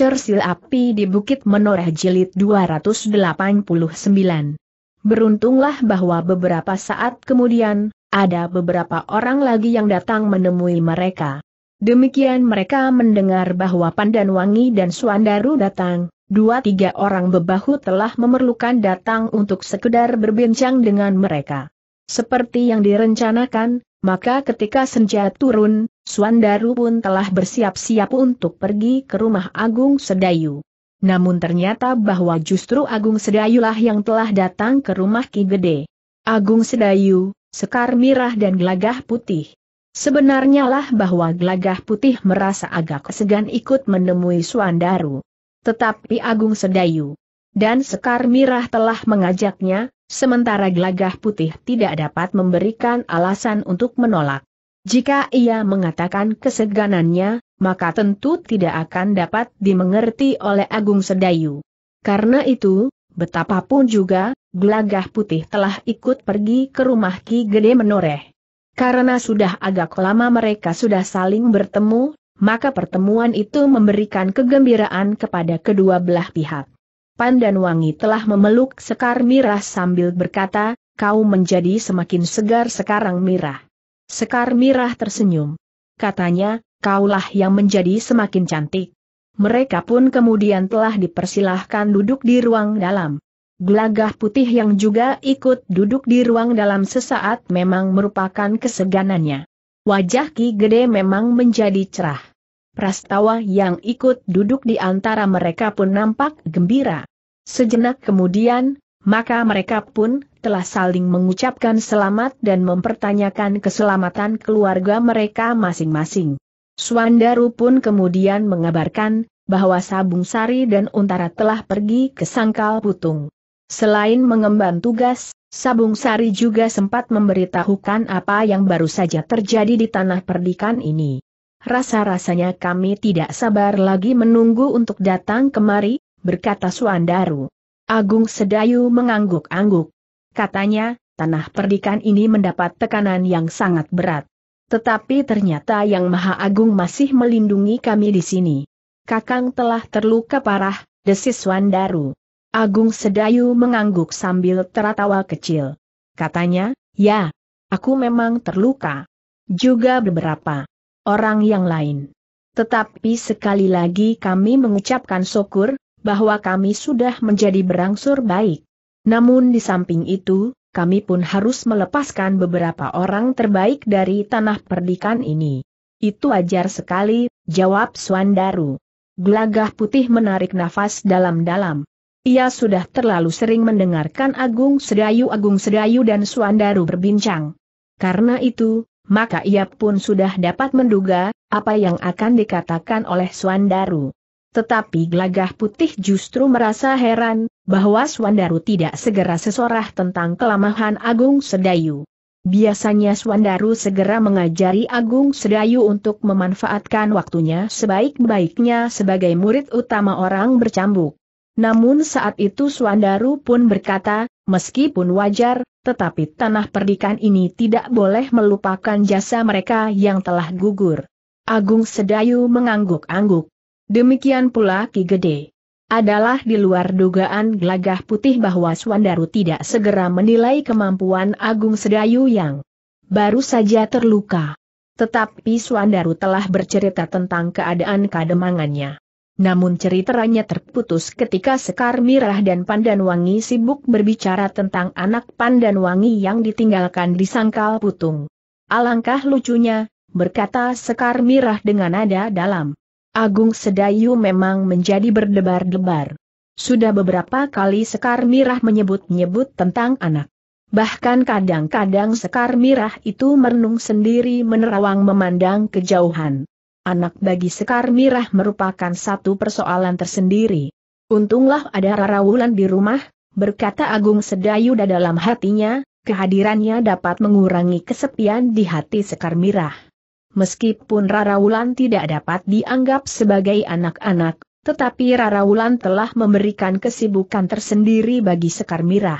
Cersil Api di Bukit Menoreh Jilid 289. Beruntunglah bahwa beberapa saat kemudian, ada beberapa orang lagi yang datang menemui mereka. Demikian mereka mendengar bahwa Pandanwangi dan Suandaru datang, dua tiga orang bebahu telah memerlukan datang untuk sekedar berbincang dengan mereka. Seperti yang direncanakan, maka ketika senja turun, Suandaru pun telah bersiap-siap untuk pergi ke rumah Agung Sedayu. Namun ternyata bahwa justru Agung Sedayulah yang telah datang ke rumah Ki Gede. Agung Sedayu, Sekar Mirah dan Gelagah Putih. Sebenarnya lah bahwa Gelagah Putih merasa agak segan ikut menemui Suandaru. Tetapi Agung Sedayu dan Sekar Mirah telah mengajaknya, sementara gelagah putih tidak dapat memberikan alasan untuk menolak. Jika ia mengatakan keseganannya, maka tentu tidak akan dapat dimengerti oleh Agung Sedayu. Karena itu, betapapun juga, gelagah putih telah ikut pergi ke rumah Ki Gede Menoreh. Karena sudah agak lama mereka sudah saling bertemu maka pertemuan itu memberikan kegembiraan kepada kedua belah pihak dan Wangi telah memeluk Sekar Mirah sambil berkata, kau menjadi semakin segar sekarang Mirah. Sekar Mirah tersenyum. Katanya, kaulah yang menjadi semakin cantik. Mereka pun kemudian telah dipersilahkan duduk di ruang dalam. Gelagah putih yang juga ikut duduk di ruang dalam sesaat memang merupakan keseganannya. Wajah Ki Gede memang menjadi cerah. Prastawa yang ikut duduk di antara mereka pun nampak gembira. Sejenak kemudian, maka mereka pun telah saling mengucapkan selamat dan mempertanyakan keselamatan keluarga mereka masing-masing. Suandaru pun kemudian mengabarkan, bahwa Sabung Sari dan Untara telah pergi ke Sangkal Putung. Selain mengemban tugas, Sabung Sari juga sempat memberitahukan apa yang baru saja terjadi di tanah perdikan ini. Rasa-rasanya kami tidak sabar lagi menunggu untuk datang kemari, berkata Suandaru. Agung Sedayu mengangguk-angguk. Katanya, tanah perdikan ini mendapat tekanan yang sangat berat. Tetapi ternyata Yang Maha Agung masih melindungi kami di sini. Kakang telah terluka parah, desis Suandaru. Agung Sedayu mengangguk sambil tertawa kecil. Katanya, ya, aku memang terluka. Juga beberapa orang yang lain. Tetapi sekali lagi kami mengucapkan syukur, bahwa kami sudah menjadi berangsur baik. Namun di samping itu, kami pun harus melepaskan beberapa orang terbaik dari tanah perdikan ini. Itu ajar sekali, jawab Suandaru. Gelagah putih menarik nafas dalam-dalam. Ia sudah terlalu sering mendengarkan Agung Sedayu Agung Sedayu dan Suandaru berbincang. Karena itu, maka ia pun sudah dapat menduga, apa yang akan dikatakan oleh Suandaru. Tetapi Gelagah Putih justru merasa heran, bahwa Swandaru tidak segera sesorah tentang kelamahan Agung Sedayu. Biasanya Swandaru segera mengajari Agung Sedayu untuk memanfaatkan waktunya sebaik-baiknya sebagai murid utama orang bercambuk. Namun saat itu Swandaru pun berkata, meskipun wajar, tetapi tanah perdikan ini tidak boleh melupakan jasa mereka yang telah gugur. Agung Sedayu mengangguk-angguk. Demikian pula Ki Gede. Adalah di luar dugaan gelagah putih bahwa Swandaru tidak segera menilai kemampuan Agung Sedayu yang baru saja terluka. Tetapi Swandaru telah bercerita tentang keadaan kademangannya. Namun ceritanya terputus ketika Sekar Mirah dan Pandanwangi sibuk berbicara tentang anak Pandanwangi yang ditinggalkan di sangkal putung. Alangkah lucunya, berkata Sekar Mirah dengan nada dalam. Agung Sedayu memang menjadi berdebar-debar. Sudah beberapa kali Sekar Mirah menyebut-nyebut tentang anak. Bahkan kadang-kadang Sekar Mirah itu merenung sendiri menerawang memandang kejauhan. Anak bagi Sekar Mirah merupakan satu persoalan tersendiri. Untunglah ada Rara Wulan di rumah, berkata Agung Sedayu dalam hatinya, kehadirannya dapat mengurangi kesepian di hati Sekar Mirah. Meskipun Rara Wulan tidak dapat dianggap sebagai anak-anak, tetapi Rara Wulan telah memberikan kesibukan tersendiri bagi Sekar Mirah.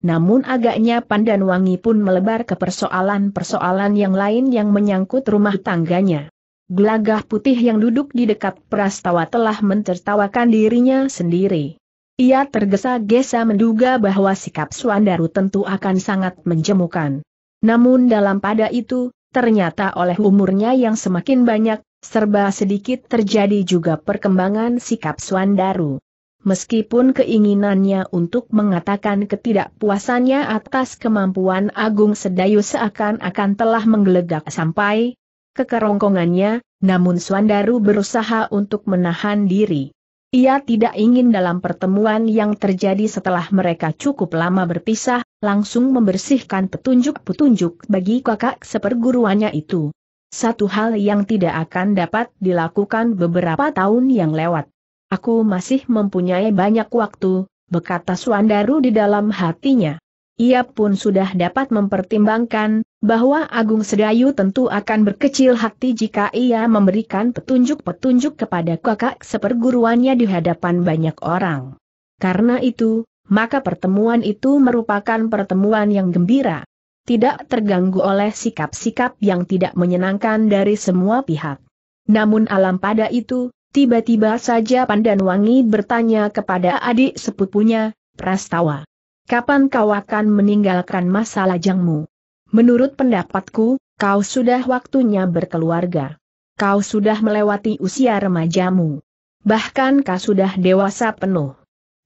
Namun agaknya Pandan Wangi pun melebar ke persoalan-persoalan yang lain yang menyangkut rumah tangganya. Gelagah putih yang duduk di dekat prastawa telah mentertawakan dirinya sendiri. Ia tergesa-gesa menduga bahwa sikap Suandaru tentu akan sangat menjemukan. Namun dalam pada itu, ternyata oleh umurnya yang semakin banyak, serba sedikit terjadi juga perkembangan sikap Suandaru. Meskipun keinginannya untuk mengatakan ketidakpuasannya atas kemampuan Agung Sedayu seakan-akan telah menggelegak sampai kekerongkongannya, namun Suandaru berusaha untuk menahan diri. Ia tidak ingin dalam pertemuan yang terjadi setelah mereka cukup lama berpisah, langsung membersihkan petunjuk-petunjuk bagi kakak seperguruannya itu. Satu hal yang tidak akan dapat dilakukan beberapa tahun yang lewat. Aku masih mempunyai banyak waktu, berkata Suandaru di dalam hatinya. Ia pun sudah dapat mempertimbangkan, bahwa Agung Sedayu tentu akan berkecil hati jika ia memberikan petunjuk-petunjuk kepada kakak seperguruannya di hadapan banyak orang. Karena itu, maka pertemuan itu merupakan pertemuan yang gembira. Tidak terganggu oleh sikap-sikap yang tidak menyenangkan dari semua pihak. Namun alam pada itu, tiba-tiba saja Pandan Wangi bertanya kepada adik sepupunya, Prastawa. Kapan kau akan meninggalkan masalah jangmu? Menurut pendapatku, kau sudah waktunya berkeluarga. Kau sudah melewati usia remajamu. Bahkan kau sudah dewasa penuh.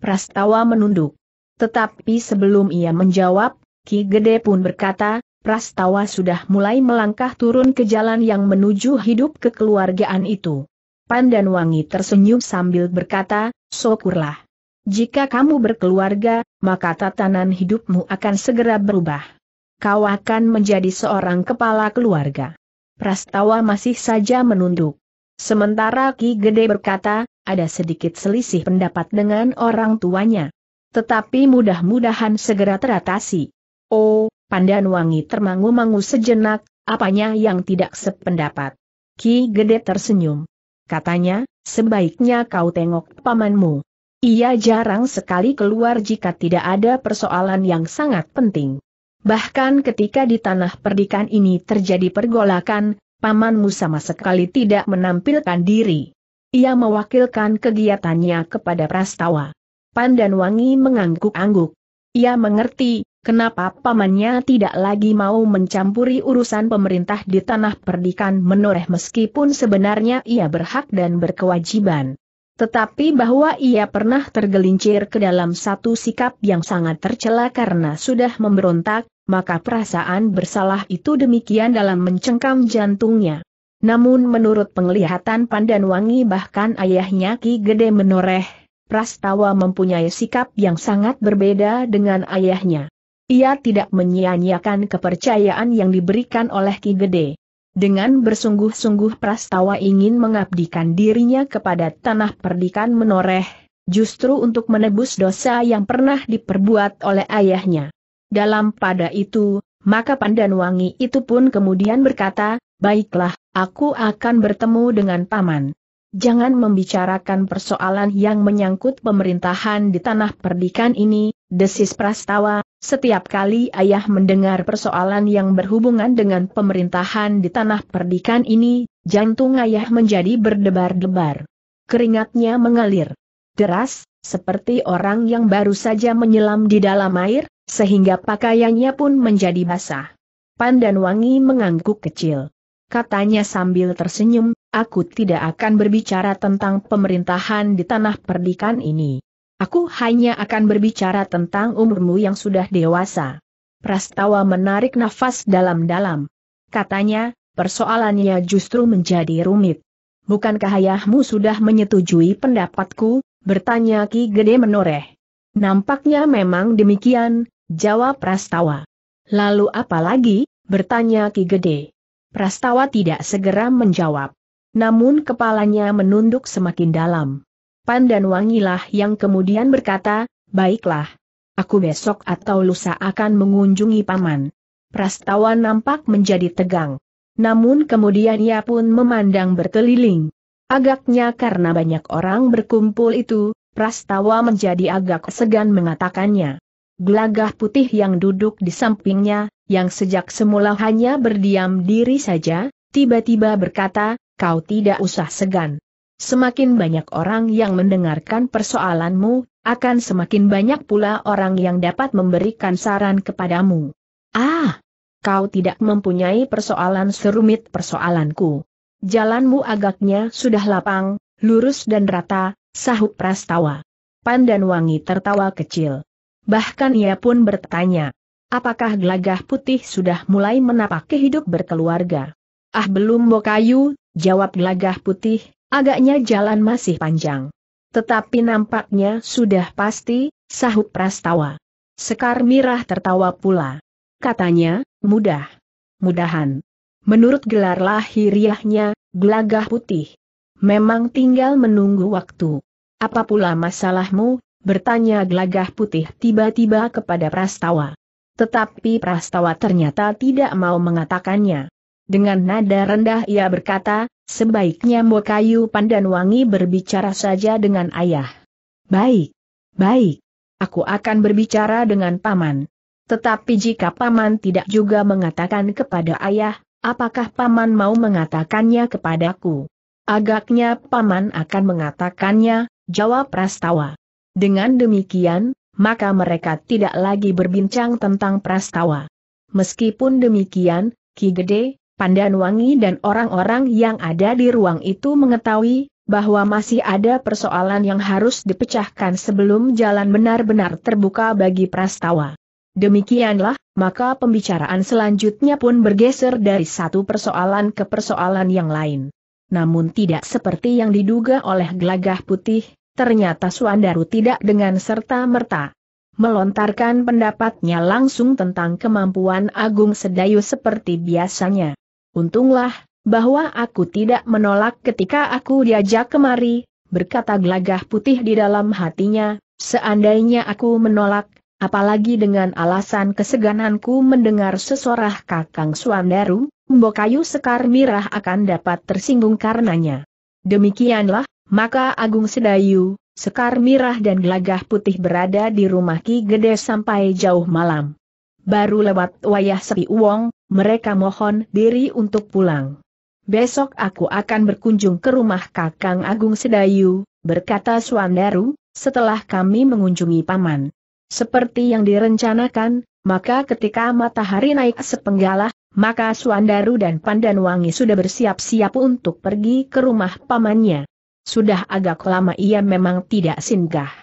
Prastawa menunduk. Tetapi sebelum ia menjawab, Ki Gede pun berkata, Prastawa sudah mulai melangkah turun ke jalan yang menuju hidup kekeluargaan itu. Wangi tersenyum sambil berkata, syukurlah. Jika kamu berkeluarga, maka tatanan hidupmu akan segera berubah kau akan menjadi seorang kepala keluarga. Prastawa masih saja menunduk. Sementara Ki Gede berkata, ada sedikit selisih pendapat dengan orang tuanya. Tetapi mudah-mudahan segera teratasi. Oh, Pandan Wangi termangu-mangu sejenak, apanya yang tidak sependapat. Ki Gede tersenyum. Katanya, sebaiknya kau tengok pamanmu. Ia jarang sekali keluar jika tidak ada persoalan yang sangat penting. Bahkan ketika di tanah perdikan ini terjadi pergolakan, pamanmu sama sekali tidak menampilkan diri. Ia mewakilkan kegiatannya kepada Prastawa. Pandan Wangi mengangguk-angguk. Ia mengerti, kenapa pamannya tidak lagi mau mencampuri urusan pemerintah di tanah perdikan menoreh meskipun sebenarnya ia berhak dan berkewajiban. Tetapi bahwa ia pernah tergelincir ke dalam satu sikap yang sangat tercela karena sudah memberontak, maka perasaan bersalah itu demikian dalam mencengkam jantungnya. Namun menurut penglihatan Pandan Wangi bahkan ayahnya Ki Gede menoreh, Prastawa mempunyai sikap yang sangat berbeda dengan ayahnya. Ia tidak menyia-nyiakan kepercayaan yang diberikan oleh Ki Gede. Dengan bersungguh-sungguh Prastawa ingin mengabdikan dirinya kepada tanah perdikan menoreh, justru untuk menebus dosa yang pernah diperbuat oleh ayahnya. Dalam pada itu, maka Pandan Wangi itu pun kemudian berkata, Baiklah, aku akan bertemu dengan Paman. Jangan membicarakan persoalan yang menyangkut pemerintahan di tanah perdikan ini, desis Prastawa, setiap kali ayah mendengar persoalan yang berhubungan dengan pemerintahan di tanah perdikan ini, jantung ayah menjadi berdebar-debar. Keringatnya mengalir deras, seperti orang yang baru saja menyelam di dalam air, sehingga pakaiannya pun menjadi basah. Pandan Wangi mengangguk kecil. Katanya sambil tersenyum, aku tidak akan berbicara tentang pemerintahan di tanah perdikan ini. Aku hanya akan berbicara tentang umurmu yang sudah dewasa. Prastawa menarik nafas dalam-dalam. Katanya, persoalannya justru menjadi rumit. Bukankah ayahmu sudah menyetujui pendapatku? Bertanya Ki Gede menoreh. Nampaknya memang demikian, jawab Prastawa. Lalu apa lagi? Bertanya Ki Gede. Prastawa tidak segera menjawab. Namun kepalanya menunduk semakin dalam. Dan Wangilah yang kemudian berkata, Baiklah. Aku besok atau lusa akan mengunjungi paman. Prastawa nampak menjadi tegang. Namun kemudian ia pun memandang berkeliling. Agaknya karena banyak orang berkumpul itu, Prastawa menjadi agak segan mengatakannya. Gelagah putih yang duduk di sampingnya, yang sejak semula hanya berdiam diri saja, tiba-tiba berkata, kau tidak usah segan. Semakin banyak orang yang mendengarkan persoalanmu, akan semakin banyak pula orang yang dapat memberikan saran kepadamu. Ah! Kau tidak mempunyai persoalan serumit persoalanku. Jalanmu agaknya sudah lapang, lurus dan rata, sahut Prastawa. Pandan Wangi tertawa kecil. Bahkan ia pun bertanya, apakah gelagah putih sudah mulai menapaki hidup berkeluarga? Ah belum Bokayu, jawab gelagah putih, Agaknya jalan masih panjang. Tetapi nampaknya sudah pasti, sahut Prastawa. Sekar Mirah tertawa pula. Katanya, mudah. Mudahan. Menurut gelar lahiriahnya, gelagah putih. Memang tinggal menunggu waktu. Apa pula masalahmu, bertanya gelagah putih tiba-tiba kepada Prastawa. Tetapi Prastawa ternyata tidak mau mengatakannya. Dengan nada rendah ia berkata, sebaiknya Mokayu Pandan Wangi berbicara saja dengan ayah. Baik, baik, aku akan berbicara dengan paman. Tetapi jika paman tidak juga mengatakan kepada ayah, apakah paman mau mengatakannya kepadaku? Agaknya paman akan mengatakannya, jawab Prastawa. Dengan demikian, maka mereka tidak lagi berbincang tentang Prastawa. Meskipun demikian, Ki Gede, Wangi dan orang-orang yang ada di ruang itu mengetahui bahwa masih ada persoalan yang harus dipecahkan sebelum jalan benar-benar terbuka bagi Prastawa. Demikianlah, maka pembicaraan selanjutnya pun bergeser dari satu persoalan ke persoalan yang lain. Namun tidak seperti yang diduga oleh gelagah putih, ternyata Suandaru tidak dengan serta-merta melontarkan pendapatnya langsung tentang kemampuan Agung Sedayu seperti biasanya. Untunglah, bahwa aku tidak menolak ketika aku diajak kemari, berkata gelagah putih di dalam hatinya, seandainya aku menolak, apalagi dengan alasan kesegananku mendengar sesorah kakang Suandaru, Mbokayu Sekar Mirah akan dapat tersinggung karenanya. Demikianlah, maka Agung Sedayu, Sekar Mirah dan gelagah putih berada di rumah Ki Gede sampai jauh malam. Baru lewat wayah sepi uong, mereka mohon diri untuk pulang. Besok aku akan berkunjung ke rumah Kakang Agung Sedayu, berkata Swandaru, setelah kami mengunjungi Paman. Seperti yang direncanakan, maka ketika matahari naik sepenggalah, maka Swandaru dan Pandanwangi sudah bersiap-siap untuk pergi ke rumah pamannya. Sudah agak lama ia memang tidak singgah.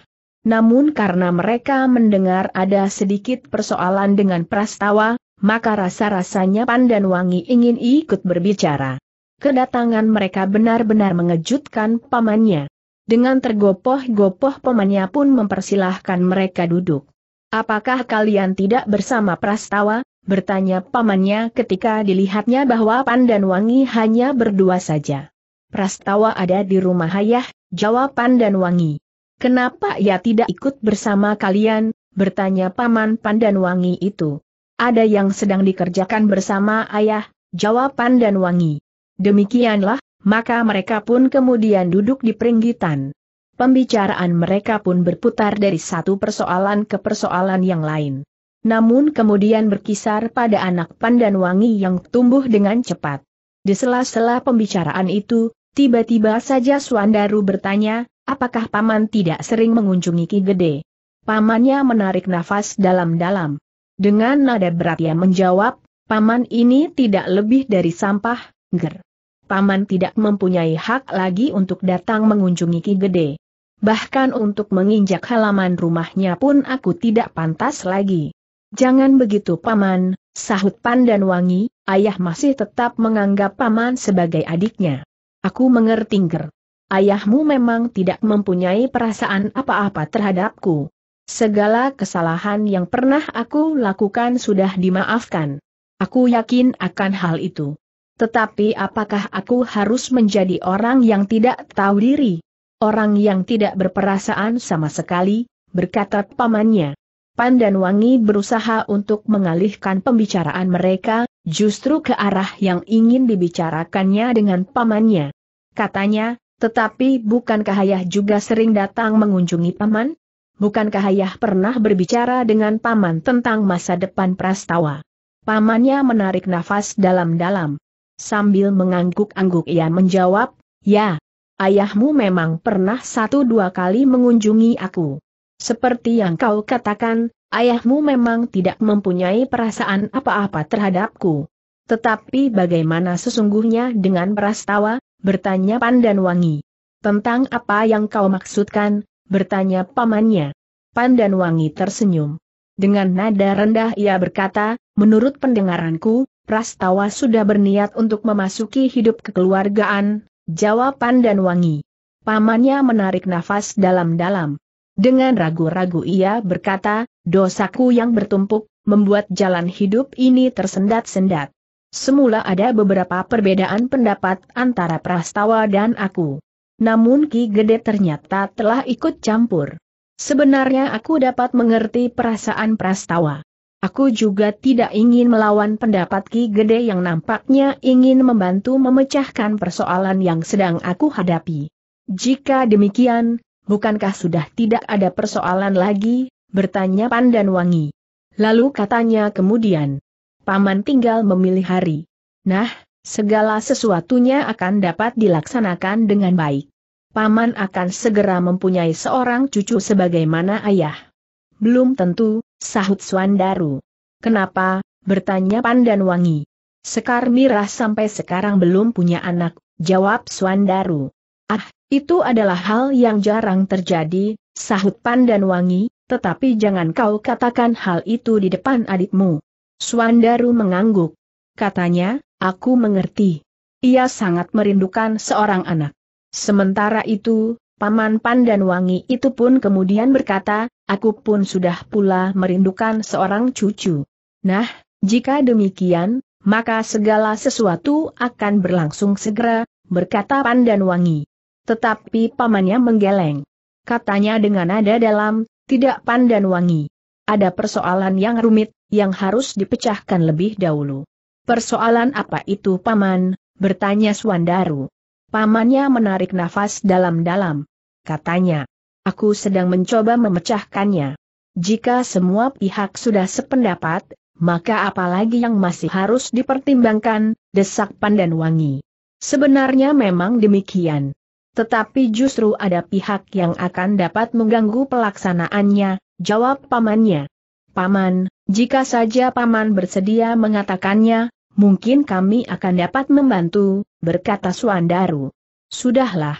Namun karena mereka mendengar ada sedikit persoalan dengan Prastawa, maka rasa-rasanya Pandan Wangi ingin ikut berbicara. Kedatangan mereka benar-benar mengejutkan pamannya. Dengan tergopoh-gopoh pamannya pun mempersilahkan mereka duduk. Apakah kalian tidak bersama Prastawa? Bertanya pamannya ketika dilihatnya bahwa Pandan Wangi hanya berdua saja. Prastawa ada di rumah ayah, jawab Pandan Wangi. Kenapa ia tidak ikut bersama kalian? Bertanya paman Pandan Wangi itu. Ada yang sedang dikerjakan bersama ayah, jawab Pandan Wangi. Demikianlah, maka mereka pun kemudian duduk di peringgitan. Pembicaraan mereka pun berputar dari satu persoalan ke persoalan yang lain. Namun kemudian berkisar pada anak Pandan Wangi yang tumbuh dengan cepat. Di sela-sela pembicaraan itu, tiba-tiba saja Suandaru bertanya, apakah Paman tidak sering mengunjungi Ki Gede? Pamannya menarik nafas dalam-dalam. Dengan nada berat ia menjawab, paman ini tidak lebih dari sampah, ger. Paman tidak mempunyai hak lagi untuk datang mengunjungi Ki Gede. Bahkan untuk menginjak halaman rumahnya pun aku tidak pantas lagi. Jangan begitu paman, sahut Pandan Wangi, ayah masih tetap menganggap paman sebagai adiknya. Aku mengerti ger. Ayahmu memang tidak mempunyai perasaan apa-apa terhadapku. Segala kesalahan yang pernah aku lakukan sudah dimaafkan. Aku yakin akan hal itu. Tetapi apakah aku harus menjadi orang yang tidak tahu diri? Orang yang tidak berperasaan sama sekali, berkata pamannya. Pandan Wangi berusaha untuk mengalihkan pembicaraan mereka, justru ke arah yang ingin dibicarakannya dengan pamannya. Katanya, tetapi bukankah ayah juga sering datang mengunjungi paman? bukankah ayah pernah berbicara dengan paman tentang masa depan Prastawa? Pamannya menarik nafas dalam-dalam. Sambil mengangguk-angguk ia menjawab, ya, ayahmu memang pernah satu dua kali mengunjungi aku. Seperti yang kau katakan, ayahmu memang tidak mempunyai perasaan apa-apa terhadapku. Tetapi bagaimana sesungguhnya dengan Prastawa? bertanya Pandan Wangi. Tentang apa yang kau maksudkan, bertanya pamannya. Pandan Wangi tersenyum. Dengan nada rendah ia berkata, menurut pendengaranku, Prastawa sudah berniat untuk memasuki hidup kekeluargaan, jawab Pandan Wangi. Pamannya menarik nafas dalam-dalam. Dengan ragu-ragu ia berkata, dosaku yang bertumpuk, membuat jalan hidup ini tersendat-sendat. Semula ada beberapa perbedaan pendapat antara Prastawa dan aku. Namun Ki Gede ternyata telah ikut campur. Sebenarnya aku dapat mengerti perasaan Prastawa. Aku juga tidak ingin melawan pendapat Ki Gede yang nampaknya ingin membantu memecahkan persoalan yang sedang aku hadapi. Jika demikian, bukankah sudah tidak ada persoalan lagi, bertanya Pandan Wangi. Lalu katanya kemudian, Paman tinggal memilih hari. Nah, Segala sesuatunya akan dapat dilaksanakan dengan baik. Paman akan segera mempunyai seorang cucu sebagaimana ayah. Belum tentu, sahut Swandaru. Kenapa, bertanya Pandan Wangi. Sekar Mirah sampai sekarang belum punya anak, jawab Swandaru. Ah, itu adalah hal yang jarang terjadi, sahut Pandan Wangi, tetapi jangan kau katakan hal itu di depan adikmu. Swandaru mengangguk. Katanya, Aku mengerti. Ia sangat merindukan seorang anak. Sementara itu, Paman Wangi itu pun kemudian berkata, aku pun sudah pula merindukan seorang cucu. Nah, jika demikian, maka segala sesuatu akan berlangsung segera, berkata Wangi. Tetapi pamannya menggeleng. Katanya dengan nada dalam, tidak Wangi, Ada persoalan yang rumit, yang harus dipecahkan lebih dahulu. Persoalan apa itu paman? bertanya Suandaru. Pamannya menarik nafas dalam-dalam. Katanya, aku sedang mencoba memecahkannya. Jika semua pihak sudah sependapat, maka apalagi yang masih harus dipertimbangkan, desak pandan wangi. Sebenarnya memang demikian. Tetapi justru ada pihak yang akan dapat mengganggu pelaksanaannya, jawab pamannya. Paman, jika saja paman bersedia mengatakannya, mungkin kami akan dapat membantu, berkata Suandaru. Sudahlah.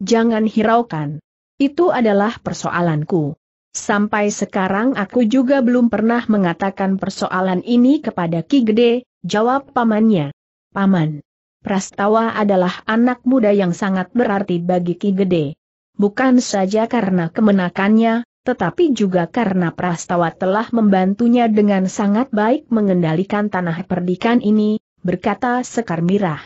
Jangan hiraukan. Itu adalah persoalanku. Sampai sekarang aku juga belum pernah mengatakan persoalan ini kepada Ki Gede, jawab pamannya. Paman. Prastawa adalah anak muda yang sangat berarti bagi Ki Gede. Bukan saja karena kemenakannya, tetapi juga karena Prastawa telah membantunya dengan sangat baik mengendalikan tanah perdikan ini, berkata Sekar Mirah.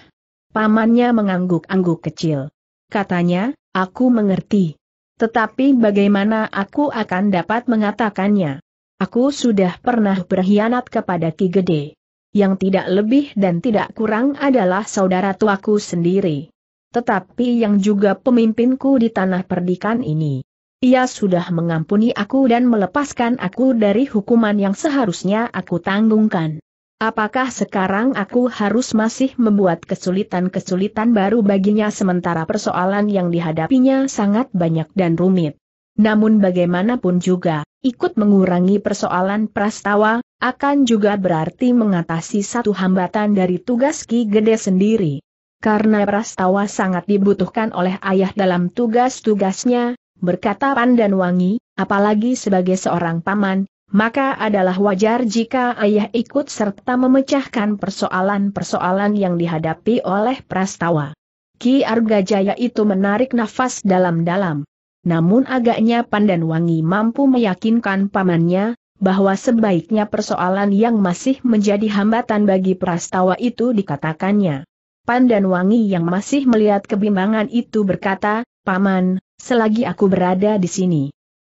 Pamannya mengangguk-angguk kecil. Katanya, aku mengerti. Tetapi bagaimana aku akan dapat mengatakannya? Aku sudah pernah berkhianat kepada Ki Gede. Yang tidak lebih dan tidak kurang adalah saudara tuaku sendiri. Tetapi yang juga pemimpinku di tanah perdikan ini. Ia sudah mengampuni aku dan melepaskan aku dari hukuman yang seharusnya aku tanggungkan. Apakah sekarang aku harus masih membuat kesulitan-kesulitan baru baginya sementara persoalan yang dihadapinya sangat banyak dan rumit? Namun bagaimanapun juga, ikut mengurangi persoalan prastawa, akan juga berarti mengatasi satu hambatan dari tugas Ki Gede sendiri. Karena prastawa sangat dibutuhkan oleh ayah dalam tugas-tugasnya, berkata pandan Wangi, apalagi sebagai seorang paman, maka adalah wajar jika ayah ikut serta memecahkan persoalan-persoalan yang dihadapi oleh Prastawa. Ki Arga Jaya itu menarik nafas dalam-dalam. Namun agaknya pandan Wangi mampu meyakinkan pamannya, bahwa sebaiknya persoalan yang masih menjadi hambatan bagi Prastawa itu dikatakannya. Pandan Wangi yang masih melihat kebimbangan itu berkata, Paman, selagi aku berada di sini.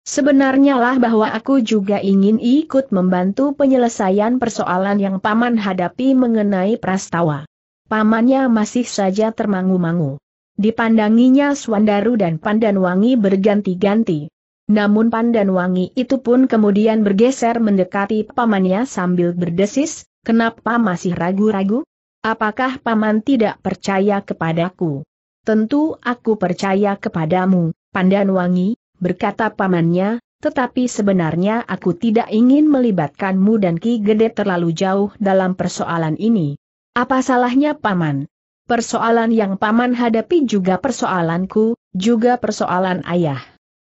Sebenarnya lah bahwa aku juga ingin ikut membantu penyelesaian persoalan yang paman hadapi mengenai prastawa. Pamannya masih saja termangu-mangu. Dipandanginya Swandaru dan Pandanwangi berganti-ganti. Namun Pandanwangi itu pun kemudian bergeser mendekati pamannya sambil berdesis, kenapa masih ragu-ragu? Apakah paman tidak percaya kepadaku? Tentu aku percaya kepadamu, Pandan Wangi, berkata pamannya, tetapi sebenarnya aku tidak ingin melibatkanmu dan Ki Gede terlalu jauh dalam persoalan ini. Apa salahnya paman? Persoalan yang paman hadapi juga persoalanku, juga persoalan ayah.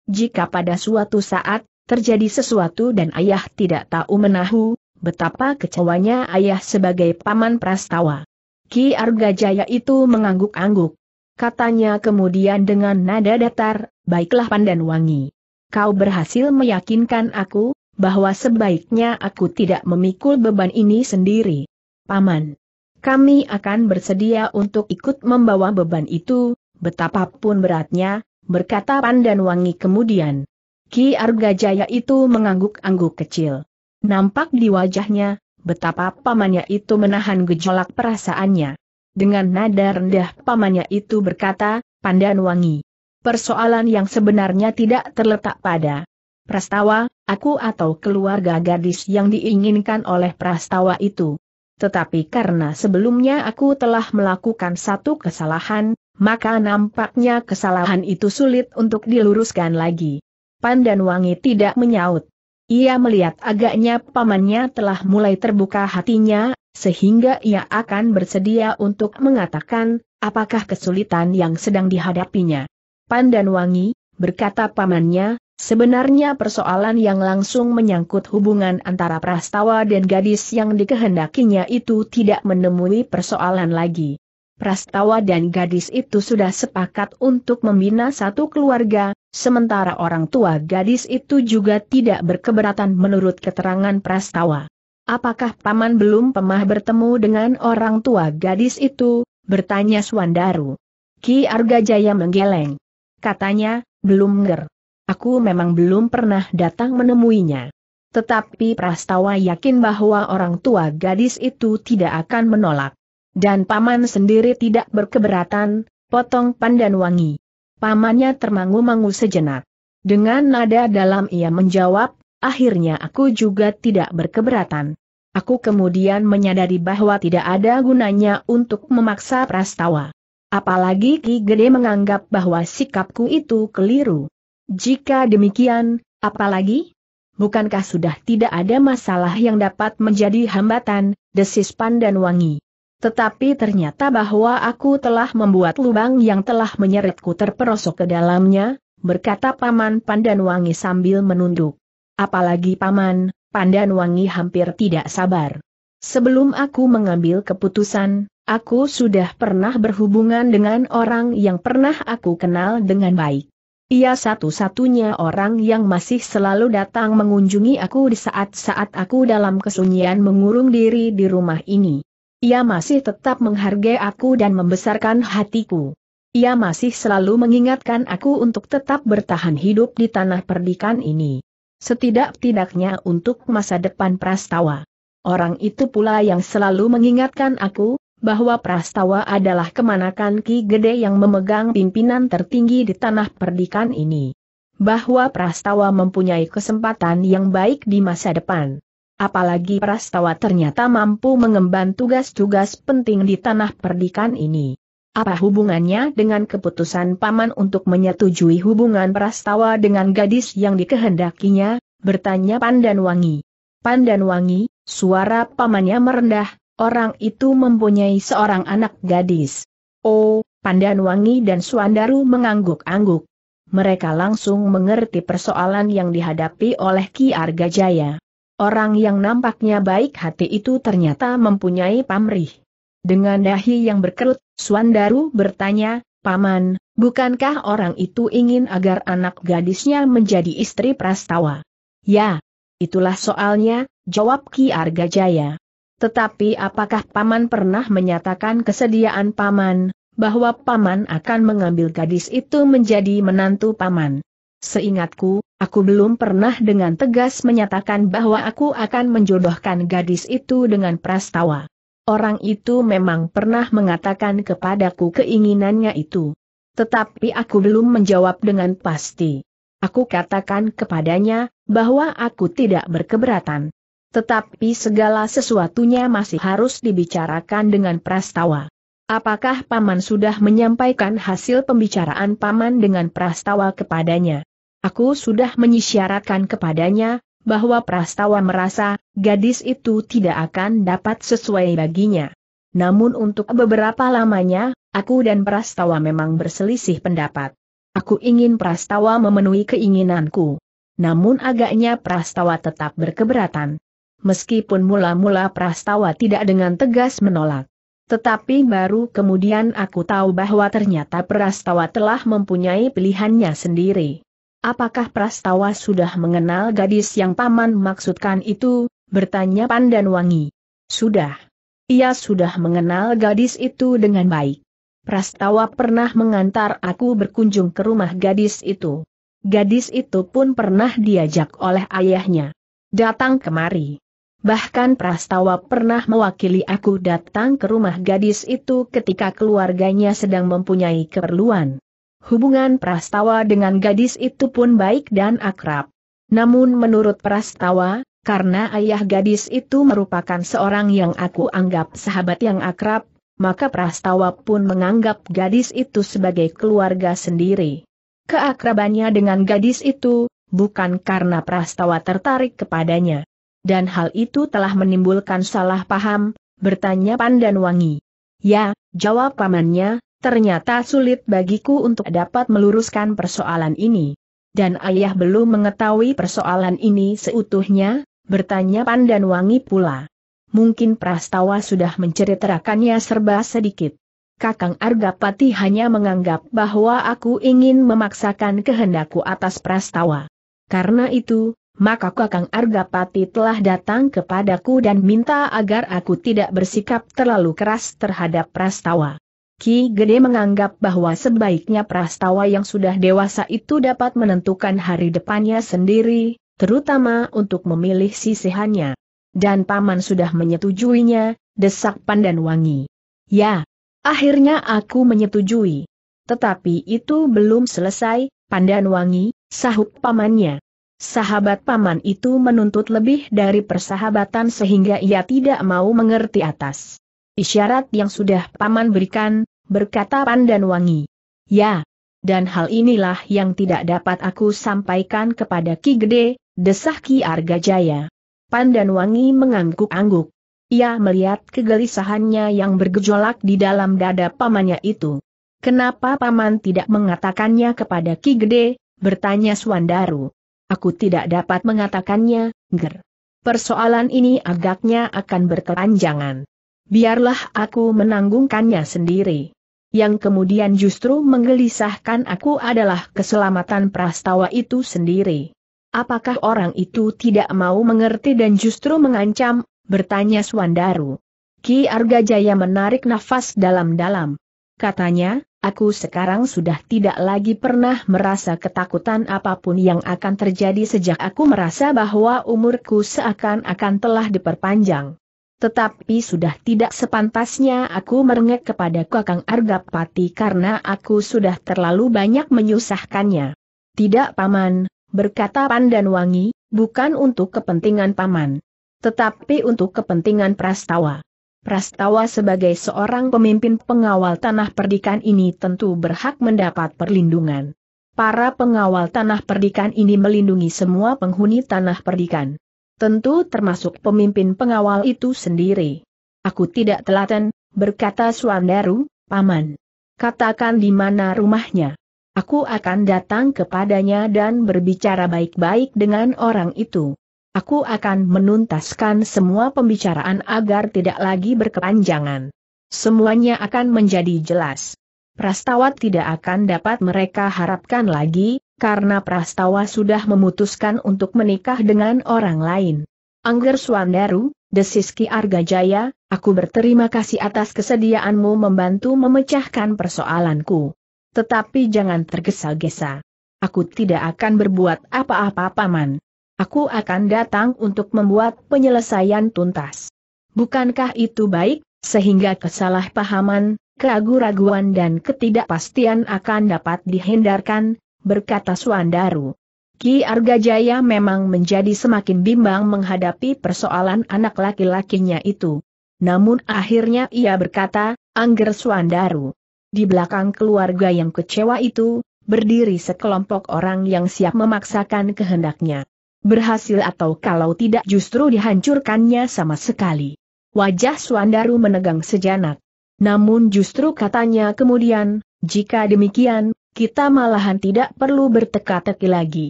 Jika pada suatu saat, terjadi sesuatu dan ayah tidak tahu menahu, betapa kecewanya ayah sebagai paman prastawa. Ki Argajaya itu mengangguk-angguk katanya kemudian dengan nada datar, baiklah Pandan Wangi. Kau berhasil meyakinkan aku, bahwa sebaiknya aku tidak memikul beban ini sendiri. Paman, kami akan bersedia untuk ikut membawa beban itu, betapapun beratnya, berkata Pandan Wangi kemudian. Ki Arga Jaya itu mengangguk-angguk kecil. Nampak di wajahnya, betapa pamannya itu menahan gejolak perasaannya dengan nada rendah pamannya itu berkata, Pandan Wangi. Persoalan yang sebenarnya tidak terletak pada Prastawa, aku atau keluarga gadis yang diinginkan oleh Prastawa itu. Tetapi karena sebelumnya aku telah melakukan satu kesalahan, maka nampaknya kesalahan itu sulit untuk diluruskan lagi. Pandan Wangi tidak menyaut. Ia melihat agaknya pamannya telah mulai terbuka hatinya sehingga ia akan bersedia untuk mengatakan, apakah kesulitan yang sedang dihadapinya. Pandan Wangi berkata pamannya, sebenarnya persoalan yang langsung menyangkut hubungan antara Prastawa dan gadis yang dikehendakinya itu tidak menemui persoalan lagi. Prastawa dan gadis itu sudah sepakat untuk membina satu keluarga, sementara orang tua gadis itu juga tidak berkeberatan menurut keterangan Prastawa. Apakah paman belum pernah bertemu dengan orang tua gadis itu? Bertanya Suandaru. Ki Arga Jaya menggeleng. Katanya, belum nger. Aku memang belum pernah datang menemuinya. Tetapi Prastawa yakin bahwa orang tua gadis itu tidak akan menolak. Dan paman sendiri tidak berkeberatan, potong Pandan Wangi. Pamannya termangu-mangu sejenak. Dengan nada dalam ia menjawab, akhirnya aku juga tidak berkeberatan. Aku kemudian menyadari bahwa tidak ada gunanya untuk memaksa prastawa. Apalagi Ki Gede menganggap bahwa sikapku itu keliru. Jika demikian, apalagi? Bukankah sudah tidak ada masalah yang dapat menjadi hambatan, desis Pandan Wangi. Tetapi ternyata bahwa aku telah membuat lubang yang telah menyeretku terperosok ke dalamnya, berkata Paman Pandan Wangi sambil menunduk. Apalagi Paman, Pandan Wangi hampir tidak sabar. Sebelum aku mengambil keputusan, aku sudah pernah berhubungan dengan orang yang pernah aku kenal dengan baik. Ia satu-satunya orang yang masih selalu datang mengunjungi aku di saat-saat aku dalam kesunyian mengurung diri di rumah ini. Ia masih tetap menghargai aku dan membesarkan hatiku. Ia masih selalu mengingatkan aku untuk tetap bertahan hidup di tanah perdikan ini. Setidak-tidaknya untuk masa depan Prastawa. Orang itu pula yang selalu mengingatkan aku, bahwa Prastawa adalah kemanakan Ki Gede yang memegang pimpinan tertinggi di tanah perdikan ini. Bahwa Prastawa mempunyai kesempatan yang baik di masa depan. Apalagi Prastawa ternyata mampu mengemban tugas-tugas penting di tanah perdikan ini. Apa hubungannya dengan keputusan paman untuk menyetujui hubungan prastawa dengan gadis yang dikehendakinya? bertanya Pandan Wangi. Pandan Wangi, suara pamannya merendah, orang itu mempunyai seorang anak gadis. Oh, Pandan Wangi dan Suandaru mengangguk-angguk. Mereka langsung mengerti persoalan yang dihadapi oleh Ki Arga Jaya. Orang yang nampaknya baik hati itu ternyata mempunyai pamrih. Dengan dahi yang berkerut, Suandaru bertanya, Paman, bukankah orang itu ingin agar anak gadisnya menjadi istri prastawa? Ya, itulah soalnya, jawab Ki Arga Jaya. Tetapi apakah Paman pernah menyatakan kesediaan Paman, bahwa Paman akan mengambil gadis itu menjadi menantu Paman? Seingatku, aku belum pernah dengan tegas menyatakan bahwa aku akan menjodohkan gadis itu dengan prastawa. Orang itu memang pernah mengatakan kepadaku keinginannya itu. Tetapi aku belum menjawab dengan pasti. Aku katakan kepadanya, bahwa aku tidak berkeberatan. Tetapi segala sesuatunya masih harus dibicarakan dengan Prastawa. Apakah Paman sudah menyampaikan hasil pembicaraan Paman dengan Prastawa kepadanya? Aku sudah menyisyaratkan kepadanya, bahwa Prastawa merasa, gadis itu tidak akan dapat sesuai baginya. Namun untuk beberapa lamanya, aku dan Prastawa memang berselisih pendapat. Aku ingin Prastawa memenuhi keinginanku. Namun agaknya Prastawa tetap berkeberatan. Meskipun mula-mula Prastawa tidak dengan tegas menolak. Tetapi baru kemudian aku tahu bahwa ternyata Prastawa telah mempunyai pilihannya sendiri. Apakah Prastawa sudah mengenal gadis yang paman maksudkan itu? Bertanya Pandan Wangi. Sudah. Ia sudah mengenal gadis itu dengan baik. Prastawa pernah mengantar aku berkunjung ke rumah gadis itu. Gadis itu pun pernah diajak oleh ayahnya. Datang kemari. Bahkan Prastawa pernah mewakili aku datang ke rumah gadis itu ketika keluarganya sedang mempunyai keperluan. Hubungan Prastawa dengan gadis itu pun baik dan akrab. Namun menurut Prastawa, karena ayah gadis itu merupakan seorang yang aku anggap sahabat yang akrab, maka Prastawa pun menganggap gadis itu sebagai keluarga sendiri. Keakrabannya dengan gadis itu, bukan karena Prastawa tertarik kepadanya. Dan hal itu telah menimbulkan salah paham, bertanya Pandan Wangi. Ya, jawab pamannya, Ternyata sulit bagiku untuk dapat meluruskan persoalan ini. Dan ayah belum mengetahui persoalan ini seutuhnya, bertanya Pandan wangi pula. Mungkin Prastawa sudah menceritakannya serba sedikit. Kakang Argapati hanya menganggap bahwa aku ingin memaksakan kehendakku atas Prastawa. Karena itu, maka Kakang Argapati telah datang kepadaku dan minta agar aku tidak bersikap terlalu keras terhadap Prastawa. Ki Gede menganggap bahwa sebaiknya prastawa yang sudah dewasa itu dapat menentukan hari depannya sendiri, terutama untuk memilih sisihannya. Dan paman sudah menyetujuinya, desak pandan wangi. Ya, akhirnya aku menyetujui. Tetapi itu belum selesai, pandan wangi, sahut pamannya. Sahabat paman itu menuntut lebih dari persahabatan sehingga ia tidak mau mengerti atas Isyarat yang sudah Paman berikan, berkata pandan Wangi. Ya, dan hal inilah yang tidak dapat aku sampaikan kepada Ki Gede, desah Ki Arga Jaya. Pandan Wangi mengangguk-angguk. Ia melihat kegelisahannya yang bergejolak di dalam dada pamannya itu. Kenapa paman tidak mengatakannya kepada Ki Gede, bertanya Suandaru. Aku tidak dapat mengatakannya, Ger. Persoalan ini agaknya akan berkelanjangan biarlah aku menanggungkannya sendiri. Yang kemudian justru menggelisahkan aku adalah keselamatan prastawa itu sendiri. Apakah orang itu tidak mau mengerti dan justru mengancam, bertanya Swandaru. Ki Argajaya menarik nafas dalam-dalam. Katanya, aku sekarang sudah tidak lagi pernah merasa ketakutan apapun yang akan terjadi sejak aku merasa bahwa umurku seakan-akan telah diperpanjang. Tetapi sudah tidak sepantasnya aku merengek kepada Kakang Argapati karena aku sudah terlalu banyak menyusahkannya. Tidak paman, berkata Pandan Wangi, bukan untuk kepentingan paman. Tetapi untuk kepentingan Prastawa. Prastawa sebagai seorang pemimpin pengawal tanah perdikan ini tentu berhak mendapat perlindungan. Para pengawal tanah perdikan ini melindungi semua penghuni tanah perdikan. Tentu termasuk pemimpin pengawal itu sendiri. Aku tidak telaten, berkata Suandaru, Paman. Katakan di mana rumahnya. Aku akan datang kepadanya dan berbicara baik-baik dengan orang itu. Aku akan menuntaskan semua pembicaraan agar tidak lagi berkepanjangan. Semuanya akan menjadi jelas. Prastawa tidak akan dapat mereka harapkan lagi, karena Prastawa sudah memutuskan untuk menikah dengan orang lain. Angger Swandaru, Desiski Arga Argajaya, aku berterima kasih atas kesediaanmu membantu memecahkan persoalanku. Tetapi jangan tergesa-gesa. Aku tidak akan berbuat apa-apa paman. Aku akan datang untuk membuat penyelesaian tuntas. Bukankah itu baik, sehingga kesalahpahaman, keraguan-raguan dan ketidakpastian akan dapat dihindarkan, berkata Suandaru. Ki Argajaya memang menjadi semakin bimbang menghadapi persoalan anak laki-lakinya itu. Namun akhirnya ia berkata, Angger Suandaru. Di belakang keluarga yang kecewa itu, berdiri sekelompok orang yang siap memaksakan kehendaknya. Berhasil atau kalau tidak justru dihancurkannya sama sekali. Wajah Suandaru menegang sejenak. Namun justru katanya kemudian, jika demikian, kita malahan tidak perlu berteka-teki lagi.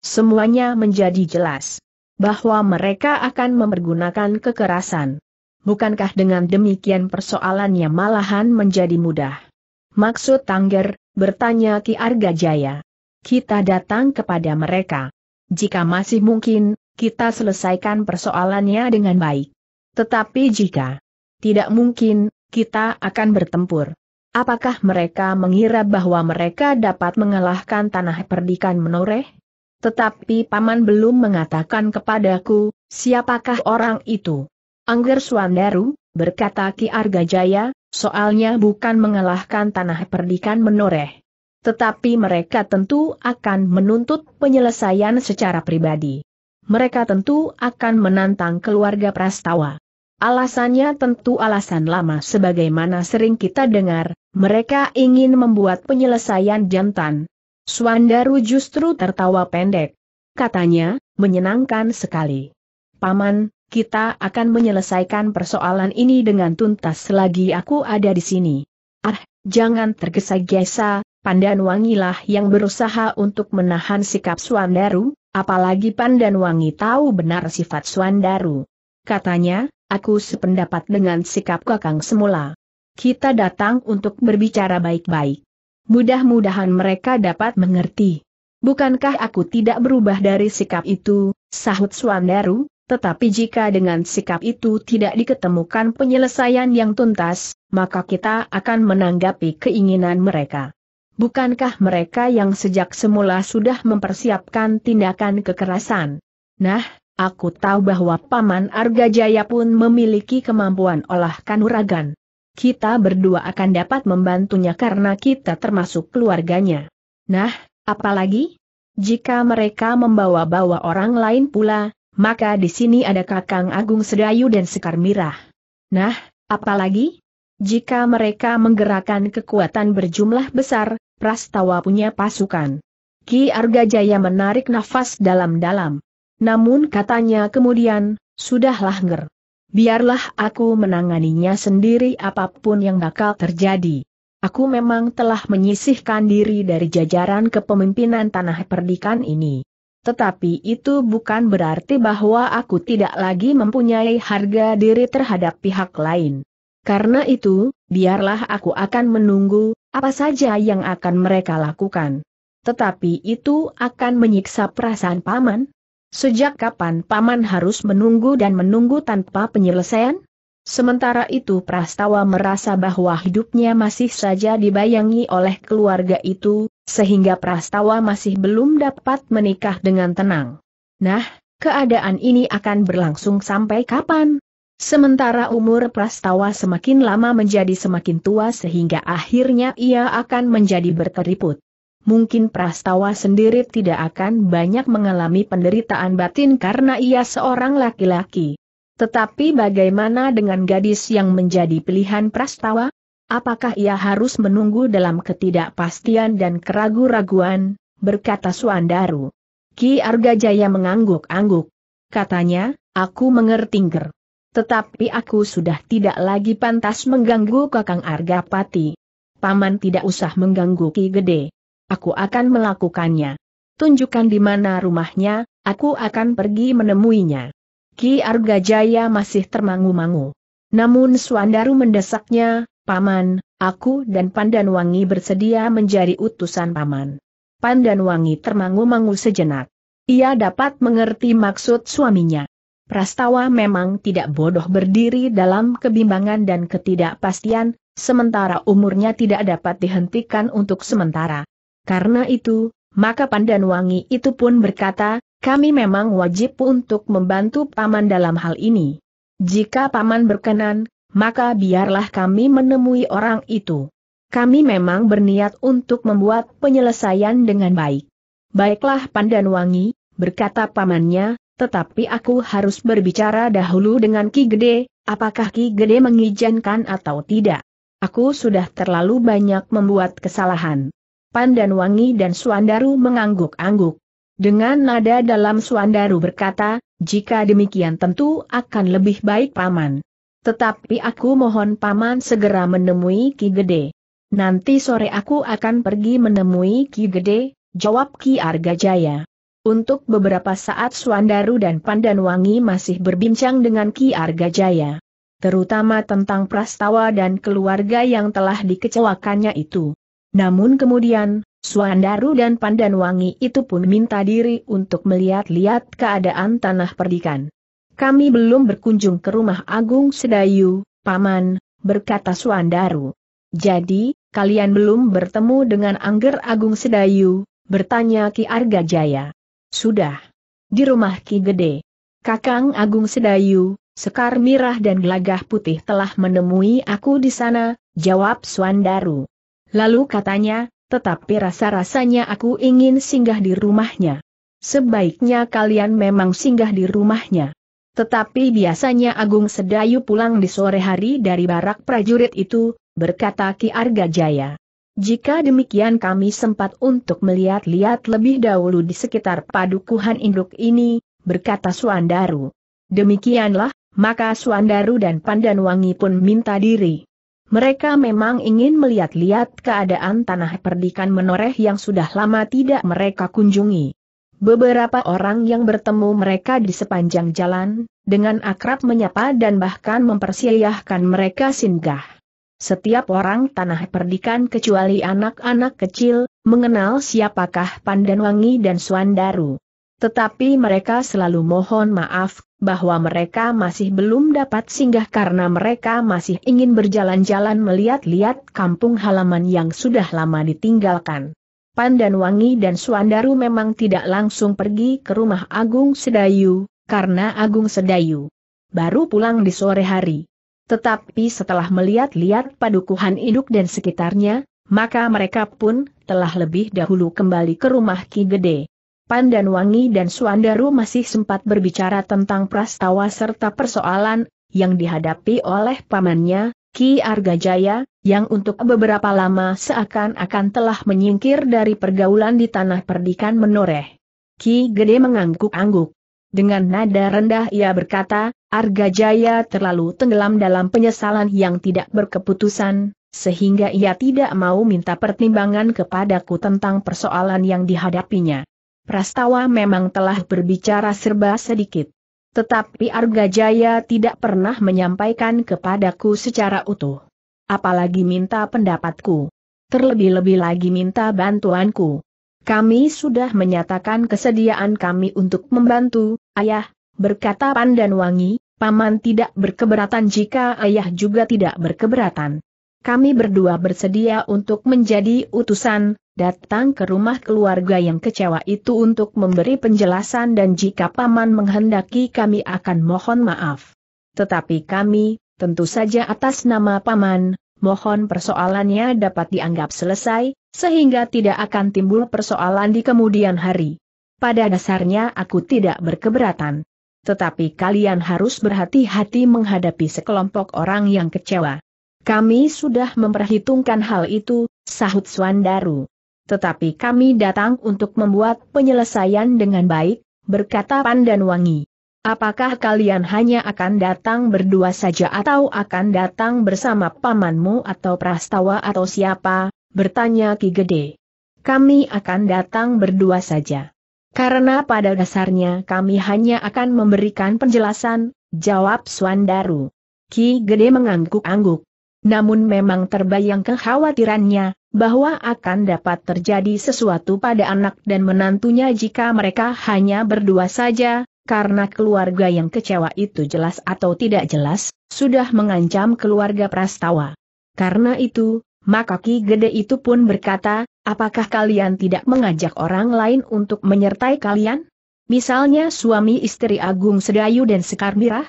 Semuanya menjadi jelas bahwa mereka akan mempergunakan kekerasan. Bukankah dengan demikian persoalannya malahan menjadi mudah? Maksud Tangger, bertanya Ki Arga Jaya. Kita datang kepada mereka. Jika masih mungkin, kita selesaikan persoalannya dengan baik. Tetapi jika tidak mungkin, kita akan bertempur. Apakah mereka mengira bahwa mereka dapat mengalahkan tanah perdikan menoreh? Tetapi Paman belum mengatakan kepadaku, siapakah orang itu? Angger Swandaru, berkata Ki Arga Jaya, soalnya bukan mengalahkan tanah perdikan menoreh. Tetapi mereka tentu akan menuntut penyelesaian secara pribadi. Mereka tentu akan menantang keluarga Prastawa. Alasannya tentu alasan lama sebagaimana sering kita dengar, mereka ingin membuat penyelesaian jantan. Swandaru justru tertawa pendek. Katanya, menyenangkan sekali. Paman, kita akan menyelesaikan persoalan ini dengan tuntas selagi aku ada di sini. Ah, jangan tergesa-gesa, Pandan Wangilah yang berusaha untuk menahan sikap Swandaru, apalagi Pandan Wangi tahu benar sifat Swandaru. Katanya, Aku sependapat dengan sikap kakang semula. Kita datang untuk berbicara baik-baik. Mudah-mudahan mereka dapat mengerti. Bukankah aku tidak berubah dari sikap itu, sahut Swandaru, tetapi jika dengan sikap itu tidak diketemukan penyelesaian yang tuntas, maka kita akan menanggapi keinginan mereka. Bukankah mereka yang sejak semula sudah mempersiapkan tindakan kekerasan? Nah, Aku tahu bahwa Paman Arga Jaya pun memiliki kemampuan olah kanuragan. Kita berdua akan dapat membantunya karena kita termasuk keluarganya. Nah, apalagi? Jika mereka membawa-bawa orang lain pula, maka di sini ada Kakang Agung Sedayu dan Sekar Mirah. Nah, apalagi? Jika mereka menggerakkan kekuatan berjumlah besar, Prastawa punya pasukan. Ki Arga Jaya menarik nafas dalam-dalam. Namun katanya kemudian, sudahlah nger. Biarlah aku menanganinya sendiri apapun yang bakal terjadi. Aku memang telah menyisihkan diri dari jajaran kepemimpinan tanah perdikan ini. Tetapi itu bukan berarti bahwa aku tidak lagi mempunyai harga diri terhadap pihak lain. Karena itu, biarlah aku akan menunggu apa saja yang akan mereka lakukan. Tetapi itu akan menyiksa perasaan paman, Sejak kapan Paman harus menunggu dan menunggu tanpa penyelesaian? Sementara itu Prastawa merasa bahwa hidupnya masih saja dibayangi oleh keluarga itu, sehingga Prastawa masih belum dapat menikah dengan tenang. Nah, keadaan ini akan berlangsung sampai kapan? Sementara umur Prastawa semakin lama menjadi semakin tua sehingga akhirnya ia akan menjadi berkeriput mungkin Prastawa sendiri tidak akan banyak mengalami penderitaan batin karena ia seorang laki-laki. Tetapi bagaimana dengan gadis yang menjadi pilihan Prastawa? Apakah ia harus menunggu dalam ketidakpastian dan keragu-raguan, berkata Suandaru. Ki Arga Jaya mengangguk-angguk. Katanya, aku mengerti ger. Tetapi aku sudah tidak lagi pantas mengganggu Kakang Arga Pati. Paman tidak usah mengganggu Ki Gede aku akan melakukannya. Tunjukkan di mana rumahnya, aku akan pergi menemuinya. Ki Arga Jaya masih termangu-mangu. Namun Suandaru mendesaknya, Paman, aku dan Pandan Wangi bersedia menjadi utusan Paman. Wangi termangu-mangu sejenak. Ia dapat mengerti maksud suaminya. Prastawa memang tidak bodoh berdiri dalam kebimbangan dan ketidakpastian, sementara umurnya tidak dapat dihentikan untuk sementara. Karena itu, maka Pandan Wangi itu pun berkata, kami memang wajib untuk membantu Paman dalam hal ini. Jika Paman berkenan, maka biarlah kami menemui orang itu. Kami memang berniat untuk membuat penyelesaian dengan baik. Baiklah Pandan Wangi, berkata pamannya, tetapi aku harus berbicara dahulu dengan Ki Gede, apakah Ki Gede mengizinkan atau tidak. Aku sudah terlalu banyak membuat kesalahan. Pandanwangi dan Suandaru mengangguk-angguk. Dengan nada dalam Suandaru berkata, jika demikian tentu akan lebih baik Paman. Tetapi aku mohon Paman segera menemui Ki Gede. Nanti sore aku akan pergi menemui Ki Gede, jawab Ki Argajaya. Untuk beberapa saat Suandaru dan Pandan Wangi masih berbincang dengan Ki Argajaya. Terutama tentang Prastawa dan keluarga yang telah dikecewakannya itu. Namun kemudian, Suandaru dan Pandanwangi itu pun minta diri untuk melihat-lihat keadaan tanah perdikan. Kami belum berkunjung ke rumah Agung Sedayu, Paman, berkata Suandaru. Jadi, kalian belum bertemu dengan Angger Agung Sedayu, bertanya Ki Arga Jaya. Sudah. Di rumah Ki Gede. Kakang Agung Sedayu, Sekar Mirah dan Gelagah Putih telah menemui aku di sana, jawab Suandaru. Lalu katanya, tetapi rasa-rasanya aku ingin singgah di rumahnya. Sebaiknya kalian memang singgah di rumahnya. Tetapi biasanya Agung Sedayu pulang di sore hari dari barak prajurit itu, berkata Ki Arga Jaya. Jika demikian kami sempat untuk melihat-lihat lebih dahulu di sekitar padukuhan induk ini, berkata Suandaru. Demikianlah, maka Suandaru dan Pandanwangi pun minta diri. Mereka memang ingin melihat-lihat keadaan tanah perdikan menoreh yang sudah lama tidak mereka kunjungi. Beberapa orang yang bertemu mereka di sepanjang jalan, dengan akrab menyapa dan bahkan mempersilahkan mereka singgah. Setiap orang tanah perdikan kecuali anak-anak kecil, mengenal siapakah Pandanwangi dan Suandaru. Tetapi mereka selalu mohon maaf bahwa mereka masih belum dapat singgah karena mereka masih ingin berjalan-jalan melihat-lihat kampung halaman yang sudah lama ditinggalkan. Pandan Wangi dan Suandaru memang tidak langsung pergi ke rumah Agung Sedayu, karena Agung Sedayu baru pulang di sore hari. Tetapi setelah melihat-lihat padukuhan induk dan sekitarnya, maka mereka pun telah lebih dahulu kembali ke rumah Ki Gede. Wangi dan Suandaru masih sempat berbicara tentang prastawa serta persoalan yang dihadapi oleh pamannya, Ki Arga Jaya yang untuk beberapa lama seakan-akan telah menyingkir dari pergaulan di tanah perdikan menoreh. Ki Gede mengangguk-angguk. Dengan nada rendah ia berkata, Arga Jaya terlalu tenggelam dalam penyesalan yang tidak berkeputusan, sehingga ia tidak mau minta pertimbangan kepadaku tentang persoalan yang dihadapinya. Prastawa memang telah berbicara serba sedikit. Tetapi Arga Jaya tidak pernah menyampaikan kepadaku secara utuh. Apalagi minta pendapatku. Terlebih-lebih lagi minta bantuanku. Kami sudah menyatakan kesediaan kami untuk membantu, ayah, berkata Pandan Wangi, paman tidak berkeberatan jika ayah juga tidak berkeberatan. Kami berdua bersedia untuk menjadi utusan, datang ke rumah keluarga yang kecewa itu untuk memberi penjelasan dan jika Paman menghendaki kami akan mohon maaf. Tetapi kami, tentu saja atas nama Paman, mohon persoalannya dapat dianggap selesai, sehingga tidak akan timbul persoalan di kemudian hari. Pada dasarnya aku tidak berkeberatan. Tetapi kalian harus berhati-hati menghadapi sekelompok orang yang kecewa. Kami sudah memperhitungkan hal itu, sahut Swandaru tetapi kami datang untuk membuat penyelesaian dengan baik, berkata Pandan Wangi. Apakah kalian hanya akan datang berdua saja atau akan datang bersama pamanmu atau prastawa atau siapa? bertanya Ki Gede. Kami akan datang berdua saja. Karena pada dasarnya kami hanya akan memberikan penjelasan, jawab Swandaru. Ki Gede mengangguk-angguk. Namun memang terbayang kekhawatirannya, bahwa akan dapat terjadi sesuatu pada anak dan menantunya jika mereka hanya berdua saja, karena keluarga yang kecewa itu jelas atau tidak jelas, sudah mengancam keluarga Prastawa. Karena itu, maka Ki Gede itu pun berkata, apakah kalian tidak mengajak orang lain untuk menyertai kalian? Misalnya suami istri Agung Sedayu dan Sekar Mirah?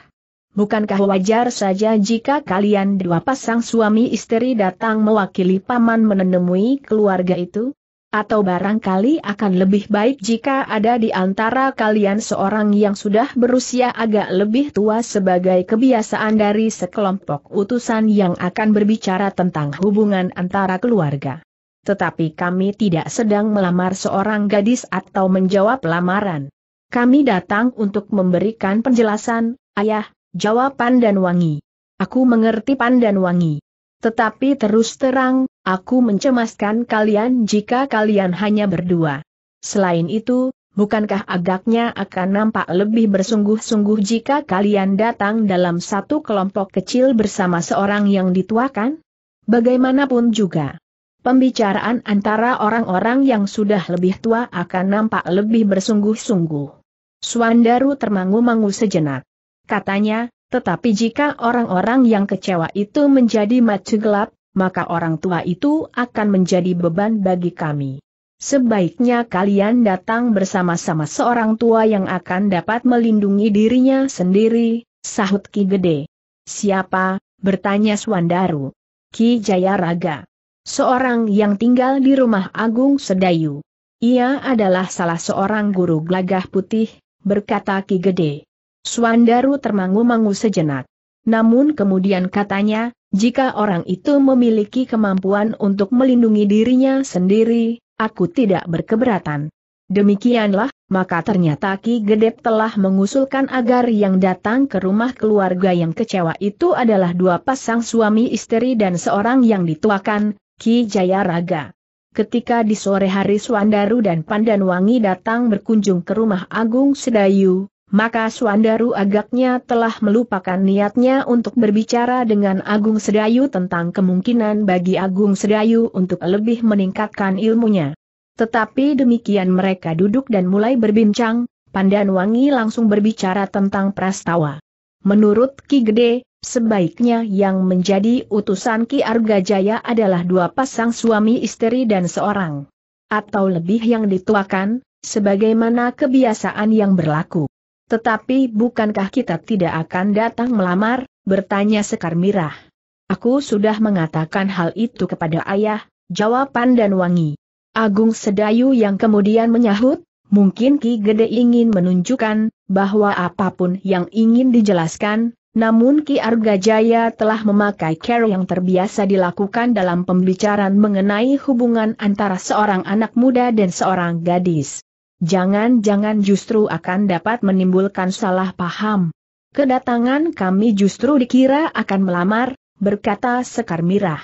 bukankah wajar saja jika kalian dua pasang suami istri datang mewakili paman menemui keluarga itu? Atau barangkali akan lebih baik jika ada di antara kalian seorang yang sudah berusia agak lebih tua sebagai kebiasaan dari sekelompok utusan yang akan berbicara tentang hubungan antara keluarga. Tetapi kami tidak sedang melamar seorang gadis atau menjawab lamaran. Kami datang untuk memberikan penjelasan, ayah, Jawab Wangi. Aku mengerti Pandan Wangi. Tetapi terus terang, aku mencemaskan kalian jika kalian hanya berdua. Selain itu, bukankah agaknya akan nampak lebih bersungguh-sungguh jika kalian datang dalam satu kelompok kecil bersama seorang yang dituakan? Bagaimanapun juga. Pembicaraan antara orang-orang yang sudah lebih tua akan nampak lebih bersungguh-sungguh. Suandaru termangu-mangu sejenak katanya, tetapi jika orang-orang yang kecewa itu menjadi macu gelap, maka orang tua itu akan menjadi beban bagi kami. Sebaiknya kalian datang bersama-sama seorang tua yang akan dapat melindungi dirinya sendiri, sahut Ki Gede. Siapa? bertanya Swandaru. Ki Jayaraga. Seorang yang tinggal di rumah Agung Sedayu. Ia adalah salah seorang guru gelagah putih, berkata Ki Gede. Suandaru termangu-mangu sejenak. Namun kemudian katanya, jika orang itu memiliki kemampuan untuk melindungi dirinya sendiri, aku tidak berkeberatan. Demikianlah, maka ternyata Ki Gedep telah mengusulkan agar yang datang ke rumah keluarga yang kecewa itu adalah dua pasang suami istri dan seorang yang dituakan, Ki Jayaraga. Ketika di sore hari Suandaru dan Pandanwangi datang berkunjung ke rumah Agung Sedayu, maka Suandaru agaknya telah melupakan niatnya untuk berbicara dengan Agung Sedayu tentang kemungkinan bagi Agung Sedayu untuk lebih meningkatkan ilmunya. Tetapi demikian mereka duduk dan mulai berbincang, Pandan Wangi langsung berbicara tentang Prastawa. Menurut Ki Gede, sebaiknya yang menjadi utusan Ki Arga Jaya adalah dua pasang suami istri dan seorang. Atau lebih yang dituakan, sebagaimana kebiasaan yang berlaku. Tetapi bukankah kita tidak akan datang melamar? Bertanya Sekar Mirah. Aku sudah mengatakan hal itu kepada ayah, jawab dan Wangi. Agung Sedayu yang kemudian menyahut, mungkin Ki Gede ingin menunjukkan, bahwa apapun yang ingin dijelaskan, namun Ki Arga Jaya telah memakai cara yang terbiasa dilakukan dalam pembicaraan mengenai hubungan antara seorang anak muda dan seorang gadis. Jangan-jangan justru akan dapat menimbulkan salah paham. Kedatangan kami justru dikira akan melamar, berkata Sekar Mirah.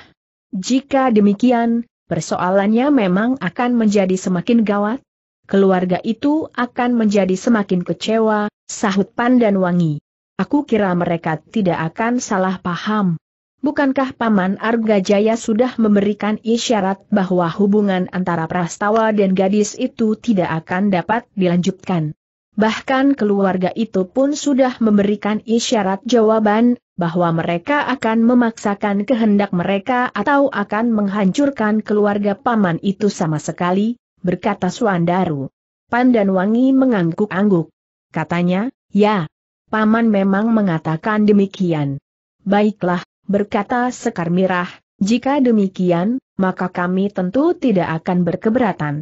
Jika demikian, persoalannya memang akan menjadi semakin gawat. Keluarga itu akan menjadi semakin kecewa, sahut Pandan Wangi. Aku kira mereka tidak akan salah paham. Bukankah Paman Arga Jaya sudah memberikan isyarat bahwa hubungan antara Prastawa dan gadis itu tidak akan dapat dilanjutkan? Bahkan keluarga itu pun sudah memberikan isyarat jawaban, bahwa mereka akan memaksakan kehendak mereka atau akan menghancurkan keluarga Paman itu sama sekali, berkata Suandaru. Pandan Wangi mengangguk-angguk. Katanya, ya, Paman memang mengatakan demikian. Baiklah, berkata Sekar Mirah, jika demikian, maka kami tentu tidak akan berkeberatan.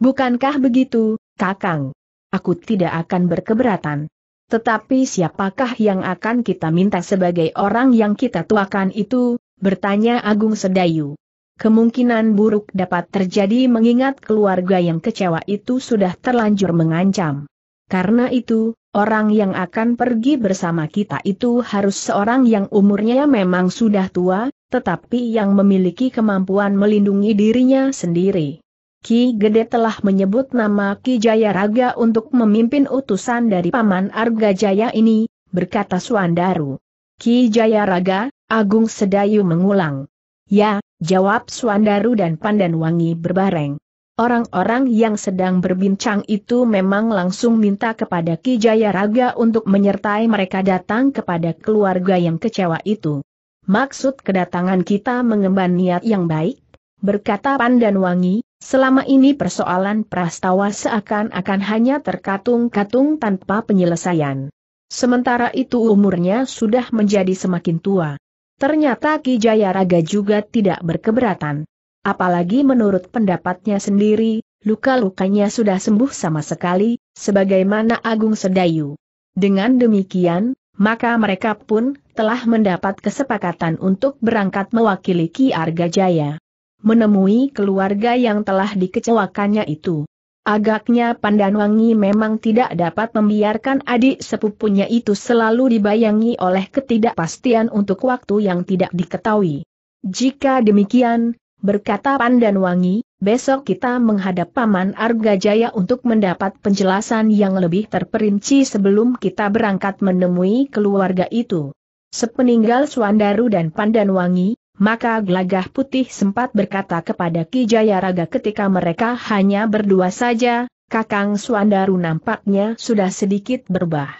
Bukankah begitu, Kakang? Aku tidak akan berkeberatan. Tetapi siapakah yang akan kita minta sebagai orang yang kita tuakan itu, bertanya Agung Sedayu. Kemungkinan buruk dapat terjadi mengingat keluarga yang kecewa itu sudah terlanjur mengancam. Karena itu, Orang yang akan pergi bersama kita itu harus seorang yang umurnya ya memang sudah tua, tetapi yang memiliki kemampuan melindungi dirinya sendiri. Ki Gede telah menyebut nama Ki Jaya Raga untuk memimpin utusan dari Paman Arga Jaya ini, berkata Suandaru. Ki Jaya Raga, Agung Sedayu mengulang. Ya, jawab Suandaru dan Pandan Wangi berbareng. Orang-orang yang sedang berbincang itu memang langsung minta kepada Ki Jayaraga untuk menyertai mereka datang kepada keluarga yang kecewa itu. Maksud kedatangan kita mengemban niat yang baik, berkata Pandan Wangi, selama ini persoalan prastawa seakan-akan hanya terkatung-katung tanpa penyelesaian. Sementara itu umurnya sudah menjadi semakin tua. Ternyata Ki Jayaraga juga tidak berkeberatan. Apalagi menurut pendapatnya sendiri, luka-lukanya sudah sembuh sama sekali, sebagaimana Agung Sedayu. Dengan demikian, maka mereka pun telah mendapat kesepakatan untuk berangkat mewakili Ki Arga Jaya. Menemui keluarga yang telah dikecewakannya itu. Agaknya Pandanwangi memang tidak dapat membiarkan adik sepupunya itu selalu dibayangi oleh ketidakpastian untuk waktu yang tidak diketahui. Jika demikian, berkata Pandan Wangi, besok kita menghadap Paman Arga Jaya untuk mendapat penjelasan yang lebih terperinci sebelum kita berangkat menemui keluarga itu. Sepeninggal Suandaru dan Pandan Wangi, maka Glagah Putih sempat berkata kepada Ki Jayaraga ketika mereka hanya berdua saja, Kakang Suandaru nampaknya sudah sedikit berubah.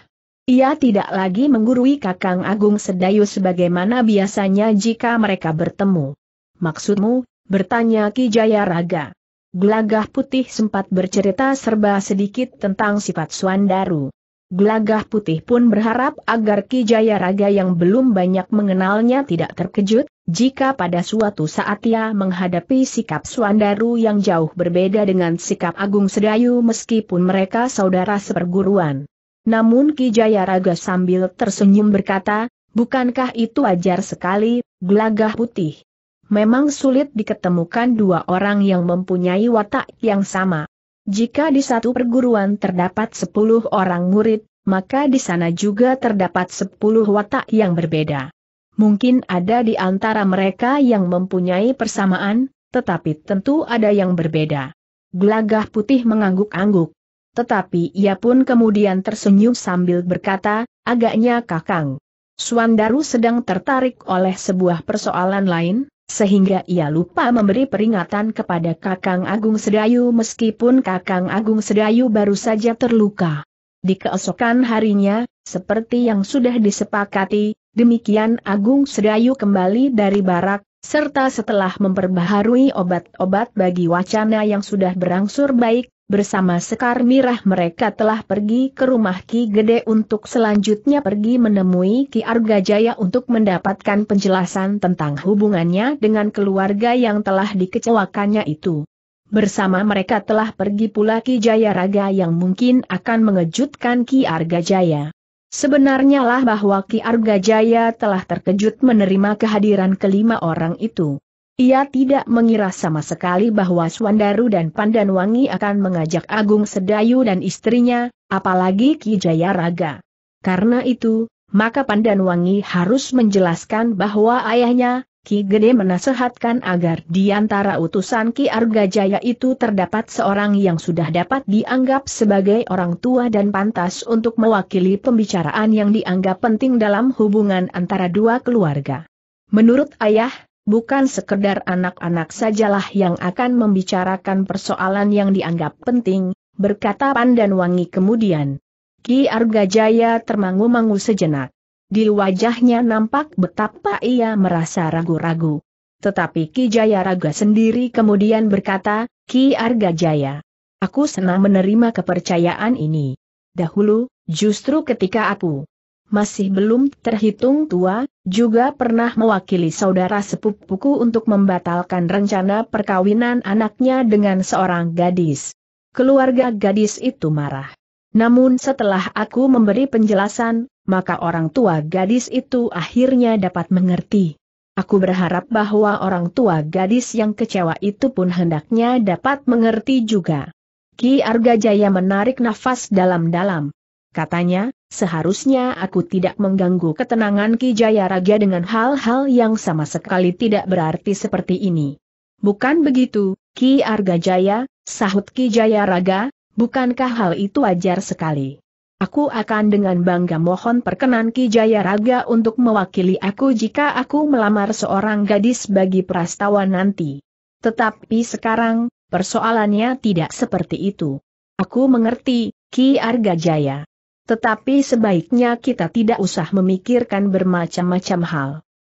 Ia tidak lagi menggurui Kakang Agung Sedayu sebagaimana biasanya jika mereka bertemu. Maksudmu, bertanya Ki Jaya Raga. Gelagah putih sempat bercerita serba sedikit tentang sifat Suandaru. Gelagah putih pun berharap agar Ki Jaya Raga yang belum banyak mengenalnya tidak terkejut, jika pada suatu saat ia menghadapi sikap Suandaru yang jauh berbeda dengan sikap Agung Sedayu meskipun mereka saudara seperguruan. Namun Ki Jaya Raga sambil tersenyum berkata, bukankah itu wajar sekali, gelagah putih? memang sulit diketemukan dua orang yang mempunyai watak yang sama. Jika di satu perguruan terdapat sepuluh orang murid, maka di sana juga terdapat sepuluh watak yang berbeda. Mungkin ada di antara mereka yang mempunyai persamaan, tetapi tentu ada yang berbeda. Gelagah putih mengangguk-angguk. Tetapi ia pun kemudian tersenyum sambil berkata, agaknya kakang. Suandaru sedang tertarik oleh sebuah persoalan lain, sehingga ia lupa memberi peringatan kepada Kakang Agung Sedayu meskipun Kakang Agung Sedayu baru saja terluka. Di keesokan harinya, seperti yang sudah disepakati, demikian Agung Sedayu kembali dari barak, serta setelah memperbaharui obat-obat bagi wacana yang sudah berangsur baik, Bersama Sekar Mirah mereka telah pergi ke rumah Ki Gede untuk selanjutnya pergi menemui Ki Arga Jaya untuk mendapatkan penjelasan tentang hubungannya dengan keluarga yang telah dikecewakannya itu. Bersama mereka telah pergi pula Ki Jaya Raga yang mungkin akan mengejutkan Ki Arga Jaya. Sebenarnya lah bahwa Ki Arga Jaya telah terkejut menerima kehadiran kelima orang itu. Ia tidak mengira sama sekali bahwa Swandaru dan Pandanwangi akan mengajak Agung Sedayu dan istrinya, apalagi Ki Jayaraga. Karena itu, maka Pandanwangi harus menjelaskan bahwa ayahnya, Ki Gede menasehatkan agar di antara utusan Ki Arga Jaya itu terdapat seorang yang sudah dapat dianggap sebagai orang tua dan pantas untuk mewakili pembicaraan yang dianggap penting dalam hubungan antara dua keluarga. Menurut ayah, bukan sekedar anak-anak sajalah yang akan membicarakan persoalan yang dianggap penting, berkata Pandan Wangi kemudian. Ki Arga Jaya termangu-mangu sejenak. Di wajahnya nampak betapa ia merasa ragu-ragu. Tetapi Ki Jaya Raga sendiri kemudian berkata, Ki Arga Jaya, aku senang menerima kepercayaan ini. Dahulu, justru ketika aku masih belum terhitung tua, juga pernah mewakili saudara sepupuku untuk membatalkan rencana perkawinan anaknya dengan seorang gadis. Keluarga gadis itu marah. Namun setelah aku memberi penjelasan, maka orang tua gadis itu akhirnya dapat mengerti. Aku berharap bahwa orang tua gadis yang kecewa itu pun hendaknya dapat mengerti juga. Ki Arga Jaya menarik nafas dalam-dalam katanya, seharusnya aku tidak mengganggu ketenangan Ki Jaya Raga dengan hal-hal yang sama sekali tidak berarti seperti ini. Bukan begitu, Ki Arga Jaya, sahut Ki Jaya Raga, bukankah hal itu wajar sekali? Aku akan dengan bangga mohon perkenan Ki Jaya Raga untuk mewakili aku jika aku melamar seorang gadis bagi prastawa nanti. Tetapi sekarang, persoalannya tidak seperti itu. Aku mengerti, Ki Arga Jaya. Tetapi sebaiknya kita tidak usah memikirkan bermacam-macam hal.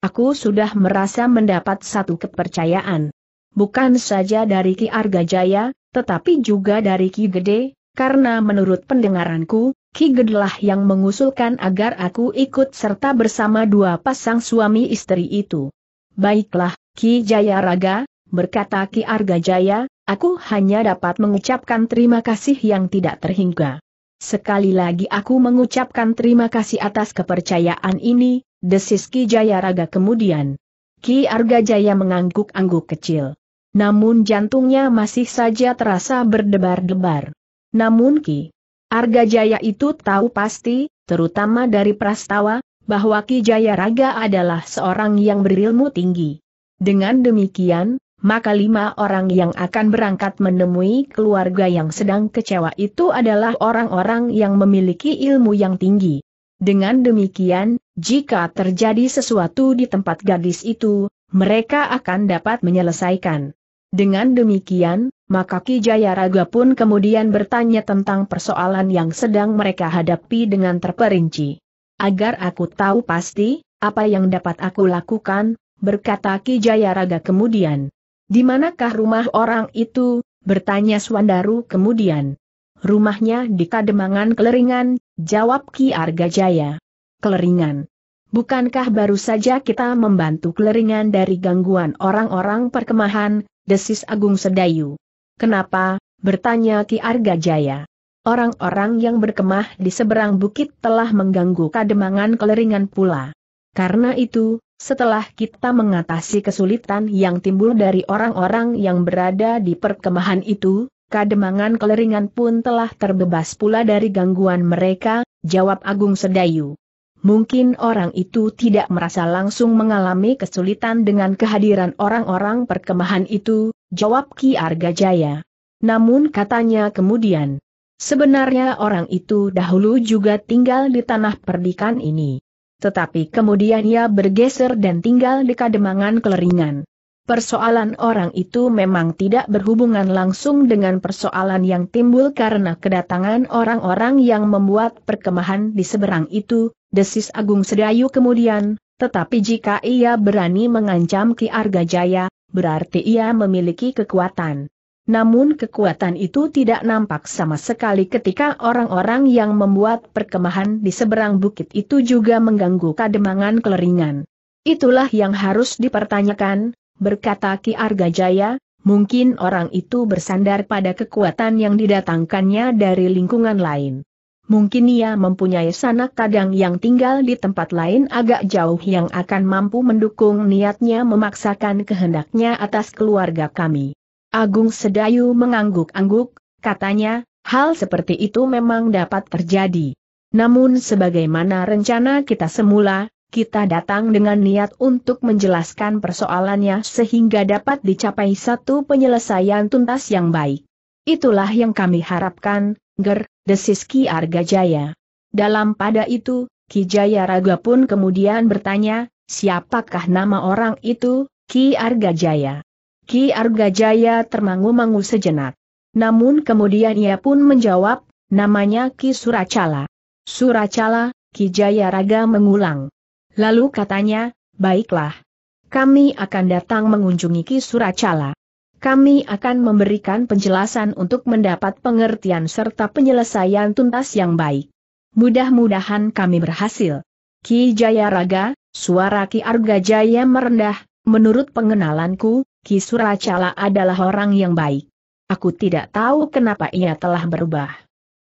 Aku sudah merasa mendapat satu kepercayaan. Bukan saja dari Ki Arga Jaya, tetapi juga dari Ki Gede, karena menurut pendengaranku, Ki Gede lah yang mengusulkan agar aku ikut serta bersama dua pasang suami istri itu. Baiklah, Ki Jaya Raga, berkata Ki Arga Jaya, aku hanya dapat mengucapkan terima kasih yang tidak terhingga. Sekali lagi aku mengucapkan terima kasih atas kepercayaan ini, desis Ki Jaya kemudian. Ki Arga Jaya mengangguk-angguk kecil. Namun jantungnya masih saja terasa berdebar-debar. Namun Ki Arga Jaya itu tahu pasti, terutama dari Prastawa, bahwa Ki Jayaraga adalah seorang yang berilmu tinggi. Dengan demikian, maka lima orang yang akan berangkat menemui keluarga yang sedang kecewa itu adalah orang-orang yang memiliki ilmu yang tinggi. Dengan demikian, jika terjadi sesuatu di tempat gadis itu, mereka akan dapat menyelesaikan. Dengan demikian, maka Ki Jayaraga pun kemudian bertanya tentang persoalan yang sedang mereka hadapi dengan terperinci. Agar aku tahu pasti, apa yang dapat aku lakukan, berkata Ki Jayaraga kemudian. Di manakah rumah orang itu? bertanya Swandaru kemudian. Rumahnya di Kademangan Keleringan, jawab Ki Arga Jaya. Keleringan. Bukankah baru saja kita membantu Keleringan dari gangguan orang-orang perkemahan, desis Agung Sedayu. Kenapa? bertanya Ki Arga Jaya. Orang-orang yang berkemah di seberang bukit telah mengganggu Kademangan Keleringan pula. Karena itu, setelah kita mengatasi kesulitan yang timbul dari orang-orang yang berada di perkemahan itu, kademangan keleringan pun telah terbebas pula dari gangguan mereka, jawab Agung Sedayu. Mungkin orang itu tidak merasa langsung mengalami kesulitan dengan kehadiran orang-orang perkemahan itu, jawab Ki Arga Jaya. Namun katanya kemudian, sebenarnya orang itu dahulu juga tinggal di tanah perdikan ini. Tetapi kemudian ia bergeser dan tinggal di kademangan keleringan. Persoalan orang itu memang tidak berhubungan langsung dengan persoalan yang timbul karena kedatangan orang-orang yang membuat perkemahan di seberang itu, desis Agung Sedayu kemudian, tetapi jika ia berani mengancam Ki Arga Jaya, berarti ia memiliki kekuatan. Namun kekuatan itu tidak nampak sama sekali ketika orang-orang yang membuat perkemahan di seberang bukit itu juga mengganggu kademangan keleringan. Itulah yang harus dipertanyakan, berkata Ki Arga Jaya. mungkin orang itu bersandar pada kekuatan yang didatangkannya dari lingkungan lain. Mungkin ia mempunyai sanak kadang yang tinggal di tempat lain agak jauh yang akan mampu mendukung niatnya memaksakan kehendaknya atas keluarga kami. Agung Sedayu mengangguk-angguk, katanya, hal seperti itu memang dapat terjadi. Namun sebagaimana rencana kita semula, kita datang dengan niat untuk menjelaskan persoalannya sehingga dapat dicapai satu penyelesaian tuntas yang baik. Itulah yang kami harapkan, Ger, desis Ki Argajaya. Dalam pada itu, Ki Jaya Raga pun kemudian bertanya, siapakah nama orang itu, Ki Arga Jaya? Ki Arga Jaya termangu-mangu sejenak. Namun kemudian ia pun menjawab, namanya Ki Suracala. Suracala, Ki Jaya Raga mengulang. Lalu katanya, baiklah. Kami akan datang mengunjungi Ki Suracala. Kami akan memberikan penjelasan untuk mendapat pengertian serta penyelesaian tuntas yang baik. Mudah-mudahan kami berhasil. Ki Jaya Raga, suara Ki Arga Jaya merendah, Menurut pengenalanku, Kisuracala adalah orang yang baik. Aku tidak tahu kenapa ia telah berubah.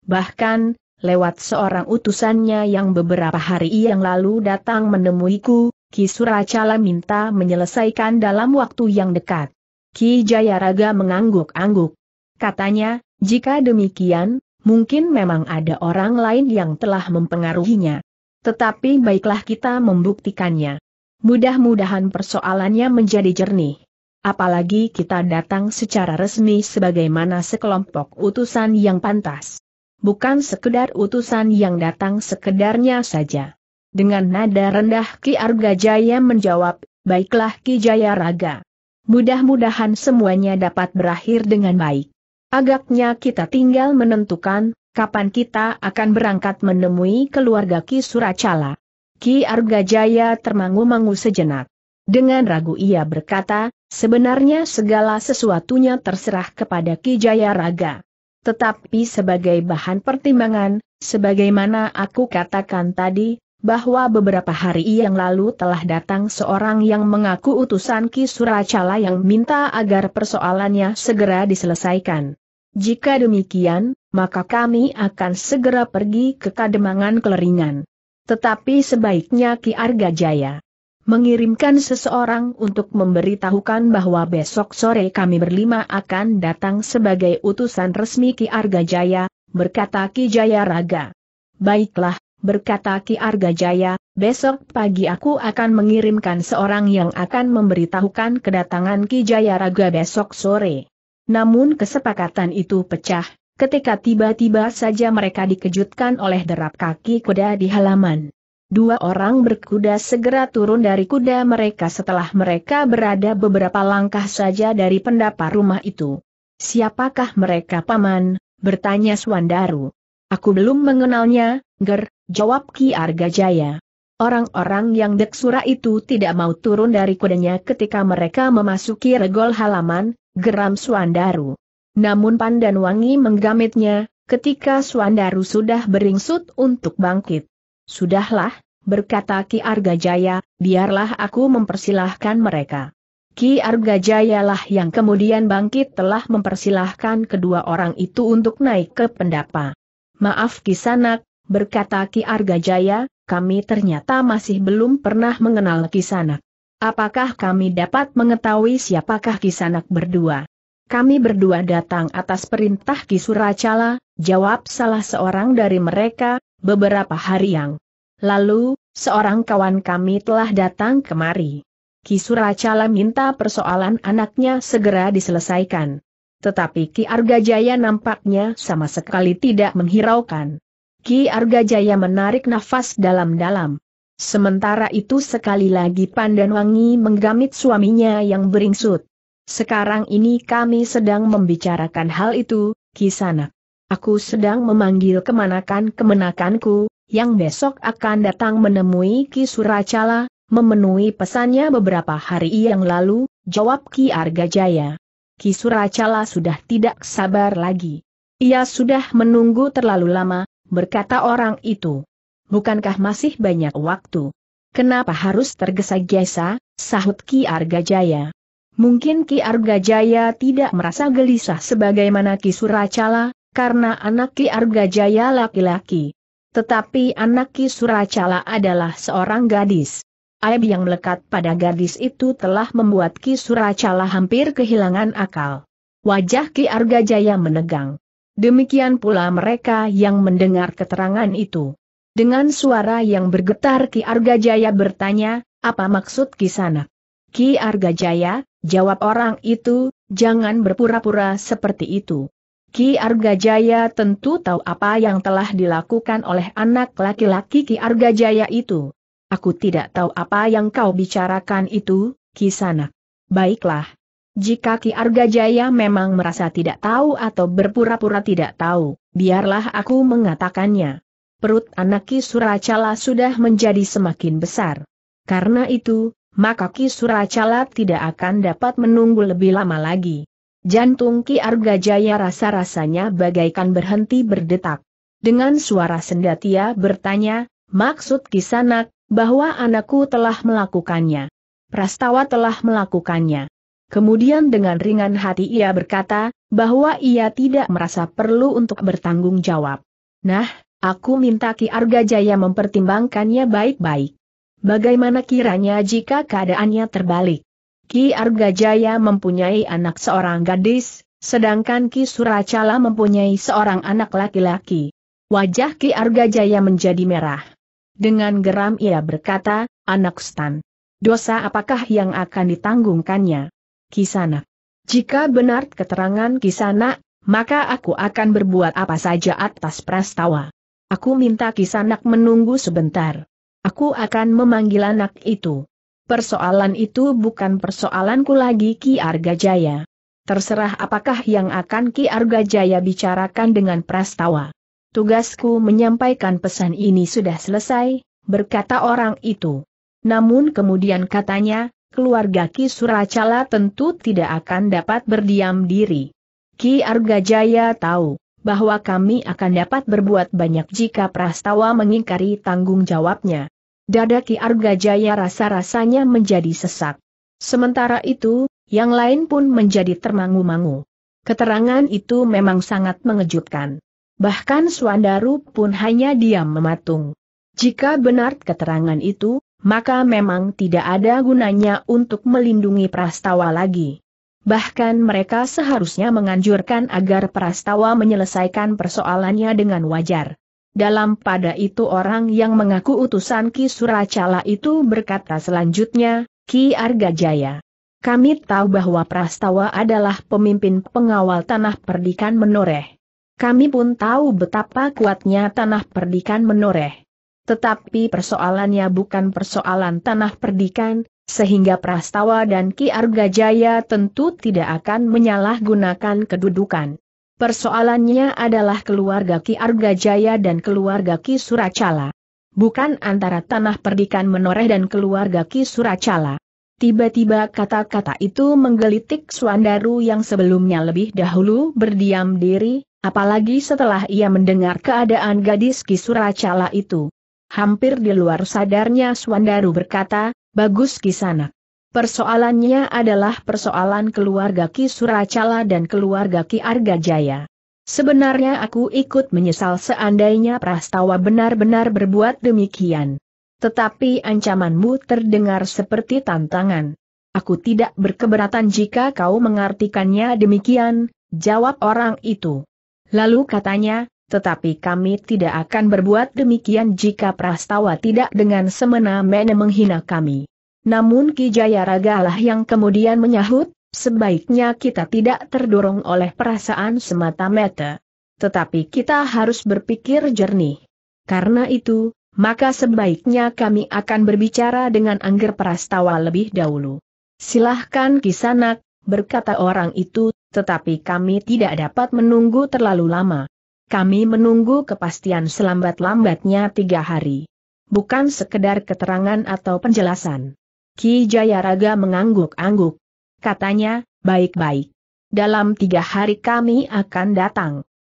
Bahkan, lewat seorang utusannya yang beberapa hari yang lalu datang menemuiku, Kisuracala minta menyelesaikan dalam waktu yang dekat. Ki Jayaraga mengangguk-angguk. Katanya, jika demikian, mungkin memang ada orang lain yang telah mempengaruhinya. Tetapi baiklah kita membuktikannya mudah-mudahan persoalannya menjadi jernih. Apalagi kita datang secara resmi sebagaimana sekelompok utusan yang pantas. Bukan sekedar utusan yang datang sekedarnya saja. Dengan nada rendah Ki Arga Jaya menjawab, baiklah Ki Jaya Raga. Mudah-mudahan semuanya dapat berakhir dengan baik. Agaknya kita tinggal menentukan, kapan kita akan berangkat menemui keluarga Ki Suracala. Ki Arga Jaya termangu-mangu sejenak. Dengan ragu ia berkata, sebenarnya segala sesuatunya terserah kepada Ki Jaya Raga. Tetapi sebagai bahan pertimbangan, sebagaimana aku katakan tadi, bahwa beberapa hari yang lalu telah datang seorang yang mengaku utusan Ki Suracala yang minta agar persoalannya segera diselesaikan. Jika demikian, maka kami akan segera pergi ke Kademangan Keleringan. Tetapi sebaiknya Ki Arga Jaya mengirimkan seseorang untuk memberitahukan bahwa besok sore kami berlima akan datang sebagai utusan resmi Ki Arga Jaya, berkata Ki Jaya Raga. Baiklah, berkata Ki Arga Jaya, besok pagi aku akan mengirimkan seorang yang akan memberitahukan kedatangan Ki Jaya Raga besok sore. Namun kesepakatan itu pecah, ketika tiba-tiba saja mereka dikejutkan oleh derap kaki kuda di halaman. Dua orang berkuda segera turun dari kuda mereka setelah mereka berada beberapa langkah saja dari pendapa rumah itu. Siapakah mereka paman? bertanya Swandaru. Aku belum mengenalnya, Ger, jawab Ki Arga Jaya. Orang-orang yang deksura itu tidak mau turun dari kudanya ketika mereka memasuki regol halaman, geram Swandaru. Namun pandan wangi menggamitnya, ketika Suandaru sudah beringsut untuk bangkit. Sudahlah, berkata Ki Arga Jaya, biarlah aku mempersilahkan mereka. Ki Arga Jaya lah yang kemudian bangkit telah mempersilahkan kedua orang itu untuk naik ke pendapa. Maaf Ki Sanak, berkata Ki Arga Jaya, kami ternyata masih belum pernah mengenal Ki Sanak. Apakah kami dapat mengetahui siapakah Ki Sanak berdua? Kami berdua datang atas perintah Kisuracala, jawab salah seorang dari mereka, beberapa hari yang lalu, seorang kawan kami telah datang kemari. Kisuracala minta persoalan anaknya segera diselesaikan. Tetapi Ki Argajaya nampaknya sama sekali tidak menghiraukan. Ki Argajaya menarik nafas dalam-dalam. Sementara itu sekali lagi Pandanwangi menggamit suaminya yang beringsut. Sekarang ini kami sedang membicarakan hal itu, Kisanak. Aku sedang memanggil kemanakan-kemenakanku, yang besok akan datang menemui Ki Suracala, memenuhi pesannya beberapa hari yang lalu, jawab Ki Argajaya. Ki Suracala sudah tidak sabar lagi. Ia sudah menunggu terlalu lama, berkata orang itu. Bukankah masih banyak waktu? Kenapa harus tergesa-gesa, sahut Ki Arga Jaya? Mungkin Ki Arga Jaya tidak merasa gelisah sebagaimana Ki Suracala, karena anak Ki Arga Jaya laki-laki. Tetapi anak Ki Suracala adalah seorang gadis. Aib yang melekat pada gadis itu telah membuat Ki Suracala hampir kehilangan akal. Wajah Ki Arga Jaya menegang. Demikian pula mereka yang mendengar keterangan itu. Dengan suara yang bergetar Ki Arga Jaya bertanya, apa maksud Ki Sanak? Ki Arga Jaya, jawab orang itu, jangan berpura-pura seperti itu. Ki Arga Jaya tentu tahu apa yang telah dilakukan oleh anak laki-laki Ki Arga Jaya itu. Aku tidak tahu apa yang kau bicarakan itu, Ki Sanak. Baiklah. Jika Ki Arga Jaya memang merasa tidak tahu atau berpura-pura tidak tahu, biarlah aku mengatakannya. Perut anak Ki Suracala sudah menjadi semakin besar. Karena itu, maka Ki Suracala tidak akan dapat menunggu lebih lama lagi. Jantung Ki Arga Jaya rasa-rasanya bagaikan berhenti berdetak. Dengan suara sendatia bertanya, maksud kisanak, bahwa anakku telah melakukannya. Prastawa telah melakukannya. Kemudian dengan ringan hati ia berkata, bahwa ia tidak merasa perlu untuk bertanggung jawab. Nah, aku minta Ki Arga Jaya mempertimbangkannya baik-baik. Bagaimana kiranya jika keadaannya terbalik? Ki Arga Jaya mempunyai anak seorang gadis, sedangkan Ki Suracala mempunyai seorang anak laki-laki. Wajah Ki Arga Jaya menjadi merah. Dengan geram ia berkata, anak Stan. Dosa apakah yang akan ditanggungkannya? Kisana. Jika benar keterangan Kisana, maka aku akan berbuat apa saja atas prastawa. Aku minta Kisanak menunggu sebentar. Aku akan memanggil anak itu. Persoalan itu bukan persoalanku lagi Ki Arga Jaya. Terserah apakah yang akan Ki Arga Jaya bicarakan dengan Prastawa. Tugasku menyampaikan pesan ini sudah selesai, berkata orang itu. Namun kemudian katanya, keluarga Ki Suracala tentu tidak akan dapat berdiam diri. Ki Arga Jaya tahu bahwa kami akan dapat berbuat banyak jika Prastawa mengingkari tanggung jawabnya. Dada Ki Arga Jaya rasa-rasanya menjadi sesak. Sementara itu, yang lain pun menjadi termangu-mangu. Keterangan itu memang sangat mengejutkan. Bahkan Suandaru pun hanya diam mematung. Jika benar keterangan itu, maka memang tidak ada gunanya untuk melindungi prastawa lagi. Bahkan mereka seharusnya menganjurkan agar prastawa menyelesaikan persoalannya dengan wajar. Dalam pada itu orang yang mengaku utusan Ki Suracala itu berkata selanjutnya, Ki Argajaya. Kami tahu bahwa Prastawa adalah pemimpin pengawal tanah perdikan menoreh. Kami pun tahu betapa kuatnya tanah perdikan menoreh. Tetapi persoalannya bukan persoalan tanah perdikan, sehingga Prastawa dan Ki Argajaya tentu tidak akan menyalahgunakan kedudukan. Persoalannya adalah keluarga Ki Arga Jaya dan keluarga Ki Suracala. Bukan antara tanah perdikan menoreh dan keluarga Ki Suracala. Tiba-tiba kata-kata itu menggelitik Suandaru yang sebelumnya lebih dahulu berdiam diri, apalagi setelah ia mendengar keadaan gadis Ki Suracala itu. Hampir di luar sadarnya Suandaru berkata, Bagus Kisanak. Persoalannya adalah persoalan keluarga Ki Suracala dan keluarga Ki Argajaya. Sebenarnya aku ikut menyesal seandainya Prastawa benar-benar berbuat demikian. Tetapi ancamanmu terdengar seperti tantangan. Aku tidak berkeberatan jika kau mengartikannya demikian, jawab orang itu. Lalu katanya, tetapi kami tidak akan berbuat demikian jika Prastawa tidak dengan semena-mena menghina kami. Namun Ki Jayaraga yang kemudian menyahut, sebaiknya kita tidak terdorong oleh perasaan semata-mata. Tetapi kita harus berpikir jernih. Karena itu, maka sebaiknya kami akan berbicara dengan Angger Prastawa lebih dahulu. Silahkan kisanak, berkata orang itu, tetapi kami tidak dapat menunggu terlalu lama. Kami menunggu kepastian selambat-lambatnya tiga hari. Bukan sekedar keterangan atau penjelasan. Ki Jayaraga mengangguk-angguk. Katanya, baik-baik. Dalam tiga hari kami akan datang.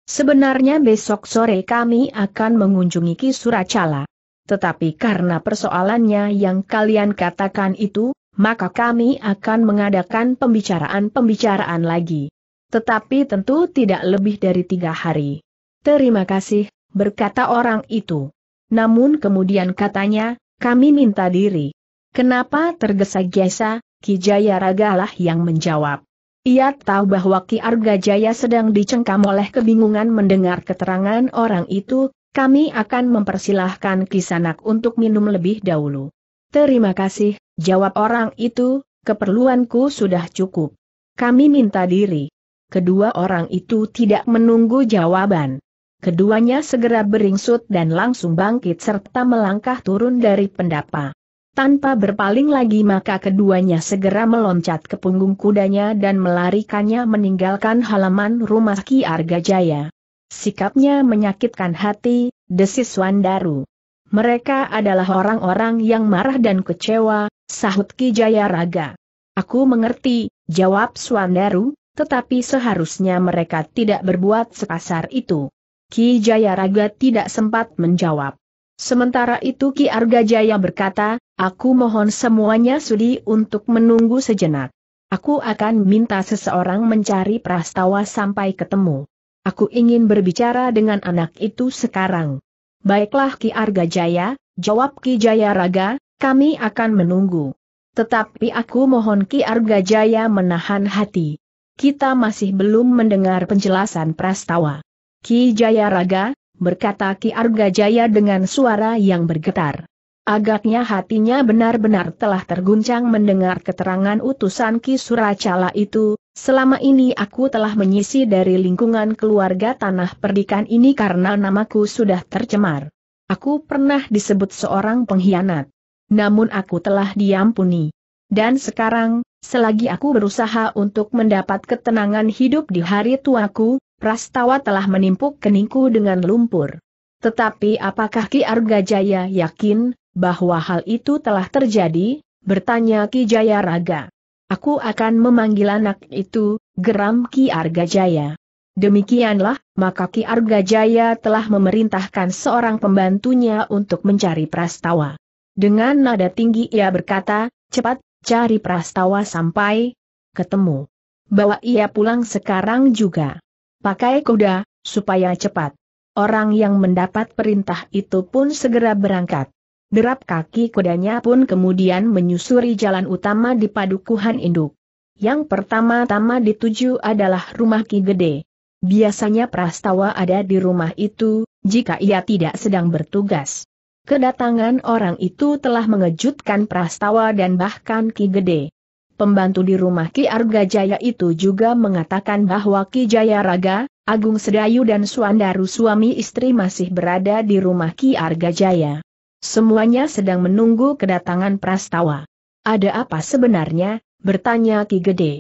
Sebenarnya besok sore kami akan mengunjungi Ki Suracala. Tetapi karena persoalannya yang kalian katakan itu, maka kami akan mengadakan pembicaraan-pembicaraan lagi. Tetapi tentu tidak lebih dari tiga hari. Terima kasih, berkata orang itu. Namun kemudian katanya, kami minta diri. Kenapa tergesa-gesa, Ki Jaya Ragalah yang menjawab. Ia tahu bahwa Ki Arga Jaya sedang dicengkam oleh kebingungan mendengar keterangan orang itu, kami akan mempersilahkan Kisanak untuk minum lebih dahulu. Terima kasih, jawab orang itu, keperluanku sudah cukup. Kami minta diri. Kedua orang itu tidak menunggu jawaban. Keduanya segera beringsut dan langsung bangkit serta melangkah turun dari pendapa. Tanpa berpaling lagi maka keduanya segera meloncat ke punggung kudanya dan melarikannya meninggalkan halaman rumah Ki Arga Jaya. Sikapnya menyakitkan hati, desis Wandaru. Mereka adalah orang-orang yang marah dan kecewa, sahut Ki Jaya Raga. Aku mengerti, jawab Swandaru, tetapi seharusnya mereka tidak berbuat sekasar itu. Ki Jaya Raga tidak sempat menjawab. Sementara itu Ki Arga Jaya berkata, aku mohon semuanya sudi untuk menunggu sejenak. Aku akan minta seseorang mencari prastawa sampai ketemu. Aku ingin berbicara dengan anak itu sekarang. Baiklah Ki Arga Jaya, jawab Ki Jaya Raga, kami akan menunggu. Tetapi aku mohon Ki Arga Jaya menahan hati. Kita masih belum mendengar penjelasan prastawa. Ki Jaya Raga? berkata Ki Arga Jaya dengan suara yang bergetar. Agaknya hatinya benar-benar telah terguncang mendengar keterangan utusan Ki Suracala itu, selama ini aku telah menyisi dari lingkungan keluarga tanah perdikan ini karena namaku sudah tercemar. Aku pernah disebut seorang pengkhianat. Namun aku telah diampuni. Dan sekarang, selagi aku berusaha untuk mendapat ketenangan hidup di hari tuaku, prastawa telah menimpuk keningku dengan lumpur. Tetapi apakah Ki Arga Jaya yakin bahwa hal itu telah terjadi? Bertanya Ki Jaya Raga. Aku akan memanggil anak itu, geram Ki Arga Jaya. Demikianlah, maka Ki Arga Jaya telah memerintahkan seorang pembantunya untuk mencari prastawa. Dengan nada tinggi ia berkata, cepat, cari prastawa sampai ketemu. Bawa ia pulang sekarang juga pakai kuda, supaya cepat. Orang yang mendapat perintah itu pun segera berangkat. Derap kaki kudanya pun kemudian menyusuri jalan utama di padukuhan induk. Yang pertama-tama dituju adalah rumah Ki Gede. Biasanya prastawa ada di rumah itu, jika ia tidak sedang bertugas. Kedatangan orang itu telah mengejutkan prastawa dan bahkan Ki Gede pembantu di rumah Ki Arga Jaya itu juga mengatakan bahwa Ki Jaya Raga, Agung Sedayu dan Suandaru suami istri masih berada di rumah Ki Arga Jaya. Semuanya sedang menunggu kedatangan Prastawa. Ada apa sebenarnya? bertanya Ki Gede.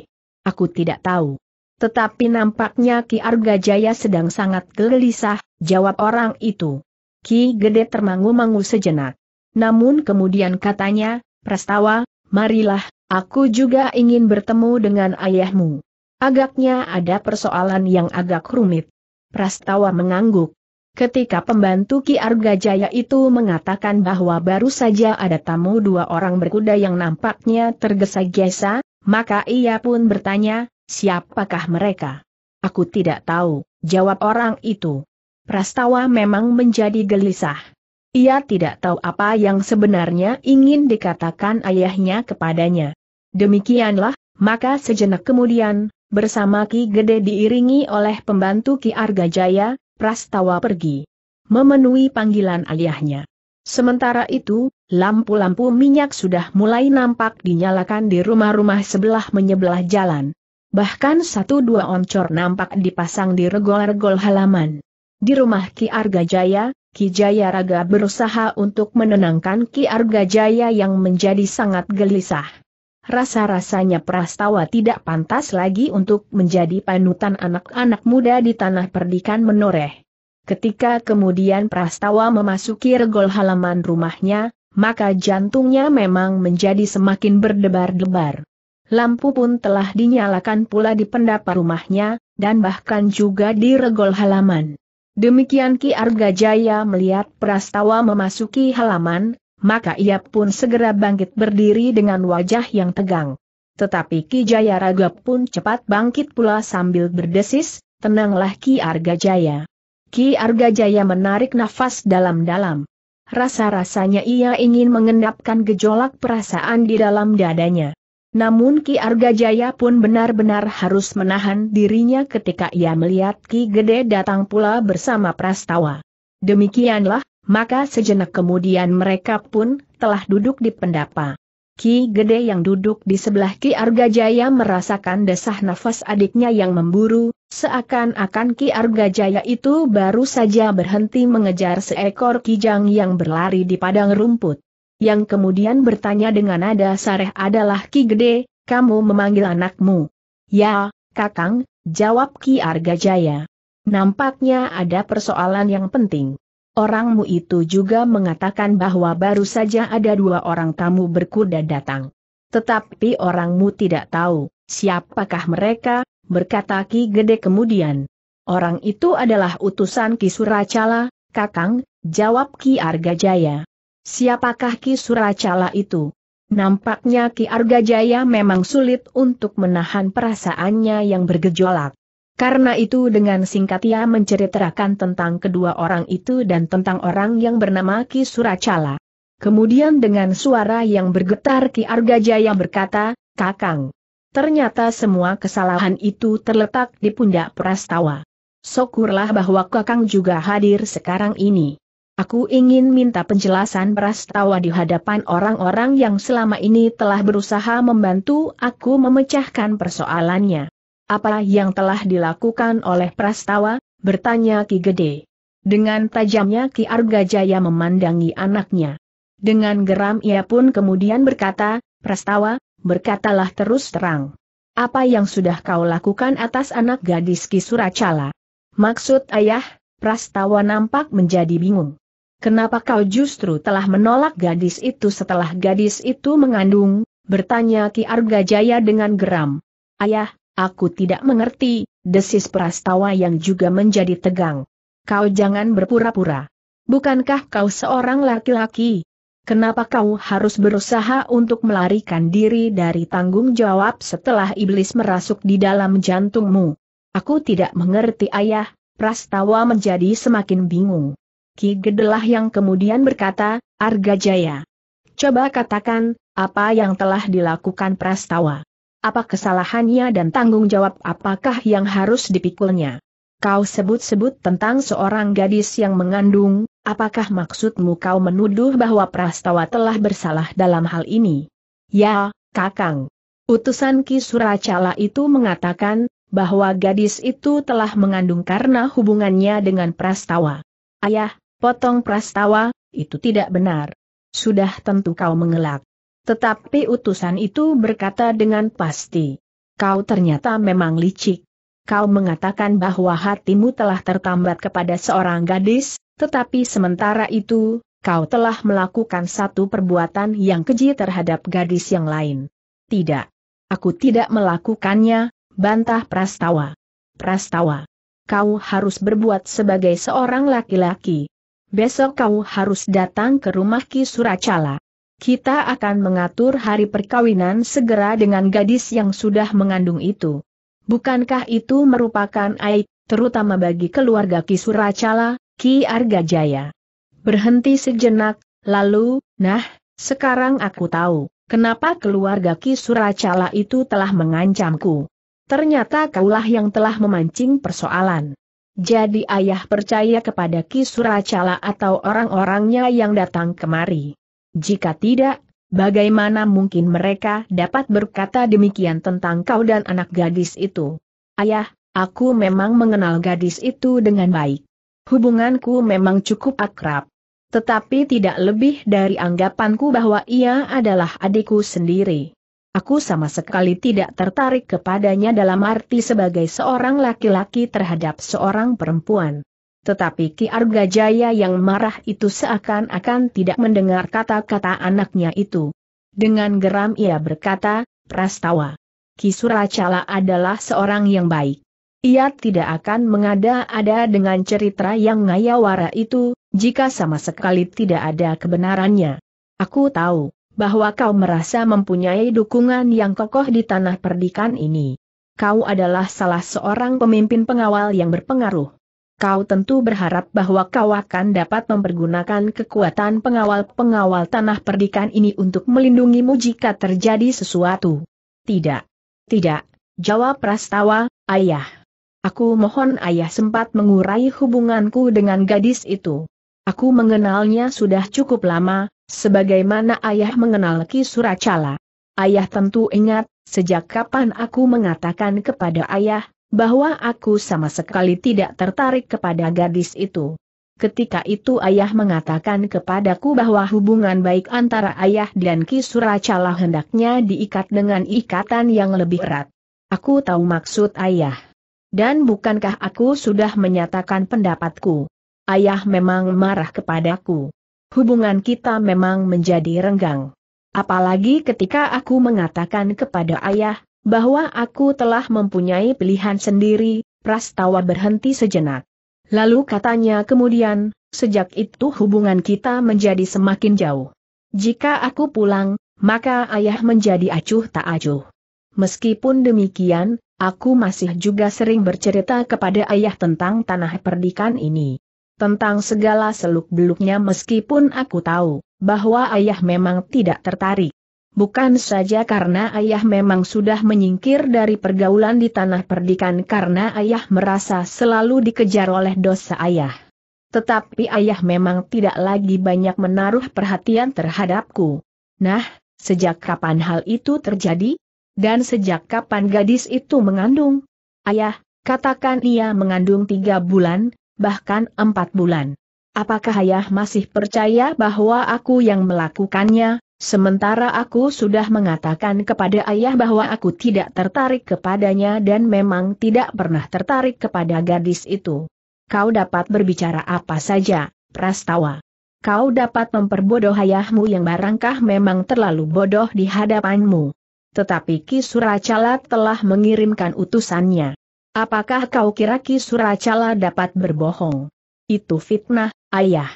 Aku tidak tahu. Tetapi nampaknya Ki Arga Jaya sedang sangat gelisah, jawab orang itu. Ki Gede termangu-mangu sejenak. Namun kemudian katanya, Prastawa, marilah, aku juga ingin bertemu dengan ayahmu. Agaknya ada persoalan yang agak rumit. Prastawa mengangguk. Ketika pembantu Ki Arga Jaya itu mengatakan bahwa baru saja ada tamu dua orang berkuda yang nampaknya tergesa-gesa, maka ia pun bertanya, siapakah mereka? Aku tidak tahu, jawab orang itu. Prastawa memang menjadi gelisah. Ia tidak tahu apa yang sebenarnya ingin dikatakan ayahnya kepadanya. Demikianlah, maka sejenak kemudian, bersama Ki Gede diiringi oleh pembantu Ki Arga Jaya, Prastawa pergi. Memenuhi panggilan ayahnya. Sementara itu, lampu-lampu minyak sudah mulai nampak dinyalakan di rumah-rumah sebelah menyebelah jalan. Bahkan satu dua oncor nampak dipasang di regol-regol halaman. Di rumah Ki Arga Jaya, Ki Jaya Raga berusaha untuk menenangkan Ki Arga Jaya yang menjadi sangat gelisah. Rasa-rasanya Prastawa tidak pantas lagi untuk menjadi panutan anak-anak muda di tanah perdikan menoreh. Ketika kemudian Prastawa memasuki regol halaman rumahnya, maka jantungnya memang menjadi semakin berdebar-debar. Lampu pun telah dinyalakan pula di pendapa rumahnya, dan bahkan juga di regol halaman. Demikian Ki Arga Jaya melihat Prastawa memasuki halaman, maka ia pun segera bangkit berdiri dengan wajah yang tegang. Tetapi Ki Jaya Raga pun cepat bangkit pula sambil berdesis, tenanglah Ki Arga Jaya. Ki Arga Jaya menarik nafas dalam-dalam. Rasa-rasanya ia ingin mengendapkan gejolak perasaan di dalam dadanya. Namun Ki Arga Jaya pun benar-benar harus menahan dirinya ketika ia melihat Ki Gede datang pula bersama Prastawa. Demikianlah, maka sejenak kemudian mereka pun telah duduk di pendapa. Ki Gede yang duduk di sebelah Ki Arga Jaya merasakan desah nafas adiknya yang memburu, seakan-akan Ki Arga Jaya itu baru saja berhenti mengejar seekor kijang yang berlari di padang rumput yang kemudian bertanya dengan nada sareh adalah Ki Gede, kamu memanggil anakmu. Ya, Kakang, jawab Ki Arga Jaya. Nampaknya ada persoalan yang penting. Orangmu itu juga mengatakan bahwa baru saja ada dua orang tamu berkuda datang. Tetapi orangmu tidak tahu, siapakah mereka, berkata Ki Gede kemudian. Orang itu adalah utusan Ki Suracala, Kakang, jawab Ki Arga Jaya. Siapakah Ki Suracala itu? Nampaknya Ki Arga Jaya memang sulit untuk menahan perasaannya yang bergejolak. Karena itu dengan singkat ia menceritakan tentang kedua orang itu dan tentang orang yang bernama Ki Suracala. Kemudian dengan suara yang bergetar Ki Arga Jaya berkata, Kakang. Ternyata semua kesalahan itu terletak di pundak Prastawa. Syukurlah bahwa Kakang juga hadir sekarang ini. Aku ingin minta penjelasan Prastawa di hadapan orang-orang yang selama ini telah berusaha membantu aku memecahkan persoalannya. Apa yang telah dilakukan oleh Prastawa? bertanya Ki Gede. Dengan tajamnya Ki Argajaya memandangi anaknya. Dengan geram ia pun kemudian berkata, Prastawa, berkatalah terus terang. Apa yang sudah kau lakukan atas anak gadis Ki Suracala? Maksud ayah, Prastawa nampak menjadi bingung. Kenapa kau justru telah menolak gadis itu setelah gadis itu mengandung? Bertanya Ki Arga Jaya dengan geram. Ayah, aku tidak mengerti, desis Prastawa yang juga menjadi tegang. Kau jangan berpura-pura. Bukankah kau seorang laki-laki? Kenapa kau harus berusaha untuk melarikan diri dari tanggung jawab setelah iblis merasuk di dalam jantungmu? Aku tidak mengerti ayah, Prastawa menjadi semakin bingung. Ki Gedelah yang kemudian berkata, Arga Jaya, Coba katakan, apa yang telah dilakukan Prastawa? Apa kesalahannya dan tanggung jawab apakah yang harus dipikulnya? Kau sebut-sebut tentang seorang gadis yang mengandung, apakah maksudmu kau menuduh bahwa Prastawa telah bersalah dalam hal ini? Ya, Kakang. Utusan Ki Suracala itu mengatakan, bahwa gadis itu telah mengandung karena hubungannya dengan Prastawa. Ayah, Potong Prastawa, itu tidak benar. Sudah tentu kau mengelak. Tetapi utusan itu berkata dengan pasti. Kau ternyata memang licik. Kau mengatakan bahwa hatimu telah tertambat kepada seorang gadis, tetapi sementara itu, kau telah melakukan satu perbuatan yang keji terhadap gadis yang lain. Tidak. Aku tidak melakukannya, bantah Prastawa. Prastawa. Kau harus berbuat sebagai seorang laki-laki besok kau harus datang ke rumah Ki Suracala. Kita akan mengatur hari perkawinan segera dengan gadis yang sudah mengandung itu. Bukankah itu merupakan aib, terutama bagi keluarga Ki Suracala, Ki Arga Jaya? Berhenti sejenak, lalu, nah, sekarang aku tahu, kenapa keluarga Ki Suracala itu telah mengancamku. Ternyata kaulah yang telah memancing persoalan. Jadi ayah percaya kepada Kisuracala atau orang-orangnya yang datang kemari. Jika tidak, bagaimana mungkin mereka dapat berkata demikian tentang kau dan anak gadis itu? Ayah, aku memang mengenal gadis itu dengan baik. Hubunganku memang cukup akrab. Tetapi tidak lebih dari anggapanku bahwa ia adalah adikku sendiri. Aku sama sekali tidak tertarik kepadanya dalam arti sebagai seorang laki-laki terhadap seorang perempuan. Tetapi Ki Arga Jaya yang marah itu seakan-akan tidak mendengar kata-kata anaknya itu. Dengan geram ia berkata, Prastawa. Ki Suracala adalah seorang yang baik. Ia tidak akan mengada-ada dengan cerita yang ngayawara itu, jika sama sekali tidak ada kebenarannya. Aku tahu bahwa kau merasa mempunyai dukungan yang kokoh di tanah perdikan ini. Kau adalah salah seorang pemimpin pengawal yang berpengaruh. Kau tentu berharap bahwa kau akan dapat mempergunakan kekuatan pengawal-pengawal tanah perdikan ini untuk melindungimu jika terjadi sesuatu. Tidak. Tidak, jawab Prastawa, ayah. Aku mohon ayah sempat mengurai hubunganku dengan gadis itu. Aku mengenalnya sudah cukup lama, Sebagaimana ayah mengenal Ki Suracala. Ayah tentu ingat, sejak kapan aku mengatakan kepada ayah, bahwa aku sama sekali tidak tertarik kepada gadis itu. Ketika itu ayah mengatakan kepadaku bahwa hubungan baik antara ayah dan Ki Suracala hendaknya diikat dengan ikatan yang lebih erat. Aku tahu maksud ayah. Dan bukankah aku sudah menyatakan pendapatku? Ayah memang marah kepadaku hubungan kita memang menjadi renggang. Apalagi ketika aku mengatakan kepada ayah, bahwa aku telah mempunyai pilihan sendiri, Prastawa berhenti sejenak. Lalu katanya kemudian, sejak itu hubungan kita menjadi semakin jauh. Jika aku pulang, maka ayah menjadi acuh tak acuh. Meskipun demikian, aku masih juga sering bercerita kepada ayah tentang tanah perdikan ini tentang segala seluk-beluknya meskipun aku tahu bahwa ayah memang tidak tertarik. Bukan saja karena ayah memang sudah menyingkir dari pergaulan di tanah perdikan karena ayah merasa selalu dikejar oleh dosa ayah. Tetapi ayah memang tidak lagi banyak menaruh perhatian terhadapku. Nah, sejak kapan hal itu terjadi? Dan sejak kapan gadis itu mengandung? Ayah, katakan ia mengandung tiga bulan, bahkan empat bulan. Apakah ayah masih percaya bahwa aku yang melakukannya, sementara aku sudah mengatakan kepada ayah bahwa aku tidak tertarik kepadanya dan memang tidak pernah tertarik kepada gadis itu. Kau dapat berbicara apa saja, Prastawa. Kau dapat memperbodoh ayahmu yang barangkah memang terlalu bodoh di hadapanmu. Tetapi Kisura Calat telah mengirimkan utusannya. Apakah kau kira Ki Suracala dapat berbohong? Itu fitnah, ayah.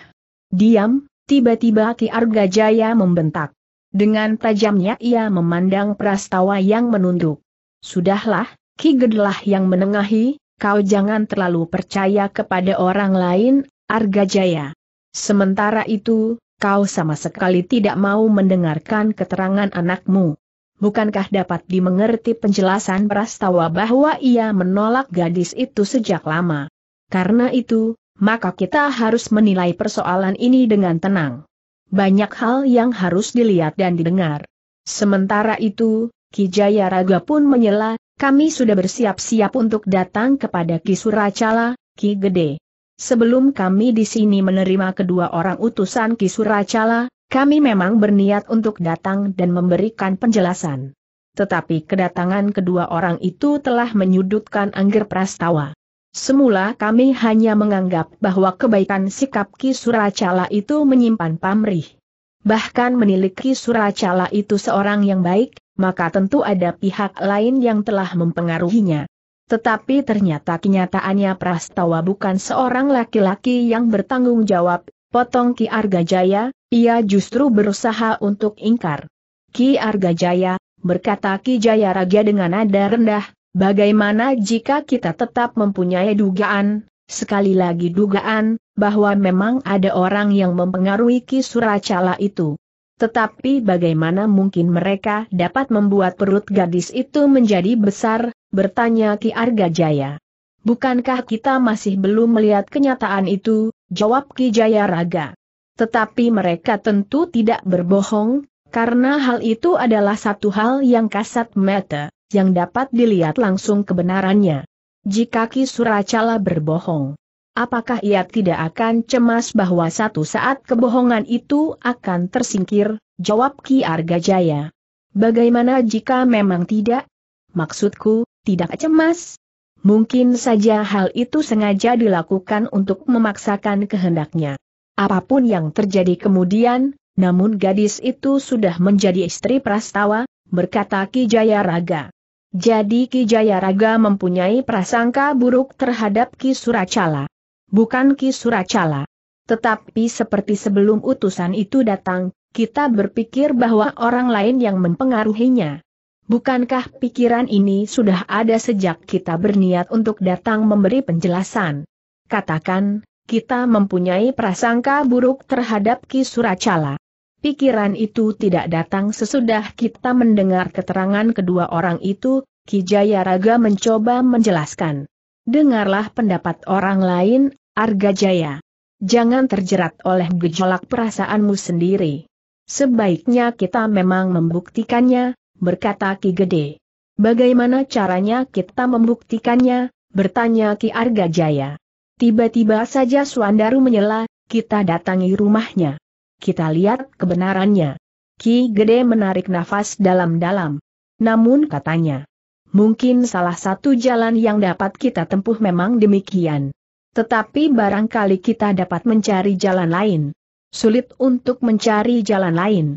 Diam, tiba-tiba Ki Argajaya membentak. Dengan tajamnya ia memandang prastawa yang menunduk. Sudahlah, Ki Gedelah yang menengahi, kau jangan terlalu percaya kepada orang lain, Argajaya. Sementara itu, kau sama sekali tidak mau mendengarkan keterangan anakmu bukankah dapat dimengerti penjelasan Prastawa bahwa ia menolak gadis itu sejak lama? Karena itu, maka kita harus menilai persoalan ini dengan tenang. Banyak hal yang harus dilihat dan didengar. Sementara itu, Kijaya Raga pun menyela, kami sudah bersiap-siap untuk datang kepada Ki Suracala, Ki Gede. Sebelum kami di sini menerima kedua orang utusan Ki Suracala, kami memang berniat untuk datang dan memberikan penjelasan. Tetapi kedatangan kedua orang itu telah menyudutkan Angger Prastawa. Semula kami hanya menganggap bahwa kebaikan sikap Ki Suracala itu menyimpan pamrih. Bahkan menilik Ki Suracala itu seorang yang baik, maka tentu ada pihak lain yang telah mempengaruhinya. Tetapi ternyata kenyataannya Prastawa bukan seorang laki-laki yang bertanggung jawab, potong Ki Arga Jaya, ia justru berusaha untuk ingkar. Ki Arga Jaya berkata Ki Jaya Raja dengan nada rendah, bagaimana jika kita tetap mempunyai dugaan, sekali lagi dugaan, bahwa memang ada orang yang mempengaruhi Ki Suracala itu. Tetapi bagaimana mungkin mereka dapat membuat perut gadis itu menjadi besar, bertanya Ki Arga Jaya. Bukankah kita masih belum melihat kenyataan itu, jawab Ki Jaya Raga. Tetapi mereka tentu tidak berbohong, karena hal itu adalah satu hal yang kasat mata, yang dapat dilihat langsung kebenarannya. Jika Ki Suracala berbohong, apakah ia tidak akan cemas bahwa satu saat kebohongan itu akan tersingkir, jawab Ki Arga Jaya. Bagaimana jika memang tidak? Maksudku, tidak cemas, Mungkin saja hal itu sengaja dilakukan untuk memaksakan kehendaknya. Apapun yang terjadi kemudian, namun gadis itu sudah menjadi istri Prastawa, berkata Ki Jayaraga. Jadi Ki Jayaraga mempunyai prasangka buruk terhadap Ki Suracala. Bukan Ki Suracala. Tetapi seperti sebelum utusan itu datang, kita berpikir bahwa orang lain yang mempengaruhinya. Bukankah pikiran ini sudah ada sejak kita berniat untuk datang memberi penjelasan? Katakan, kita mempunyai prasangka buruk terhadap Ki Suracala. Pikiran itu tidak datang sesudah kita mendengar keterangan kedua orang itu, Ki Jayaraga mencoba menjelaskan. Dengarlah pendapat orang lain, Arga Jaya. Jangan terjerat oleh gejolak perasaanmu sendiri. Sebaiknya kita memang membuktikannya, berkata Ki Gede. Bagaimana caranya kita membuktikannya, bertanya Ki Arga Jaya. Tiba-tiba saja Suandaru menyela, kita datangi rumahnya. Kita lihat kebenarannya. Ki Gede menarik nafas dalam-dalam. Namun katanya, mungkin salah satu jalan yang dapat kita tempuh memang demikian. Tetapi barangkali kita dapat mencari jalan lain. Sulit untuk mencari jalan lain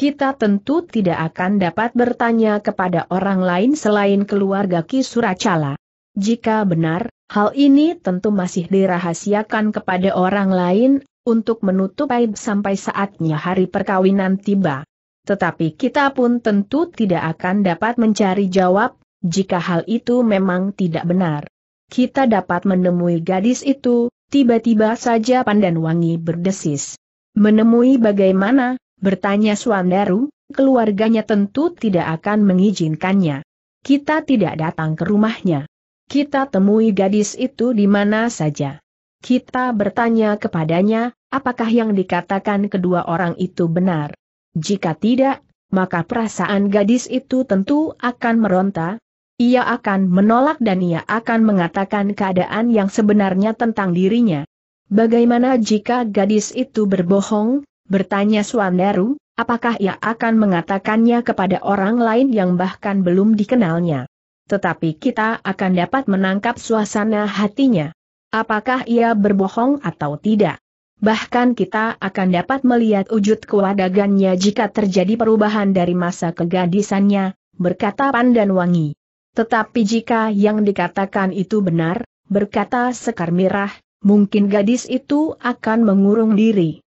kita tentu tidak akan dapat bertanya kepada orang lain selain keluarga Ki Suracala. Jika benar, hal ini tentu masih dirahasiakan kepada orang lain, untuk menutup aib sampai saatnya hari perkawinan tiba. Tetapi kita pun tentu tidak akan dapat mencari jawab, jika hal itu memang tidak benar. Kita dapat menemui gadis itu, tiba-tiba saja Pandan Wangi berdesis. Menemui bagaimana, Bertanya Suandaru, keluarganya tentu tidak akan mengizinkannya. Kita tidak datang ke rumahnya. Kita temui gadis itu di mana saja. Kita bertanya kepadanya, apakah yang dikatakan kedua orang itu benar. Jika tidak, maka perasaan gadis itu tentu akan meronta, ia akan menolak dan ia akan mengatakan keadaan yang sebenarnya tentang dirinya. Bagaimana jika gadis itu berbohong, Bertanya Suandaru, apakah ia akan mengatakannya kepada orang lain yang bahkan belum dikenalnya. Tetapi kita akan dapat menangkap suasana hatinya. Apakah ia berbohong atau tidak? Bahkan kita akan dapat melihat wujud kewadagannya jika terjadi perubahan dari masa kegadisannya, berkata Pandan Wangi. Tetapi jika yang dikatakan itu benar, berkata Sekar Mirah, mungkin gadis itu akan mengurung diri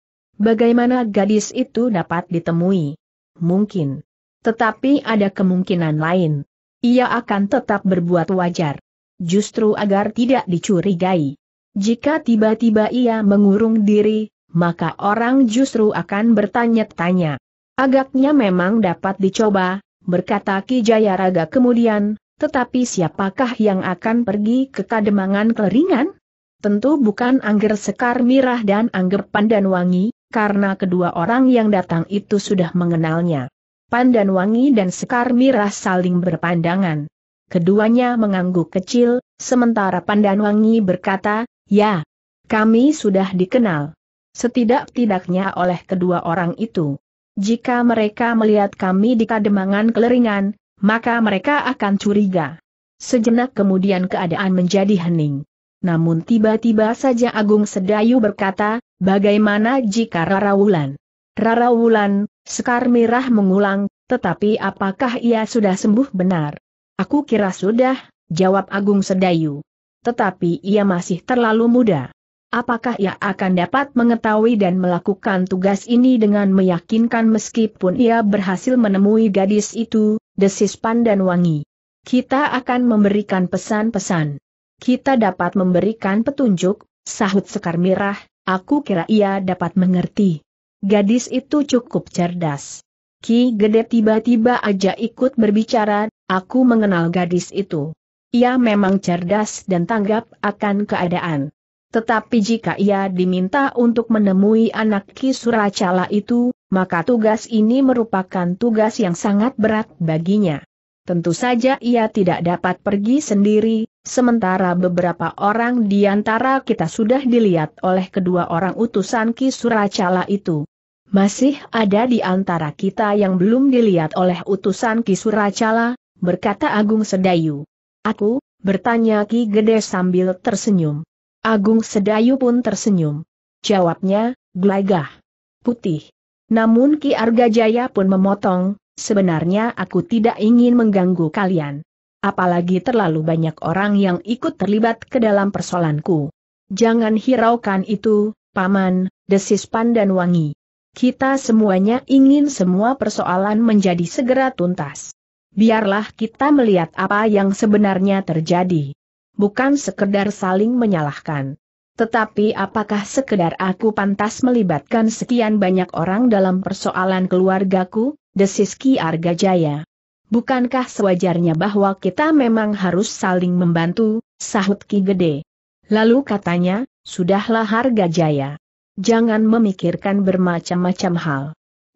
bagaimana gadis itu dapat ditemui? Mungkin. Tetapi ada kemungkinan lain. Ia akan tetap berbuat wajar. Justru agar tidak dicurigai. Jika tiba-tiba ia mengurung diri, maka orang justru akan bertanya-tanya. Agaknya memang dapat dicoba, berkata Ki Jayaraga kemudian, tetapi siapakah yang akan pergi ke Kademangan keringan? Tentu bukan Angger Sekar Mirah dan Angger Pandanwangi, karena kedua orang yang datang itu sudah mengenalnya. Pandan Wangi dan Sekar Mirah saling berpandangan. Keduanya mengangguk kecil, sementara Pandan Wangi berkata, Ya, kami sudah dikenal. Setidak-tidaknya oleh kedua orang itu. Jika mereka melihat kami di kademangan keleringan, maka mereka akan curiga. Sejenak kemudian keadaan menjadi hening. Namun tiba-tiba saja Agung Sedayu berkata, bagaimana jika Rara Wulan? Rara Wulan, Sekar Mirah mengulang, tetapi apakah ia sudah sembuh benar? Aku kira sudah, jawab Agung Sedayu. Tetapi ia masih terlalu muda. Apakah ia akan dapat mengetahui dan melakukan tugas ini dengan meyakinkan meskipun ia berhasil menemui gadis itu, desis pandan wangi. Kita akan memberikan pesan-pesan kita dapat memberikan petunjuk, sahut Sekar Mirah, aku kira ia dapat mengerti. Gadis itu cukup cerdas. Ki Gede tiba-tiba aja ikut berbicara, aku mengenal gadis itu. Ia memang cerdas dan tanggap akan keadaan. Tetapi jika ia diminta untuk menemui anak Ki Suracala itu, maka tugas ini merupakan tugas yang sangat berat baginya. Tentu saja ia tidak dapat pergi sendiri, Sementara beberapa orang di antara kita sudah dilihat oleh kedua orang utusan Ki Suracala itu. Masih ada di antara kita yang belum dilihat oleh utusan Ki Suracala, berkata Agung Sedayu. Aku, bertanya Ki Gede sambil tersenyum. Agung Sedayu pun tersenyum. Jawabnya, gelagah. Putih. Namun Ki Argajaya pun memotong, sebenarnya aku tidak ingin mengganggu kalian apalagi terlalu banyak orang yang ikut terlibat ke dalam persoalanku. Jangan hiraukan itu, Paman, desis Pandan Wangi. Kita semuanya ingin semua persoalan menjadi segera tuntas. Biarlah kita melihat apa yang sebenarnya terjadi. Bukan sekedar saling menyalahkan. Tetapi apakah sekedar aku pantas melibatkan sekian banyak orang dalam persoalan keluargaku, desis Ki Arga Jaya. Bukankah sewajarnya bahwa kita memang harus saling membantu, sahut Ki Gede. Lalu katanya, sudahlah harga jaya. Jangan memikirkan bermacam-macam hal.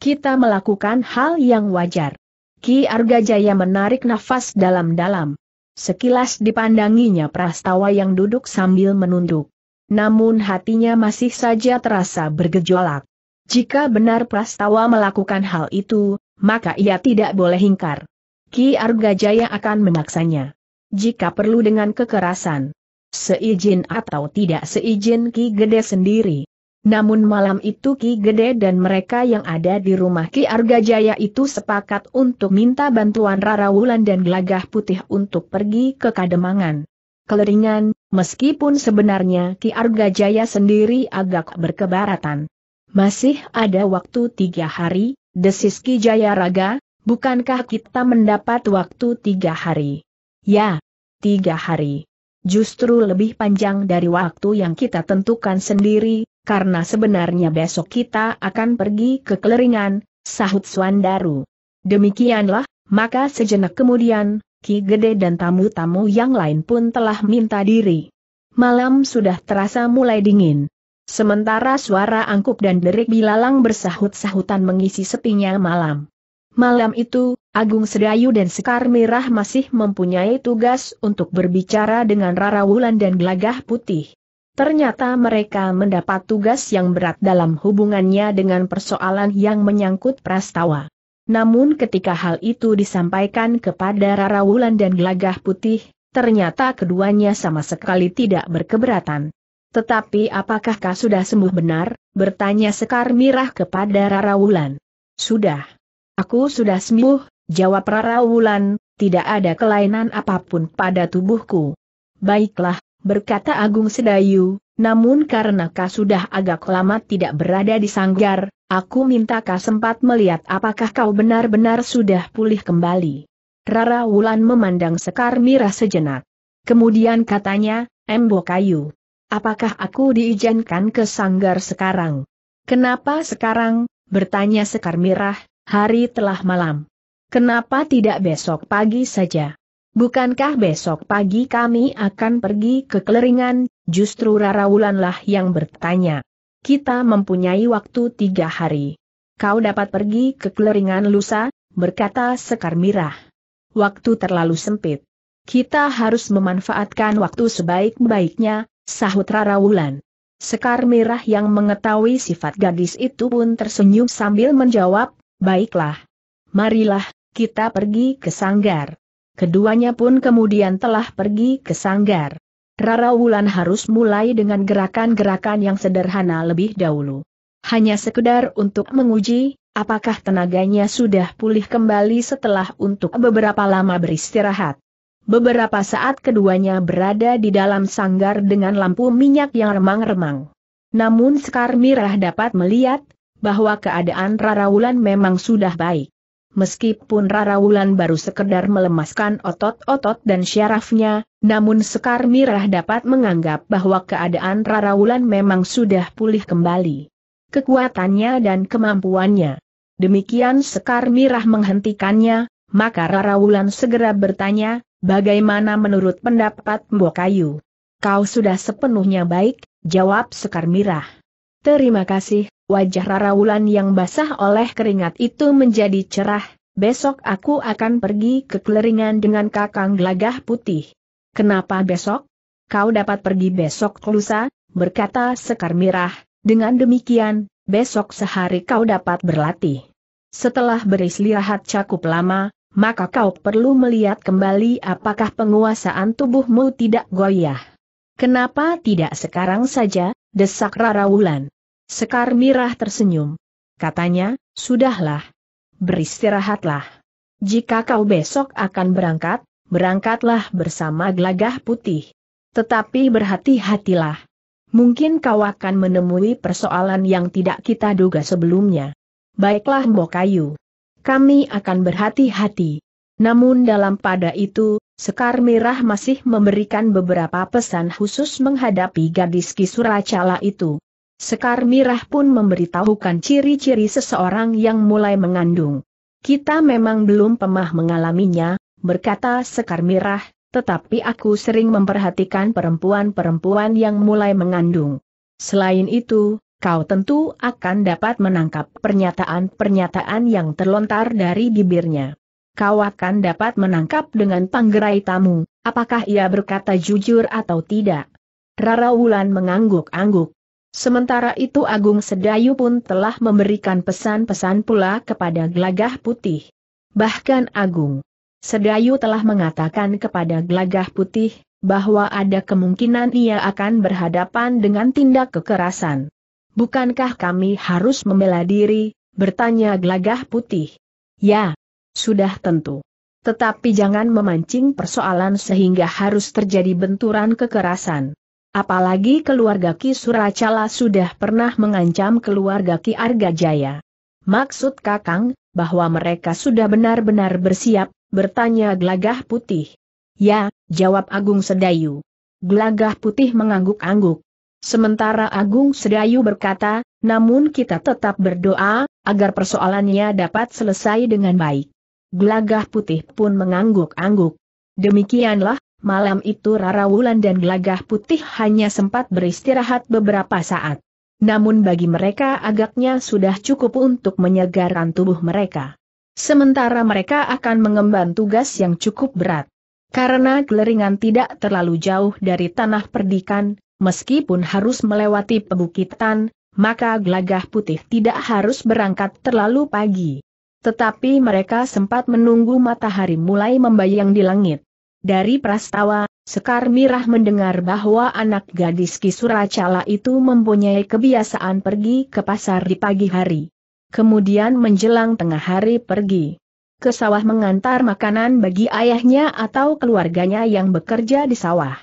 Kita melakukan hal yang wajar. Ki Arga Jaya menarik nafas dalam-dalam. Sekilas dipandanginya prastawa yang duduk sambil menunduk. Namun hatinya masih saja terasa bergejolak. Jika benar prastawa melakukan hal itu, maka ia tidak boleh hingkar. Ki Arga Jaya akan memaksanya. Jika perlu dengan kekerasan. Seijin atau tidak seijin Ki Gede sendiri. Namun malam itu Ki Gede dan mereka yang ada di rumah Ki Arga Jaya itu sepakat untuk minta bantuan Rara Wulan dan Gelagah Putih untuk pergi ke Kademangan. Keleringan, meskipun sebenarnya Ki Arga Jaya sendiri agak berkebaratan. Masih ada waktu tiga hari, desis Ki Raga, Bukankah kita mendapat waktu tiga hari? Ya, tiga hari. Justru lebih panjang dari waktu yang kita tentukan sendiri, karena sebenarnya besok kita akan pergi ke Keleringan, sahut Swandaru. Demikianlah, maka sejenak kemudian, Ki Gede dan tamu-tamu yang lain pun telah minta diri. Malam sudah terasa mulai dingin. Sementara suara angkup dan derik bilalang bersahut-sahutan mengisi sepinya malam. Malam itu, Agung Sedayu dan Sekar Merah masih mempunyai tugas untuk berbicara dengan Rara Wulan dan Gelagah Putih. Ternyata mereka mendapat tugas yang berat dalam hubungannya dengan persoalan yang menyangkut prastawa. Namun ketika hal itu disampaikan kepada Rara Wulan dan Gelagah Putih, ternyata keduanya sama sekali tidak berkeberatan. Tetapi apakah kau sudah sembuh benar? Bertanya Sekar Mirah kepada Rara Wulan. Sudah. Aku sudah sembuh, jawab Rara Wulan, tidak ada kelainan apapun pada tubuhku. Baiklah, berkata Agung Sedayu, namun karena kau sudah agak lama tidak berada di sanggar, aku minta kau sempat melihat apakah kau benar-benar sudah pulih kembali. Rara Wulan memandang Sekar Mira sejenak. Kemudian katanya, Embo Kayu. Apakah aku diizinkan ke sanggar sekarang? Kenapa sekarang? Bertanya Sekar Mirah, Hari telah malam. Kenapa tidak besok pagi saja? Bukankah besok pagi kami akan pergi ke Keleringan, justru Rarawulanlah yang bertanya. Kita mempunyai waktu tiga hari. Kau dapat pergi ke Keleringan lusa, berkata Sekar Mirah. Waktu terlalu sempit. Kita harus memanfaatkan waktu sebaik-baiknya, sahut Rarawulan. Sekar Mirah yang mengetahui sifat gadis itu pun tersenyum sambil menjawab, Baiklah. Marilah, kita pergi ke sanggar. Keduanya pun kemudian telah pergi ke sanggar. Rara Wulan harus mulai dengan gerakan-gerakan yang sederhana lebih dahulu. Hanya sekedar untuk menguji, apakah tenaganya sudah pulih kembali setelah untuk beberapa lama beristirahat. Beberapa saat keduanya berada di dalam sanggar dengan lampu minyak yang remang-remang. Namun Sekar Mirah dapat melihat, bahwa keadaan Raraulan memang sudah baik. Meskipun Raraulan baru sekedar melemaskan otot-otot dan syarafnya, namun Sekar Mirah dapat menganggap bahwa keadaan Raraulan memang sudah pulih kembali. Kekuatannya dan kemampuannya. Demikian Sekar Mirah menghentikannya, maka Raraulan segera bertanya, bagaimana menurut pendapat Kayu? Kau sudah sepenuhnya baik, jawab Sekar Mirah. Terima kasih, Wajah Rara Wulan yang basah oleh keringat itu menjadi cerah, besok aku akan pergi ke keleringan dengan kakang gelagah putih. Kenapa besok? Kau dapat pergi besok lusa, berkata Sekar Mirah, dengan demikian, besok sehari kau dapat berlatih. Setelah beristirahat cakup lama, maka kau perlu melihat kembali apakah penguasaan tubuhmu tidak goyah. Kenapa tidak sekarang saja, desak Rara Wulan. Sekar Mirah tersenyum. Katanya, sudahlah. Beristirahatlah. Jika kau besok akan berangkat, berangkatlah bersama gelagah putih. Tetapi berhati-hatilah. Mungkin kau akan menemui persoalan yang tidak kita duga sebelumnya. Baiklah Mbokayu. Kami akan berhati-hati. Namun dalam pada itu, Sekar Mirah masih memberikan beberapa pesan khusus menghadapi gadis Kisuracala itu. Sekar Mirah pun memberitahukan ciri-ciri seseorang yang mulai mengandung. Kita memang belum pemah mengalaminya, berkata Sekar Mirah, tetapi aku sering memperhatikan perempuan-perempuan yang mulai mengandung. Selain itu, kau tentu akan dapat menangkap pernyataan-pernyataan yang terlontar dari bibirnya. Kau akan dapat menangkap dengan panggerai tamu, apakah ia berkata jujur atau tidak. Rara Wulan mengangguk-angguk. Sementara itu Agung Sedayu pun telah memberikan pesan-pesan pula kepada Glagah Putih. Bahkan Agung Sedayu telah mengatakan kepada Glagah Putih, bahwa ada kemungkinan ia akan berhadapan dengan tindak kekerasan. Bukankah kami harus membela diri, bertanya Glagah Putih. Ya, sudah tentu. Tetapi jangan memancing persoalan sehingga harus terjadi benturan kekerasan. Apalagi keluarga Ki Suracala sudah pernah mengancam keluarga Ki Arga Jaya. Maksud Kakang, bahwa mereka sudah benar-benar bersiap, bertanya Gelagah Putih. Ya, jawab Agung Sedayu. Gelagah Putih mengangguk-angguk. Sementara Agung Sedayu berkata, namun kita tetap berdoa, agar persoalannya dapat selesai dengan baik. Gelagah Putih pun mengangguk-angguk. Demikianlah, Malam itu Rara Wulan dan Gelagah Putih hanya sempat beristirahat beberapa saat. Namun bagi mereka agaknya sudah cukup untuk menyegarkan tubuh mereka. Sementara mereka akan mengemban tugas yang cukup berat. Karena geleringan tidak terlalu jauh dari tanah perdikan, meskipun harus melewati pebukitan, maka gelagah putih tidak harus berangkat terlalu pagi. Tetapi mereka sempat menunggu matahari mulai membayang di langit. Dari prastawa, Sekar Mirah mendengar bahwa anak gadis Kisuracala itu mempunyai kebiasaan pergi ke pasar di pagi hari. Kemudian menjelang tengah hari pergi ke sawah mengantar makanan bagi ayahnya atau keluarganya yang bekerja di sawah.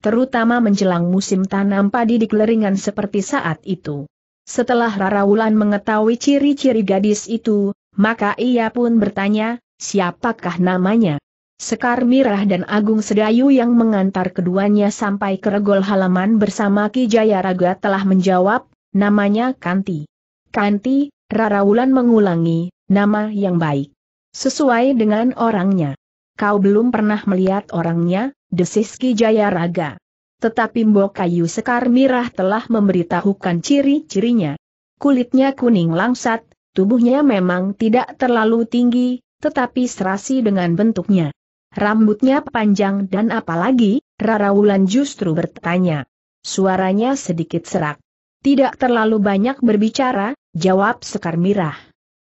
Terutama menjelang musim tanam padi di keleringan seperti saat itu. Setelah Raraulan mengetahui ciri-ciri gadis itu, maka ia pun bertanya, siapakah namanya? Sekar Mirah dan Agung Sedayu yang mengantar keduanya sampai ke regol halaman bersama Ki Jayaraga telah menjawab, namanya Kanti. Kanti, Rarawulan mengulangi, nama yang baik. Sesuai dengan orangnya. Kau belum pernah melihat orangnya, desis Ki Jayaraga. Tetapi Mbok Kayu Sekar Mirah telah memberitahukan ciri-cirinya. Kulitnya kuning langsat, tubuhnya memang tidak terlalu tinggi, tetapi serasi dengan bentuknya. Rambutnya panjang dan apalagi, Rara Wulan justru bertanya. Suaranya sedikit serak. Tidak terlalu banyak berbicara, jawab Sekar Mirah.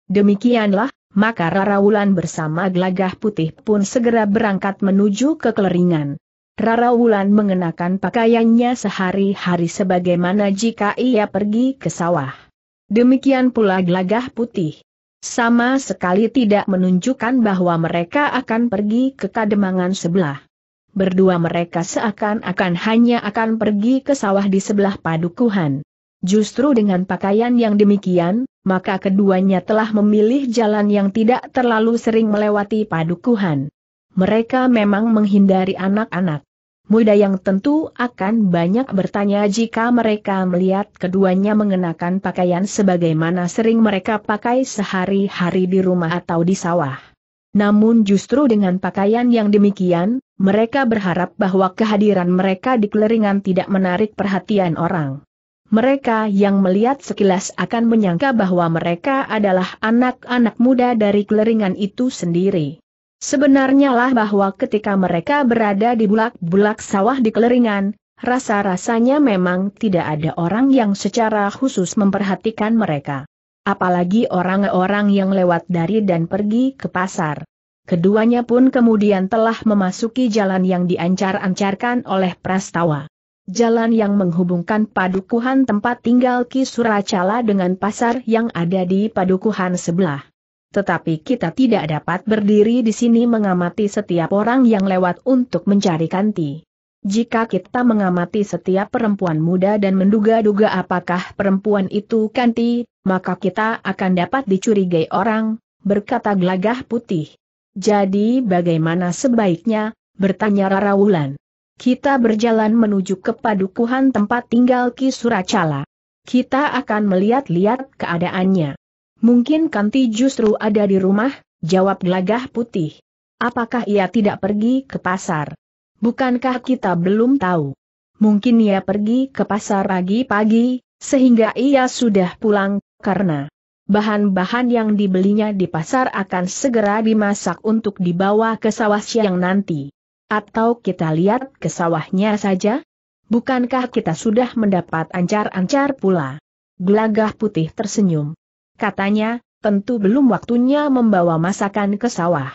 Demikianlah, maka Rara Wulan bersama gelagah putih pun segera berangkat menuju ke keleringan. Rara Wulan mengenakan pakaiannya sehari-hari sebagaimana jika ia pergi ke sawah. Demikian pula gelagah putih sama sekali tidak menunjukkan bahwa mereka akan pergi ke kademangan sebelah. Berdua mereka seakan-akan hanya akan pergi ke sawah di sebelah padukuhan. Justru dengan pakaian yang demikian, maka keduanya telah memilih jalan yang tidak terlalu sering melewati padukuhan. Mereka memang menghindari anak-anak muda yang tentu akan banyak bertanya jika mereka melihat keduanya mengenakan pakaian sebagaimana sering mereka pakai sehari-hari di rumah atau di sawah. Namun justru dengan pakaian yang demikian, mereka berharap bahwa kehadiran mereka di keleringan tidak menarik perhatian orang. Mereka yang melihat sekilas akan menyangka bahwa mereka adalah anak-anak muda dari keleringan itu sendiri. Sebenarnya lah bahwa ketika mereka berada di bulak-bulak sawah di keleringan, rasa-rasanya memang tidak ada orang yang secara khusus memperhatikan mereka. Apalagi orang-orang yang lewat dari dan pergi ke pasar. Keduanya pun kemudian telah memasuki jalan yang diancar-ancarkan oleh Prastawa. Jalan yang menghubungkan padukuhan tempat tinggal Ki Suracala dengan pasar yang ada di padukuhan sebelah tetapi kita tidak dapat berdiri di sini mengamati setiap orang yang lewat untuk mencari kanti. Jika kita mengamati setiap perempuan muda dan menduga-duga apakah perempuan itu kanti, maka kita akan dapat dicurigai orang, berkata gelagah putih. Jadi bagaimana sebaiknya, bertanya Rara Wulan. Kita berjalan menuju ke padukuhan tempat tinggal Ki Suracala. Kita akan melihat-lihat keadaannya. Mungkin Kanti justru ada di rumah, jawab gelagah putih. Apakah ia tidak pergi ke pasar? Bukankah kita belum tahu? Mungkin ia pergi ke pasar pagi-pagi, sehingga ia sudah pulang, karena bahan-bahan yang dibelinya di pasar akan segera dimasak untuk dibawa ke sawah siang nanti. Atau kita lihat ke sawahnya saja? Bukankah kita sudah mendapat ancar-ancar pula? Gelagah putih tersenyum. Katanya, tentu belum waktunya membawa masakan ke sawah.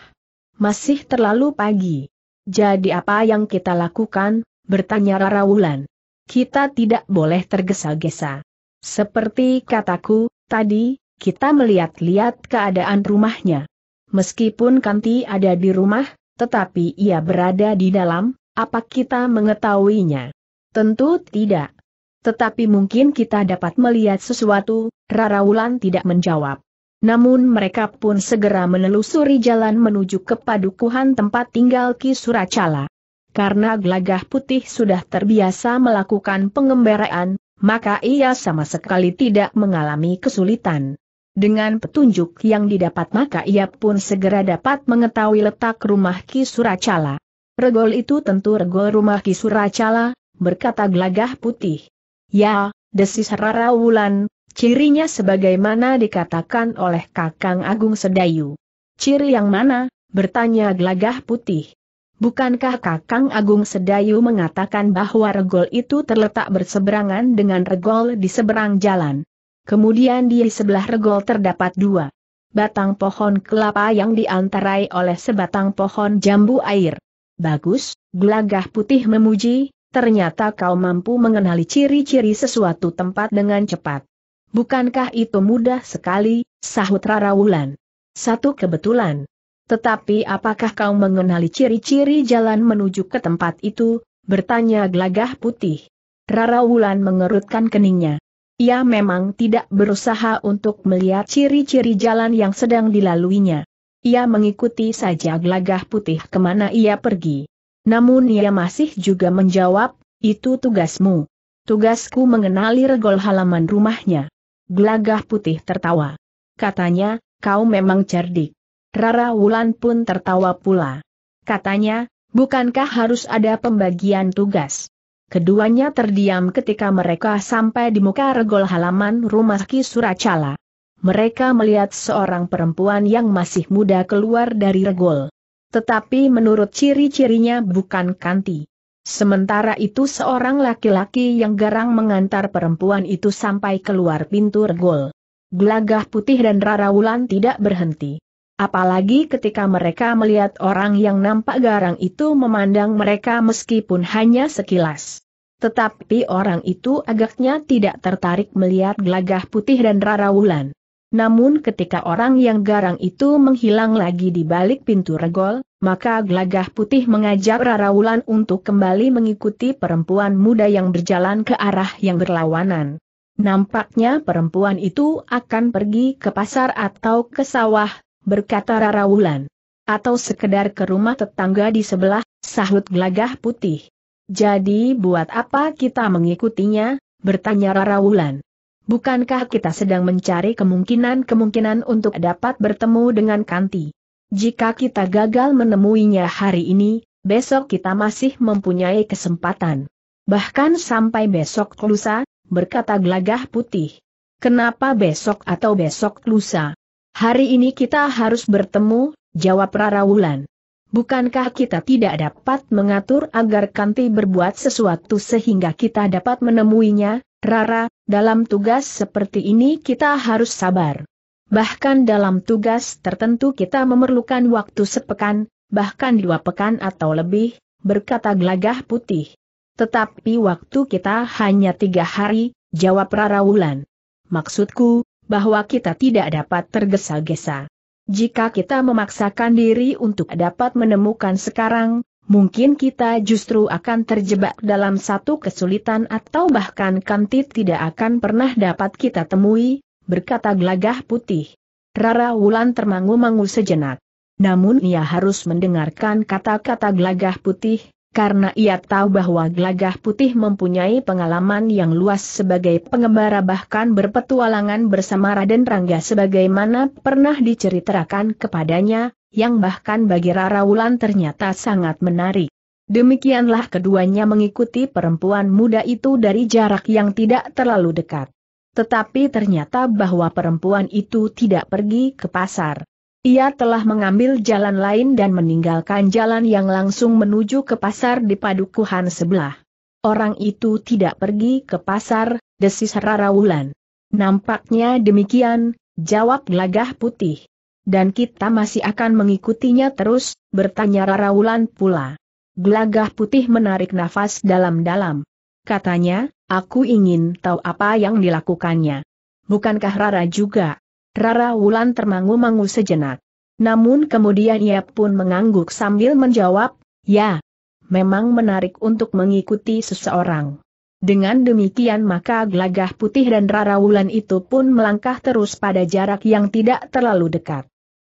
Masih terlalu pagi. Jadi apa yang kita lakukan? Bertanya Rara Wulan. Kita tidak boleh tergesa-gesa. Seperti kataku, tadi, kita melihat-lihat keadaan rumahnya. Meskipun Kanti ada di rumah, tetapi ia berada di dalam, apa kita mengetahuinya? Tentu tidak. Tetapi mungkin kita dapat melihat sesuatu, Rara Wulan tidak menjawab. Namun mereka pun segera menelusuri jalan menuju ke padukuhan tempat tinggal Ki Suracala. Karena gelagah putih sudah terbiasa melakukan pengembaraan, maka ia sama sekali tidak mengalami kesulitan. Dengan petunjuk yang didapat maka ia pun segera dapat mengetahui letak rumah Ki Suracala. Regol itu tentu regol rumah Ki Suracala, berkata gelagah putih. Ya, desis Rara Wulan, Cirinya sebagaimana dikatakan oleh Kakang Agung Sedayu. Ciri yang mana? bertanya Glagah putih. Bukankah Kakang Agung Sedayu mengatakan bahwa regol itu terletak berseberangan dengan regol di seberang jalan? Kemudian di sebelah regol terdapat dua batang pohon kelapa yang diantarai oleh sebatang pohon jambu air. Bagus, Glagah putih memuji, ternyata kau mampu mengenali ciri-ciri sesuatu tempat dengan cepat. Bukankah itu mudah sekali, sahut Rara Wulan. Satu kebetulan. Tetapi apakah kau mengenali ciri-ciri jalan menuju ke tempat itu, bertanya Glagah putih. Rara Wulan mengerutkan keningnya. Ia memang tidak berusaha untuk melihat ciri-ciri jalan yang sedang dilaluinya. Ia mengikuti saja Glagah putih kemana ia pergi. Namun ia masih juga menjawab, itu tugasmu. Tugasku mengenali regol halaman rumahnya. Gelagah putih tertawa. Katanya, kau memang cerdik. Rara Wulan pun tertawa pula. Katanya, bukankah harus ada pembagian tugas? Keduanya terdiam ketika mereka sampai di muka regol halaman rumah Ki Suracala. Mereka melihat seorang perempuan yang masih muda keluar dari regol. Tetapi menurut ciri-cirinya bukan Kanti. Sementara itu seorang laki-laki yang garang mengantar perempuan itu sampai keluar pintu regol. Gelagah putih dan Rara Wulan tidak berhenti. Apalagi ketika mereka melihat orang yang nampak garang itu memandang mereka meskipun hanya sekilas. Tetapi orang itu agaknya tidak tertarik melihat gelagah putih dan Rara Wulan. Namun ketika orang yang garang itu menghilang lagi di balik pintu regol, maka gelagah putih mengajak Raraulan untuk kembali mengikuti perempuan muda yang berjalan ke arah yang berlawanan. Nampaknya perempuan itu akan pergi ke pasar atau ke sawah, berkata Raraulan. Atau sekedar ke rumah tetangga di sebelah, sahut gelagah putih. Jadi buat apa kita mengikutinya, bertanya Raraulan. Bukankah kita sedang mencari kemungkinan-kemungkinan untuk dapat bertemu dengan Kanti? Jika kita gagal menemuinya hari ini, besok kita masih mempunyai kesempatan. Bahkan sampai besok lusa, berkata gelagah putih. Kenapa besok atau besok lusa? Hari ini kita harus bertemu, jawab Rara Wulan. Bukankah kita tidak dapat mengatur agar Kanti berbuat sesuatu sehingga kita dapat menemuinya? Rara, dalam tugas seperti ini kita harus sabar. Bahkan dalam tugas tertentu kita memerlukan waktu sepekan, bahkan dua pekan atau lebih, berkata gelagah putih. Tetapi waktu kita hanya tiga hari, jawab Rara Wulan. Maksudku, bahwa kita tidak dapat tergesa-gesa. Jika kita memaksakan diri untuk dapat menemukan sekarang, mungkin kita justru akan terjebak dalam satu kesulitan atau bahkan kantit tidak akan pernah dapat kita temui, berkata gelagah putih. Rara Wulan termangu-mangu sejenak. Namun ia harus mendengarkan kata-kata gelagah putih, karena ia tahu bahwa gelagah putih mempunyai pengalaman yang luas sebagai pengembara bahkan berpetualangan bersama Raden Rangga sebagaimana pernah diceritakan kepadanya, yang bahkan bagi Rara Wulan ternyata sangat menarik. Demikianlah keduanya mengikuti perempuan muda itu dari jarak yang tidak terlalu dekat. Tetapi ternyata bahwa perempuan itu tidak pergi ke pasar. Ia telah mengambil jalan lain dan meninggalkan jalan yang langsung menuju ke pasar di padukuhan sebelah. Orang itu tidak pergi ke pasar, desis Rara Wulan. Nampaknya demikian, jawab gelagah putih dan kita masih akan mengikutinya terus, bertanya Rara Wulan pula. Gelagah putih menarik nafas dalam-dalam. Katanya, aku ingin tahu apa yang dilakukannya. Bukankah Rara juga? Rara Wulan termangu-mangu sejenak. Namun kemudian ia pun mengangguk sambil menjawab, ya, memang menarik untuk mengikuti seseorang. Dengan demikian maka gelagah putih dan rara wulan itu pun melangkah terus pada jarak yang tidak terlalu dekat.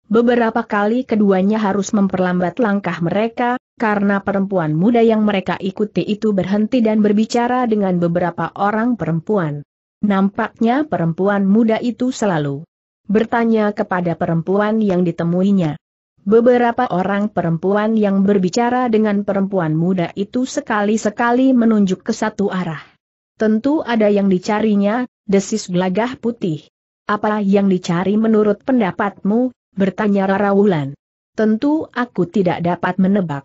Beberapa kali keduanya harus memperlambat langkah mereka, karena perempuan muda yang mereka ikuti itu berhenti dan berbicara dengan beberapa orang perempuan. Nampaknya perempuan muda itu selalu bertanya kepada perempuan yang ditemuinya. Beberapa orang perempuan yang berbicara dengan perempuan muda itu sekali-sekali menunjuk ke satu arah. Tentu ada yang dicarinya, desis gelagah putih. Apa yang dicari menurut pendapatmu, bertanya Rara Wulan. Tentu aku tidak dapat menebak.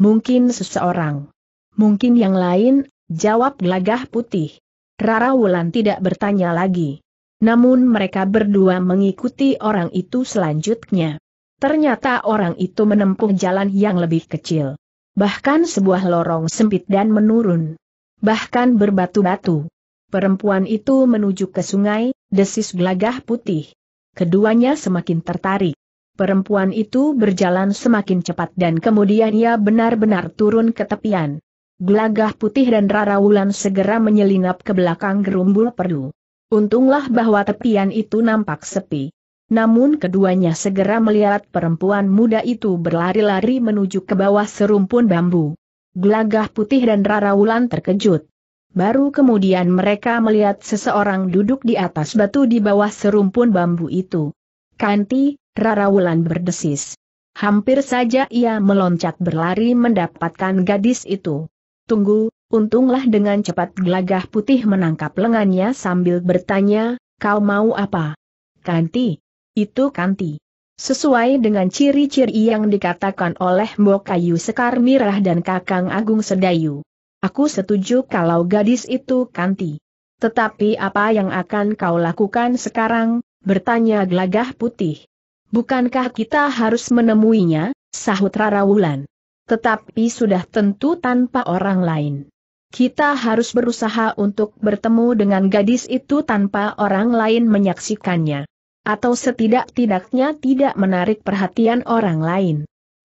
Mungkin seseorang. Mungkin yang lain, jawab gelagah putih. Rara Wulan tidak bertanya lagi. Namun mereka berdua mengikuti orang itu selanjutnya. Ternyata orang itu menempuh jalan yang lebih kecil. Bahkan sebuah lorong sempit dan menurun. Bahkan berbatu-batu. Perempuan itu menuju ke sungai, desis gelagah putih keduanya semakin tertarik. Perempuan itu berjalan semakin cepat dan kemudian ia benar-benar turun ke tepian. Gelagah putih dan Rara Wulan segera menyelinap ke belakang gerumbul perdu. Untunglah bahwa tepian itu nampak sepi. Namun keduanya segera melihat perempuan muda itu berlari-lari menuju ke bawah serumpun bambu. Gelagah putih dan Rara Wulan terkejut. Baru kemudian mereka melihat seseorang duduk di atas batu di bawah serumpun bambu itu. Kanti, Rara Wulan berdesis. Hampir saja ia meloncat berlari mendapatkan gadis itu. Tunggu, untunglah dengan cepat gelagah putih menangkap lengannya sambil bertanya, kau mau apa? Kanti. Itu kanti. Sesuai dengan ciri-ciri yang dikatakan oleh Mbok Kayu Sekar Mirah dan Kakang Agung Sedayu. Aku setuju kalau gadis itu kanti. Tetapi apa yang akan kau lakukan sekarang, bertanya gelagah putih. Bukankah kita harus menemuinya, sahut Rara Wulan. Tetapi sudah tentu tanpa orang lain. Kita harus berusaha untuk bertemu dengan gadis itu tanpa orang lain menyaksikannya. Atau setidak-tidaknya tidak menarik perhatian orang lain.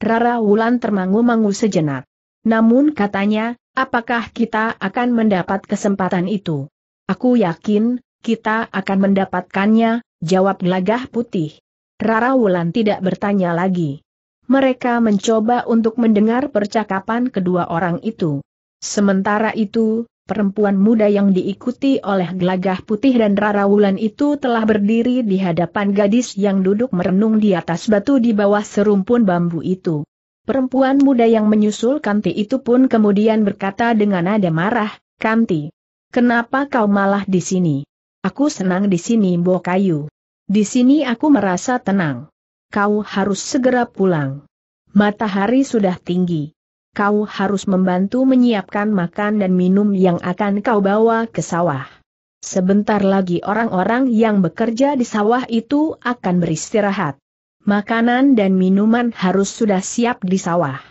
Rara Wulan termangu-mangu sejenak. Namun katanya, Apakah kita akan mendapat kesempatan itu? Aku yakin, kita akan mendapatkannya, jawab gelagah putih. Rara Wulan tidak bertanya lagi. Mereka mencoba untuk mendengar percakapan kedua orang itu. Sementara itu, perempuan muda yang diikuti oleh gelagah putih dan Rara Wulan itu telah berdiri di hadapan gadis yang duduk merenung di atas batu di bawah serumpun bambu itu. Perempuan muda yang menyusul Kanti itu pun kemudian berkata dengan nada marah, Kanti, kenapa kau malah di sini? Aku senang di sini Bo Kayu. Di sini aku merasa tenang. Kau harus segera pulang. Matahari sudah tinggi. Kau harus membantu menyiapkan makan dan minum yang akan kau bawa ke sawah. Sebentar lagi orang-orang yang bekerja di sawah itu akan beristirahat makanan dan minuman harus sudah siap di sawah.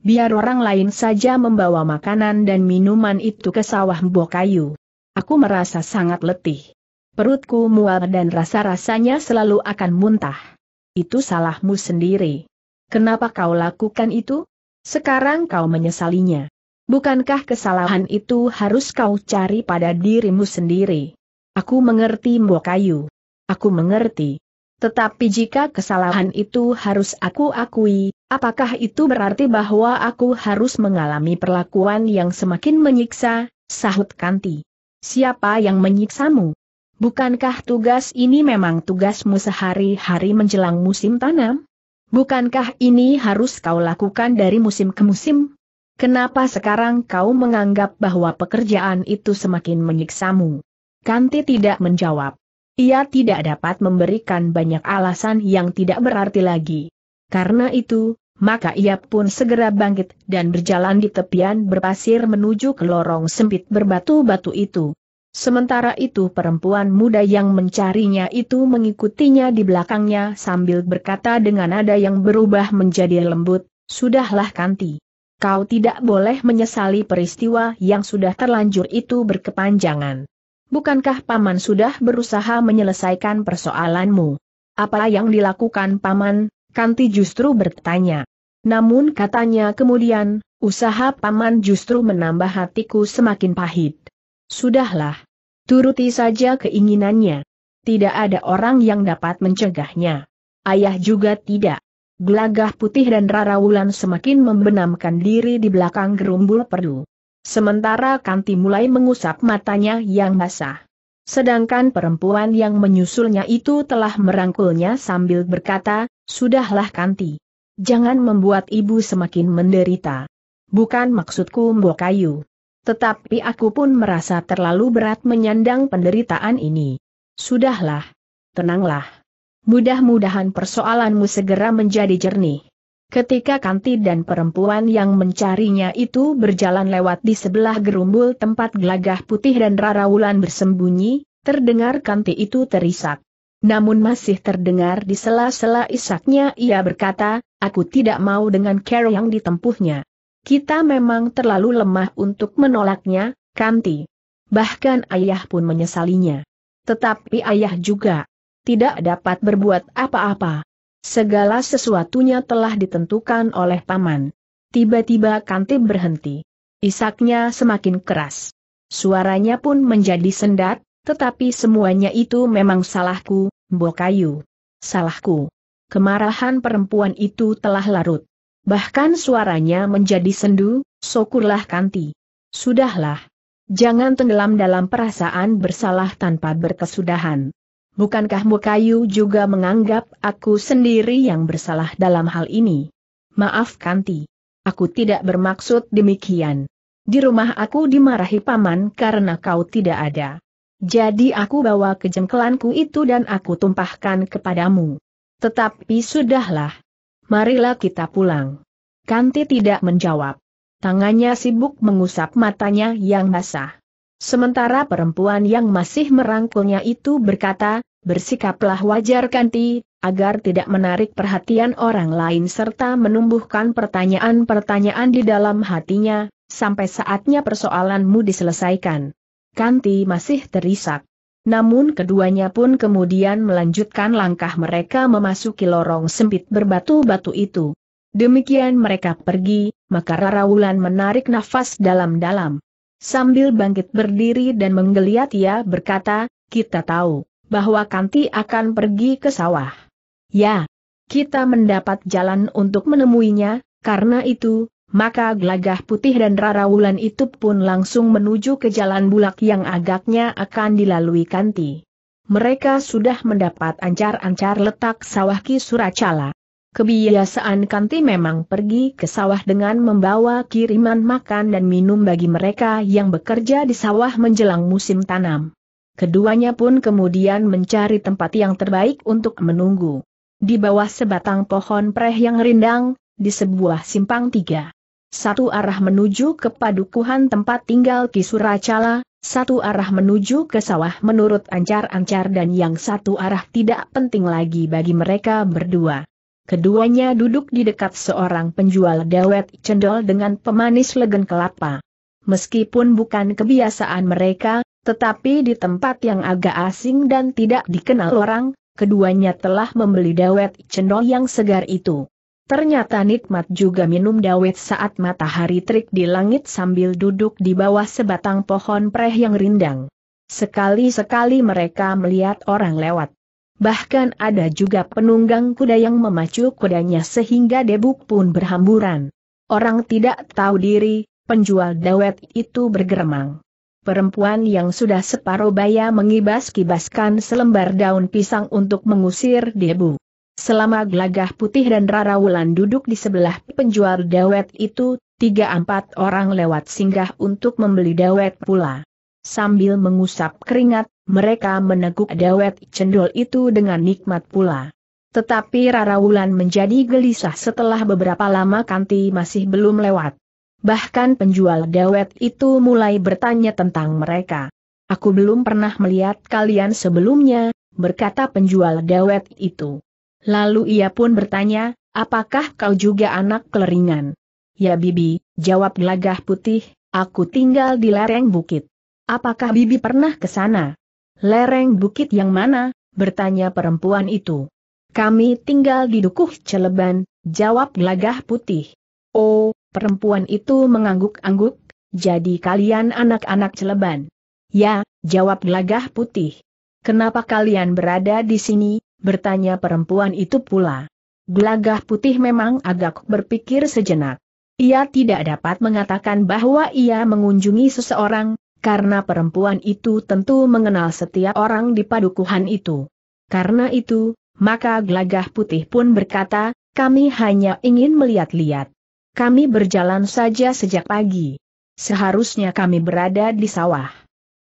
Biar orang lain saja membawa makanan dan minuman itu ke sawah Kayu. Aku merasa sangat letih. Perutku mual dan rasa-rasanya selalu akan muntah. Itu salahmu sendiri. Kenapa kau lakukan itu? Sekarang kau menyesalinya. Bukankah kesalahan itu harus kau cari pada dirimu sendiri? Aku mengerti Kayu. Aku mengerti. Tetapi jika kesalahan itu harus aku akui, apakah itu berarti bahwa aku harus mengalami perlakuan yang semakin menyiksa, sahut Kanti. Siapa yang menyiksamu? Bukankah tugas ini memang tugasmu sehari-hari menjelang musim tanam? Bukankah ini harus kau lakukan dari musim ke musim? Kenapa sekarang kau menganggap bahwa pekerjaan itu semakin menyiksamu? Kanti tidak menjawab. Ia tidak dapat memberikan banyak alasan yang tidak berarti lagi. Karena itu, maka ia pun segera bangkit dan berjalan di tepian berpasir menuju ke lorong sempit berbatu-batu itu. Sementara itu perempuan muda yang mencarinya itu mengikutinya di belakangnya sambil berkata dengan nada yang berubah menjadi lembut, Sudahlah Kanti. Kau tidak boleh menyesali peristiwa yang sudah terlanjur itu berkepanjangan. Bukankah Paman sudah berusaha menyelesaikan persoalanmu? Apa yang dilakukan Paman? Kanti justru bertanya. Namun katanya kemudian, usaha Paman justru menambah hatiku semakin pahit. Sudahlah. Turuti saja keinginannya. Tidak ada orang yang dapat mencegahnya. Ayah juga tidak. Gelagah putih dan Rara Wulan semakin membenamkan diri di belakang gerumbul perlu. Sementara Kanti mulai mengusap matanya yang basah. Sedangkan perempuan yang menyusulnya itu telah merangkulnya sambil berkata, Sudahlah Kanti. Jangan membuat ibu semakin menderita. Bukan maksudku mbok kayu. Tetapi aku pun merasa terlalu berat menyandang penderitaan ini. Sudahlah. Tenanglah. Mudah-mudahan persoalanmu segera menjadi jernih. Ketika kanti dan perempuan yang mencarinya itu berjalan lewat di sebelah gerumbul tempat gelagah putih dan Rara Wulan bersembunyi, terdengar kanti itu terisak. Namun masih terdengar di sela-sela isaknya ia berkata, aku tidak mau dengan care yang ditempuhnya. Kita memang terlalu lemah untuk menolaknya, kanti. Bahkan ayah pun menyesalinya. Tetapi ayah juga tidak dapat berbuat apa-apa. Segala sesuatunya telah ditentukan oleh paman. Tiba-tiba kantip berhenti. Isaknya semakin keras. Suaranya pun menjadi sendat, tetapi semuanya itu memang salahku, Bokayu. Salahku. Kemarahan perempuan itu telah larut. Bahkan suaranya menjadi sendu, syukurlah Kanti. Sudahlah. Jangan tenggelam dalam perasaan bersalah tanpa berkesudahan. Bukankah Mukayu juga menganggap aku sendiri yang bersalah dalam hal ini? Maaf Kanti. Aku tidak bermaksud demikian. Di rumah aku dimarahi paman karena kau tidak ada. Jadi aku bawa kejengkelanku itu dan aku tumpahkan kepadamu. Tetapi sudahlah. Marilah kita pulang. Kanti tidak menjawab. Tangannya sibuk mengusap matanya yang basah. Sementara perempuan yang masih merangkulnya itu berkata, bersikaplah wajar kanti, agar tidak menarik perhatian orang lain serta menumbuhkan pertanyaan-pertanyaan di dalam hatinya, sampai saatnya persoalanmu diselesaikan. Kanti masih terisak. Namun keduanya pun kemudian melanjutkan langkah mereka memasuki lorong sempit berbatu-batu itu. Demikian mereka pergi, maka Rara Wulan menarik nafas dalam-dalam. Sambil bangkit berdiri dan menggeliat ia berkata, kita tahu, bahwa Kanti akan pergi ke sawah. Ya, kita mendapat jalan untuk menemuinya, karena itu, maka gelagah putih dan Rara Wulan itu pun langsung menuju ke jalan bulak yang agaknya akan dilalui Kanti. Mereka sudah mendapat ancar-ancar letak sawah Ki Suracala. Kebiasaan Kanti memang pergi ke sawah dengan membawa kiriman makan dan minum bagi mereka yang bekerja di sawah menjelang musim tanam. Keduanya pun kemudian mencari tempat yang terbaik untuk menunggu. Di bawah sebatang pohon preh yang rindang, di sebuah simpang tiga. Satu arah menuju ke padukuhan tempat tinggal Kisuracala, satu arah menuju ke sawah menurut ancar-ancar dan yang satu arah tidak penting lagi bagi mereka berdua. Keduanya duduk di dekat seorang penjual dawet cendol dengan pemanis legen kelapa. Meskipun bukan kebiasaan mereka, tetapi di tempat yang agak asing dan tidak dikenal orang, keduanya telah membeli dawet cendol yang segar itu. Ternyata nikmat juga minum dawet saat matahari terik di langit sambil duduk di bawah sebatang pohon preh yang rindang. Sekali-sekali mereka melihat orang lewat bahkan ada juga penunggang kuda yang memacu kudanya sehingga debuk pun berhamburan. Orang tidak tahu diri, penjual dawet itu bergeremang. Perempuan yang sudah separuh baya mengibas-kibaskan selembar daun pisang untuk mengusir debu. Selama gelagah putih dan rara wulan duduk di sebelah penjual dawet itu, tiga empat orang lewat singgah untuk membeli dawet pula. Sambil mengusap keringat, mereka meneguk dawet cendol itu dengan nikmat pula. Tetapi Rara Wulan menjadi gelisah setelah beberapa lama Kanti masih belum lewat. Bahkan penjual dawet itu mulai bertanya tentang mereka. Aku belum pernah melihat kalian sebelumnya, berkata penjual dawet itu. Lalu ia pun bertanya, apakah kau juga anak keleringan? Ya bibi, jawab gelagah putih, aku tinggal di lereng bukit. Apakah bibi pernah ke sana? Lereng bukit yang mana? bertanya perempuan itu. Kami tinggal di Dukuh Celeban, jawab gelagah putih. Oh, perempuan itu mengangguk-angguk, jadi kalian anak-anak Celeban. Ya, jawab gelagah putih. Kenapa kalian berada di sini? bertanya perempuan itu pula. Gelagah putih memang agak berpikir sejenak. Ia tidak dapat mengatakan bahwa ia mengunjungi seseorang, karena perempuan itu tentu mengenal setiap orang di padukuhan itu. Karena itu, maka gelagah putih pun berkata, kami hanya ingin melihat-lihat. Kami berjalan saja sejak pagi. Seharusnya kami berada di sawah.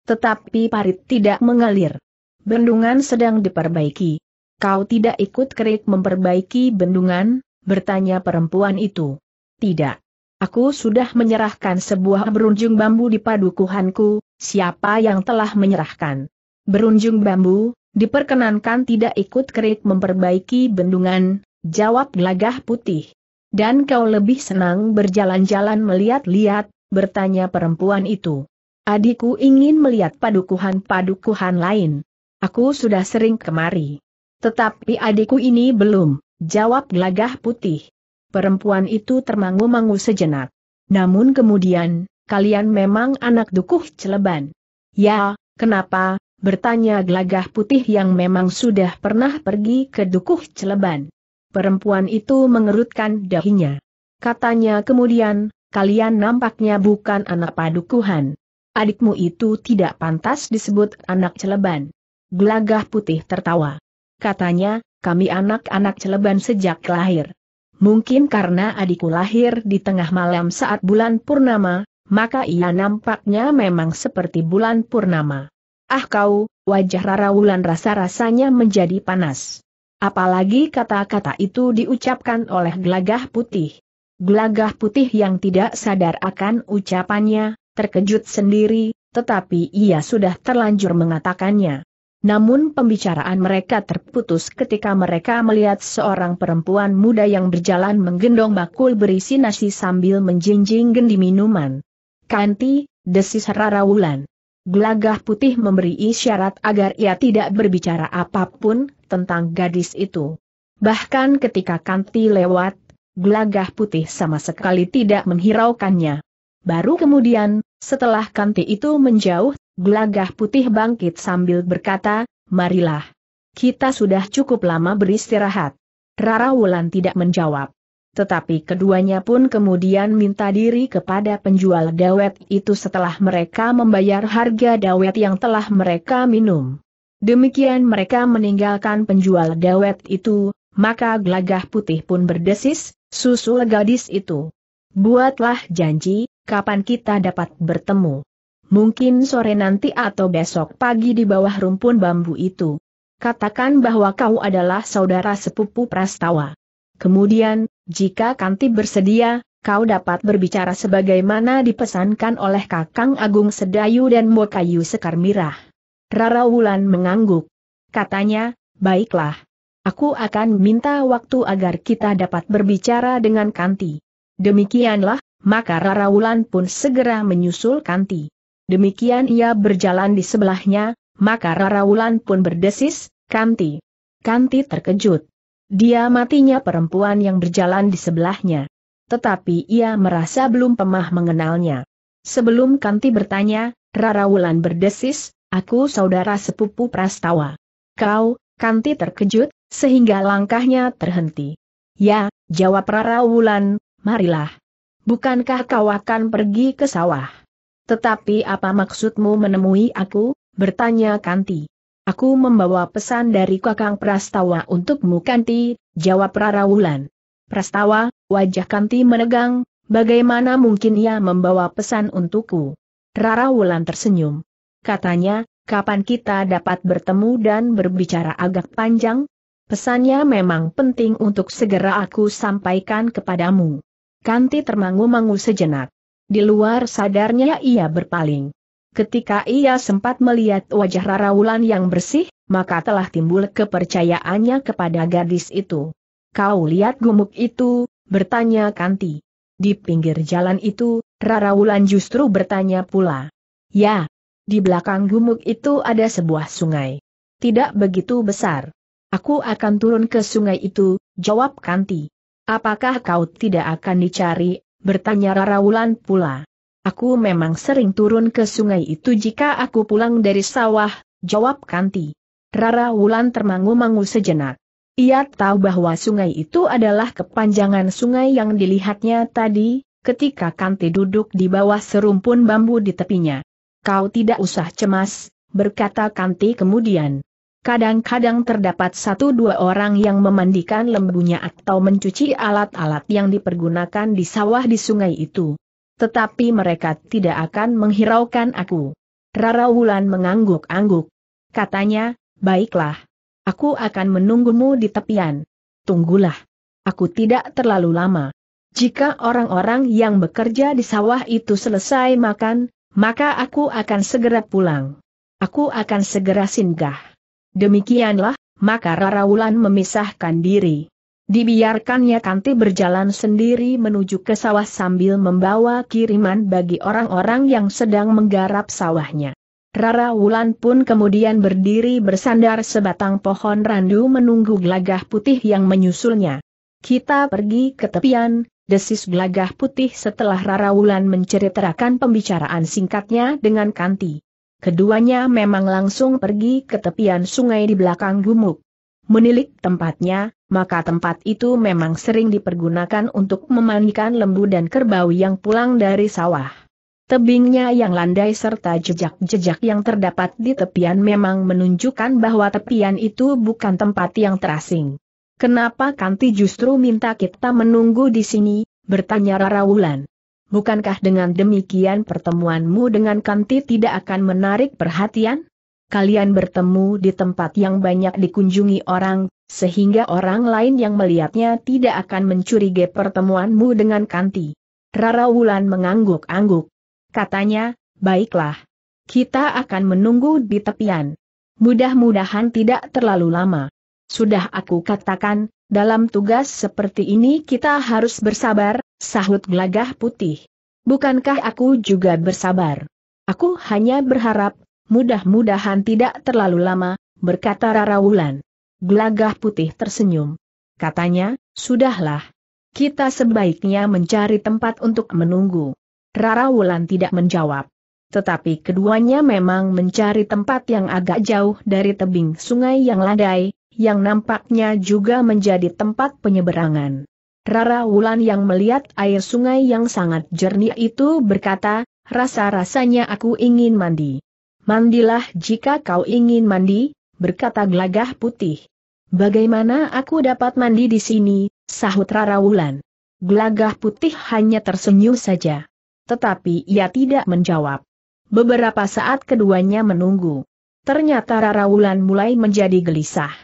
Tetapi parit tidak mengalir. Bendungan sedang diperbaiki. Kau tidak ikut kerik memperbaiki bendungan? Bertanya perempuan itu. Tidak. Aku sudah menyerahkan sebuah berunjung bambu di padukuhanku, siapa yang telah menyerahkan berunjung bambu, diperkenankan tidak ikut kerik memperbaiki bendungan, jawab gelagah putih. Dan kau lebih senang berjalan-jalan melihat-lihat, bertanya perempuan itu. Adikku ingin melihat padukuhan-padukuhan lain. Aku sudah sering kemari. Tetapi adikku ini belum, jawab gelagah putih. Perempuan itu termangu-mangu sejenak. Namun kemudian, kalian memang anak dukuh celeban. Ya, kenapa? Bertanya glagah putih yang memang sudah pernah pergi ke dukuh celeban. Perempuan itu mengerutkan dahinya. Katanya kemudian, kalian nampaknya bukan anak padukuhan. Adikmu itu tidak pantas disebut anak celeban. Glagah putih tertawa. Katanya, kami anak-anak celeban sejak lahir. Mungkin karena adikku lahir di tengah malam saat bulan purnama, maka ia nampaknya memang seperti bulan purnama. Ah kau, wajah Rara Wulan rasa-rasanya menjadi panas. Apalagi kata-kata itu diucapkan oleh gelagah putih. Gelagah putih yang tidak sadar akan ucapannya, terkejut sendiri, tetapi ia sudah terlanjur mengatakannya. Namun pembicaraan mereka terputus ketika mereka melihat seorang perempuan muda yang berjalan menggendong bakul berisi nasi sambil menjinjing gendi minuman. Kanti, desis Rara Wulan. Gelagah putih memberi isyarat agar ia tidak berbicara apapun tentang gadis itu. Bahkan ketika Kanti lewat, gelagah putih sama sekali tidak menghiraukannya. Baru kemudian, setelah Kanti itu menjauh Gelagah putih bangkit sambil berkata, marilah. Kita sudah cukup lama beristirahat. Rara Wulan tidak menjawab. Tetapi keduanya pun kemudian minta diri kepada penjual dawet itu setelah mereka membayar harga dawet yang telah mereka minum. Demikian mereka meninggalkan penjual dawet itu, maka gelagah putih pun berdesis, susul gadis itu. Buatlah janji, kapan kita dapat bertemu. Mungkin sore nanti atau besok pagi di bawah rumpun bambu itu. Katakan bahwa kau adalah saudara sepupu Prastawa. Kemudian, jika Kanti bersedia, kau dapat berbicara sebagaimana dipesankan oleh Kakang Agung Sedayu dan Mokayu Sekar Mirah. Rara Wulan mengangguk. Katanya, baiklah. Aku akan minta waktu agar kita dapat berbicara dengan Kanti. Demikianlah, maka Rara Wulan pun segera menyusul Kanti. Demikian ia berjalan di sebelahnya, maka Rara Wulan pun berdesis, Kanti. Kanti terkejut. Dia matinya perempuan yang berjalan di sebelahnya. Tetapi ia merasa belum pemah mengenalnya. Sebelum Kanti bertanya, Rara Wulan berdesis, aku saudara sepupu Prastawa. Kau, Kanti terkejut, sehingga langkahnya terhenti. Ya, jawab Rara Wulan, marilah. Bukankah kau akan pergi ke sawah? Tetapi apa maksudmu menemui aku? bertanya Kanti. Aku membawa pesan dari Kakang Prastawa untukmu Kanti, jawab Rara Wulan. Prastawa, wajah Kanti menegang, bagaimana mungkin ia membawa pesan untukku? Rara Wulan tersenyum. Katanya, kapan kita dapat bertemu dan berbicara agak panjang? Pesannya memang penting untuk segera aku sampaikan kepadamu. Kanti termangu-mangu sejenak. Di luar sadarnya ia berpaling. Ketika ia sempat melihat wajah Rara Wulan yang bersih, maka telah timbul kepercayaannya kepada gadis itu. Kau lihat gumuk itu, bertanya Kanti. Di pinggir jalan itu, Rara Wulan justru bertanya pula. Ya, di belakang gumuk itu ada sebuah sungai. Tidak begitu besar. Aku akan turun ke sungai itu, jawab Kanti. Apakah kau tidak akan dicari bertanya Rara Wulan pula. Aku memang sering turun ke sungai itu jika aku pulang dari sawah, jawab Kanti. Rara Wulan termangu-mangu sejenak. Ia tahu bahwa sungai itu adalah kepanjangan sungai yang dilihatnya tadi, ketika Kanti duduk di bawah serumpun bambu di tepinya. Kau tidak usah cemas, berkata Kanti kemudian. Kadang-kadang terdapat satu dua orang yang memandikan lembunya atau mencuci alat-alat yang dipergunakan di sawah di sungai itu. Tetapi mereka tidak akan menghiraukan aku. Rara Wulan mengangguk-angguk. Katanya, baiklah. Aku akan menunggumu di tepian. Tunggulah. Aku tidak terlalu lama. Jika orang-orang yang bekerja di sawah itu selesai makan, maka aku akan segera pulang. Aku akan segera singgah. Demikianlah, maka Raraulan memisahkan diri. Dibiarkannya Kanti berjalan sendiri menuju ke sawah sambil membawa kiriman bagi orang-orang yang sedang menggarap sawahnya. Rara Wulan pun kemudian berdiri bersandar sebatang pohon randu menunggu gelagah putih yang menyusulnya. Kita pergi ke tepian, desis gelagah putih setelah Rara Wulan menceritakan pembicaraan singkatnya dengan Kanti keduanya memang langsung pergi ke tepian sungai di belakang gumuk. Menilik tempatnya, maka tempat itu memang sering dipergunakan untuk memandikan lembu dan kerbau yang pulang dari sawah. Tebingnya yang landai serta jejak-jejak yang terdapat di tepian memang menunjukkan bahwa tepian itu bukan tempat yang terasing. Kenapa Kanti justru minta kita menunggu di sini, bertanya Rara Wulan. Bukankah dengan demikian pertemuanmu dengan Kanti tidak akan menarik perhatian? Kalian bertemu di tempat yang banyak dikunjungi orang, sehingga orang lain yang melihatnya tidak akan mencurigai pertemuanmu dengan Kanti. Rara Wulan mengangguk-angguk. Katanya, baiklah. Kita akan menunggu di tepian. Mudah-mudahan tidak terlalu lama. Sudah aku katakan, dalam tugas seperti ini kita harus bersabar, Sahut gelagah putih. Bukankah aku juga bersabar? Aku hanya berharap, mudah-mudahan tidak terlalu lama, berkata Wulan. Gelagah putih tersenyum. Katanya, sudahlah. Kita sebaiknya mencari tempat untuk menunggu. Wulan tidak menjawab. Tetapi keduanya memang mencari tempat yang agak jauh dari tebing sungai yang landai, yang nampaknya juga menjadi tempat penyeberangan. Rara Wulan yang melihat air sungai yang sangat jernih itu berkata, rasa-rasanya aku ingin mandi. Mandilah jika kau ingin mandi, berkata gelagah putih. Bagaimana aku dapat mandi di sini, sahut Rara Wulan. Gelagah putih hanya tersenyum saja. Tetapi ia tidak menjawab. Beberapa saat keduanya menunggu. Ternyata Rara Wulan mulai menjadi gelisah.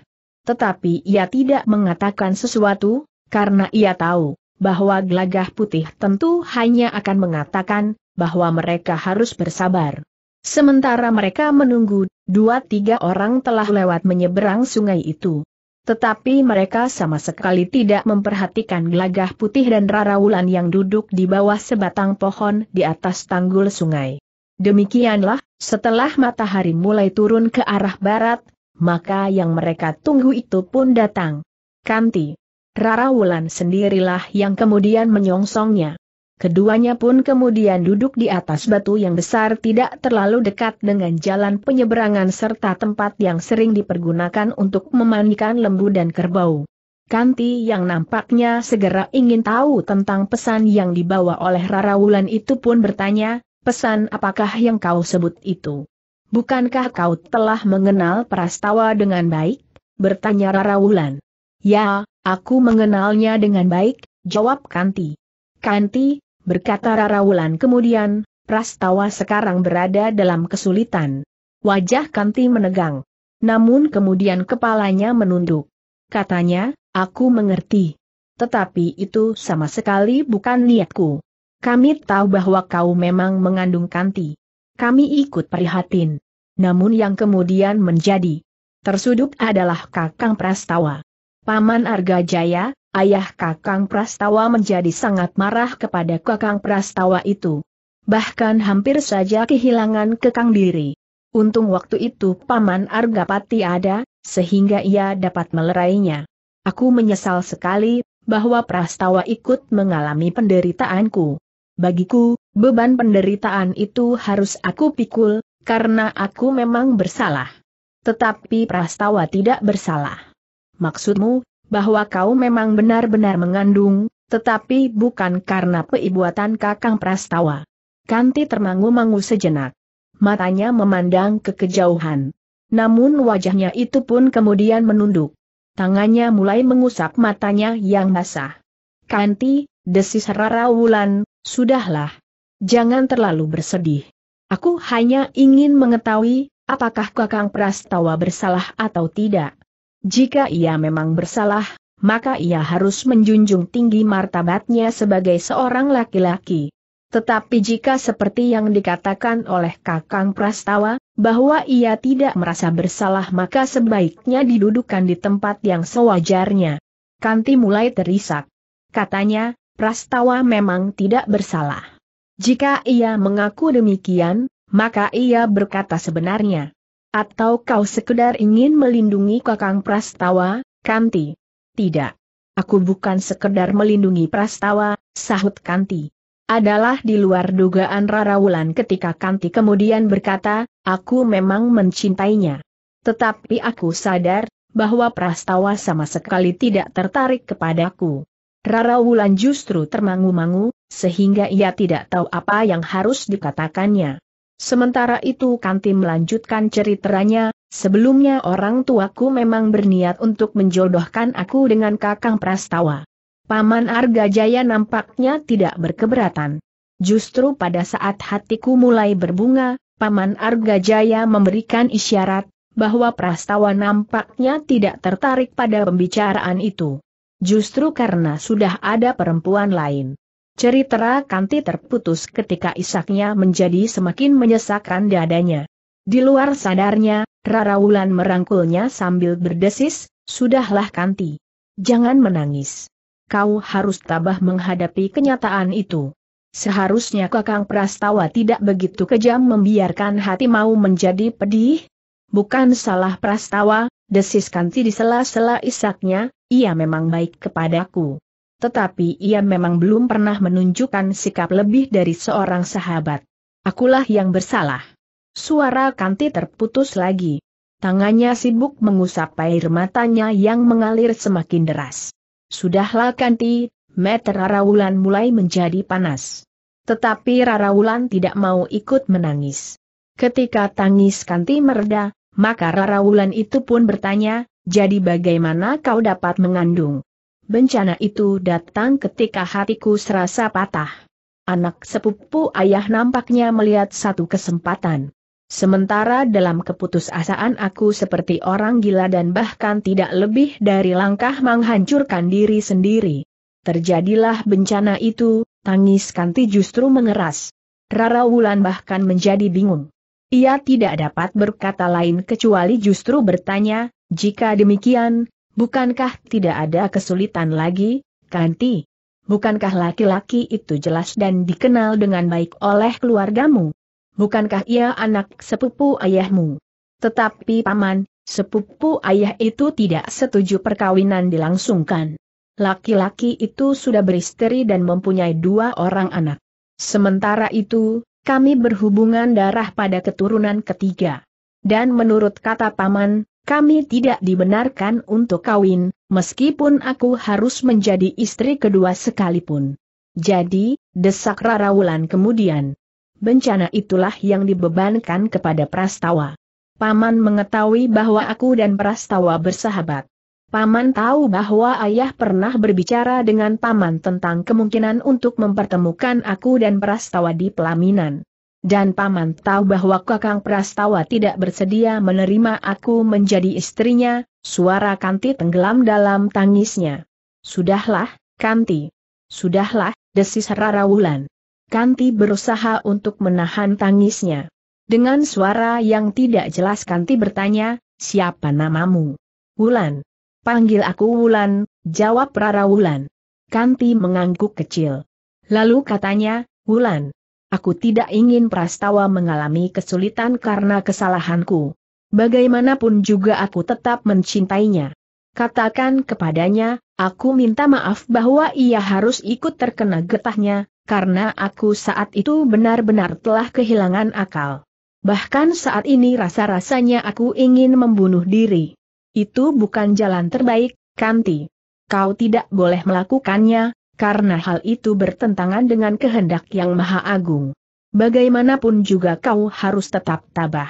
Tetapi ia tidak mengatakan sesuatu, karena ia tahu bahwa gelagah putih tentu hanya akan mengatakan bahwa mereka harus bersabar. Sementara mereka menunggu, dua tiga orang telah lewat menyeberang sungai itu. Tetapi mereka sama sekali tidak memperhatikan gelagah putih dan rarawulan yang duduk di bawah sebatang pohon di atas tanggul sungai. Demikianlah, setelah matahari mulai turun ke arah barat, maka yang mereka tunggu itu pun datang. Kanti, Rara Wulan sendirilah yang kemudian menyongsongnya. Keduanya pun kemudian duduk di atas batu yang besar tidak terlalu dekat dengan jalan penyeberangan serta tempat yang sering dipergunakan untuk memandikan lembu dan kerbau. Kanti yang nampaknya segera ingin tahu tentang pesan yang dibawa oleh Rara Wulan itu pun bertanya, pesan apakah yang kau sebut itu? Bukankah kau telah mengenal Prastawa dengan baik? Bertanya Rara Wulan. Ya, Aku mengenalnya dengan baik, jawab Kanti. Kanti, berkata Rarawulan kemudian, Prastawa sekarang berada dalam kesulitan. Wajah Kanti menegang. Namun kemudian kepalanya menunduk. Katanya, aku mengerti. Tetapi itu sama sekali bukan niatku. Kami tahu bahwa kau memang mengandung Kanti. Kami ikut prihatin. Namun yang kemudian menjadi tersudut adalah Kakang Prastawa. Paman Arga Jaya, ayah Kakang Prastawa menjadi sangat marah kepada Kakang Prastawa itu. Bahkan hampir saja kehilangan kekang diri. Untung waktu itu Paman Argapati ada, sehingga ia dapat melerainya. Aku menyesal sekali, bahwa Prastawa ikut mengalami penderitaanku. Bagiku, beban penderitaan itu harus aku pikul, karena aku memang bersalah. Tetapi Prastawa tidak bersalah. Maksudmu, bahwa kau memang benar-benar mengandung, tetapi bukan karena peibuatan Kakang Prastawa. Kanti termangu-mangu sejenak. Matanya memandang ke kejauhan. Namun wajahnya itu pun kemudian menunduk. Tangannya mulai mengusap matanya yang basah. Kanti, desis Rara Wulan, sudahlah. Jangan terlalu bersedih. Aku hanya ingin mengetahui, apakah Kakang Prastawa bersalah atau tidak. Jika ia memang bersalah, maka ia harus menjunjung tinggi martabatnya sebagai seorang laki-laki. Tetapi jika seperti yang dikatakan oleh Kakang Prastawa, bahwa ia tidak merasa bersalah maka sebaiknya didudukan di tempat yang sewajarnya. Kanti mulai terisak. Katanya, Prastawa memang tidak bersalah. Jika ia mengaku demikian, maka ia berkata sebenarnya. Atau kau sekedar ingin melindungi Kakang Prastawa, Kanti? Tidak. Aku bukan sekedar melindungi Prastawa, sahut Kanti. Adalah di luar dugaan Rara Wulan ketika Kanti kemudian berkata, aku memang mencintainya. Tetapi aku sadar, bahwa Prastawa sama sekali tidak tertarik kepadaku. Rara Wulan justru termangu-mangu, sehingga ia tidak tahu apa yang harus dikatakannya. Sementara itu Kanti melanjutkan ceritanya, sebelumnya orang tuaku memang berniat untuk menjodohkan aku dengan kakang Prastawa. Paman Arga Jaya nampaknya tidak berkeberatan. Justru pada saat hatiku mulai berbunga, Paman Arga Jaya memberikan isyarat, bahwa Prastawa nampaknya tidak tertarik pada pembicaraan itu. Justru karena sudah ada perempuan lain. Cerita Kanti terputus ketika isaknya menjadi semakin menyesakkan dadanya. Di luar sadarnya, Rara Wulan merangkulnya sambil berdesis, Sudahlah Kanti. Jangan menangis. Kau harus tabah menghadapi kenyataan itu. Seharusnya Kakang Prastawa tidak begitu kejam membiarkan hati mau menjadi pedih? Bukan salah Prastawa, desis Kanti di sela-sela isaknya, ia memang baik kepadaku tetapi ia memang belum pernah menunjukkan sikap lebih dari seorang sahabat. Akulah yang bersalah. Suara Kanti terputus lagi. Tangannya sibuk mengusap air matanya yang mengalir semakin deras. Sudahlah Kanti, meter Rarawulan mulai menjadi panas. Tetapi Rarawulan tidak mau ikut menangis. Ketika tangis Kanti mereda, maka Rarawulan itu pun bertanya, jadi bagaimana kau dapat mengandung? Bencana itu datang ketika hatiku serasa patah. Anak sepupu ayah nampaknya melihat satu kesempatan. Sementara dalam keputusasaan aku seperti orang gila dan bahkan tidak lebih dari langkah menghancurkan diri sendiri. Terjadilah bencana itu, tangis Kanti justru mengeras. Rara Wulan bahkan menjadi bingung. Ia tidak dapat berkata lain kecuali justru bertanya, jika demikian, Bukankah tidak ada kesulitan lagi, Kanti? Bukankah laki-laki itu jelas dan dikenal dengan baik oleh keluargamu? Bukankah ia anak sepupu ayahmu? Tetapi paman, sepupu ayah itu tidak setuju perkawinan dilangsungkan. Laki-laki itu sudah beristeri dan mempunyai dua orang anak. Sementara itu, kami berhubungan darah pada keturunan ketiga. Dan menurut kata paman, kami tidak dibenarkan untuk kawin, meskipun aku harus menjadi istri kedua sekalipun. Jadi, desak Rara Wulan kemudian. Bencana itulah yang dibebankan kepada Prastawa. Paman mengetahui bahwa aku dan Prastawa bersahabat. Paman tahu bahwa ayah pernah berbicara dengan Paman tentang kemungkinan untuk mempertemukan aku dan Prastawa di pelaminan dan paman tahu bahwa Kakang Prastawa tidak bersedia menerima aku menjadi istrinya, suara Kanti tenggelam dalam tangisnya. Sudahlah, Kanti. Sudahlah, desis Rara Wulan. Kanti berusaha untuk menahan tangisnya. Dengan suara yang tidak jelas Kanti bertanya, siapa namamu? Wulan. Panggil aku Wulan, jawab Rara Wulan. Kanti mengangguk kecil. Lalu katanya, Wulan, Aku tidak ingin Prastawa mengalami kesulitan karena kesalahanku. Bagaimanapun juga aku tetap mencintainya. Katakan kepadanya, aku minta maaf bahwa ia harus ikut terkena getahnya, karena aku saat itu benar-benar telah kehilangan akal. Bahkan saat ini rasa-rasanya aku ingin membunuh diri. Itu bukan jalan terbaik, Kanti. Kau tidak boleh melakukannya, karena hal itu bertentangan dengan kehendak yang maha agung. Bagaimanapun juga kau harus tetap tabah.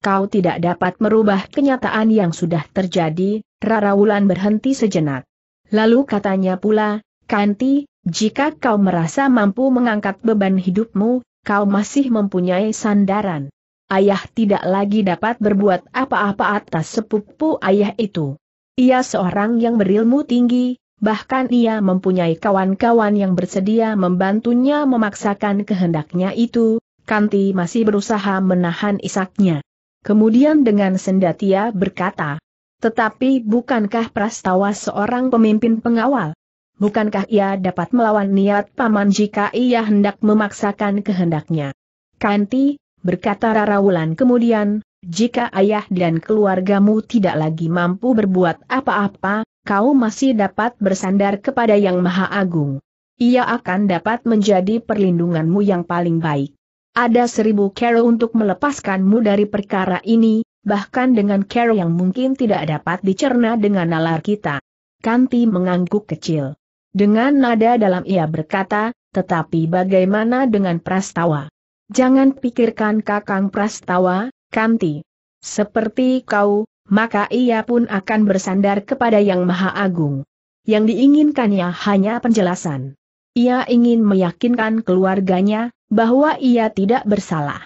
Kau tidak dapat merubah kenyataan yang sudah terjadi, Rara Wulan berhenti sejenak. Lalu katanya pula, Kanti, jika kau merasa mampu mengangkat beban hidupmu, kau masih mempunyai sandaran. Ayah tidak lagi dapat berbuat apa-apa atas sepupu ayah itu. Ia seorang yang berilmu tinggi, bahkan ia mempunyai kawan-kawan yang bersedia membantunya memaksakan kehendaknya itu, Kanti masih berusaha menahan isaknya. Kemudian dengan sendatia berkata, tetapi bukankah Prastawa seorang pemimpin pengawal? Bukankah ia dapat melawan niat paman jika ia hendak memaksakan kehendaknya? Kanti, berkata Rarawulan. kemudian, jika ayah dan keluargamu tidak lagi mampu berbuat apa-apa, kau masih dapat bersandar kepada Yang Maha Agung. Ia akan dapat menjadi perlindunganmu yang paling baik. Ada seribu kero untuk melepaskanmu dari perkara ini, bahkan dengan kero yang mungkin tidak dapat dicerna dengan nalar kita. Kanti mengangguk kecil. Dengan nada dalam ia berkata, tetapi bagaimana dengan Prastawa? Jangan pikirkan Kakang Prastawa, Kanti. Seperti kau, maka ia pun akan bersandar kepada Yang Maha Agung. Yang diinginkannya hanya penjelasan. Ia ingin meyakinkan keluarganya bahwa ia tidak bersalah.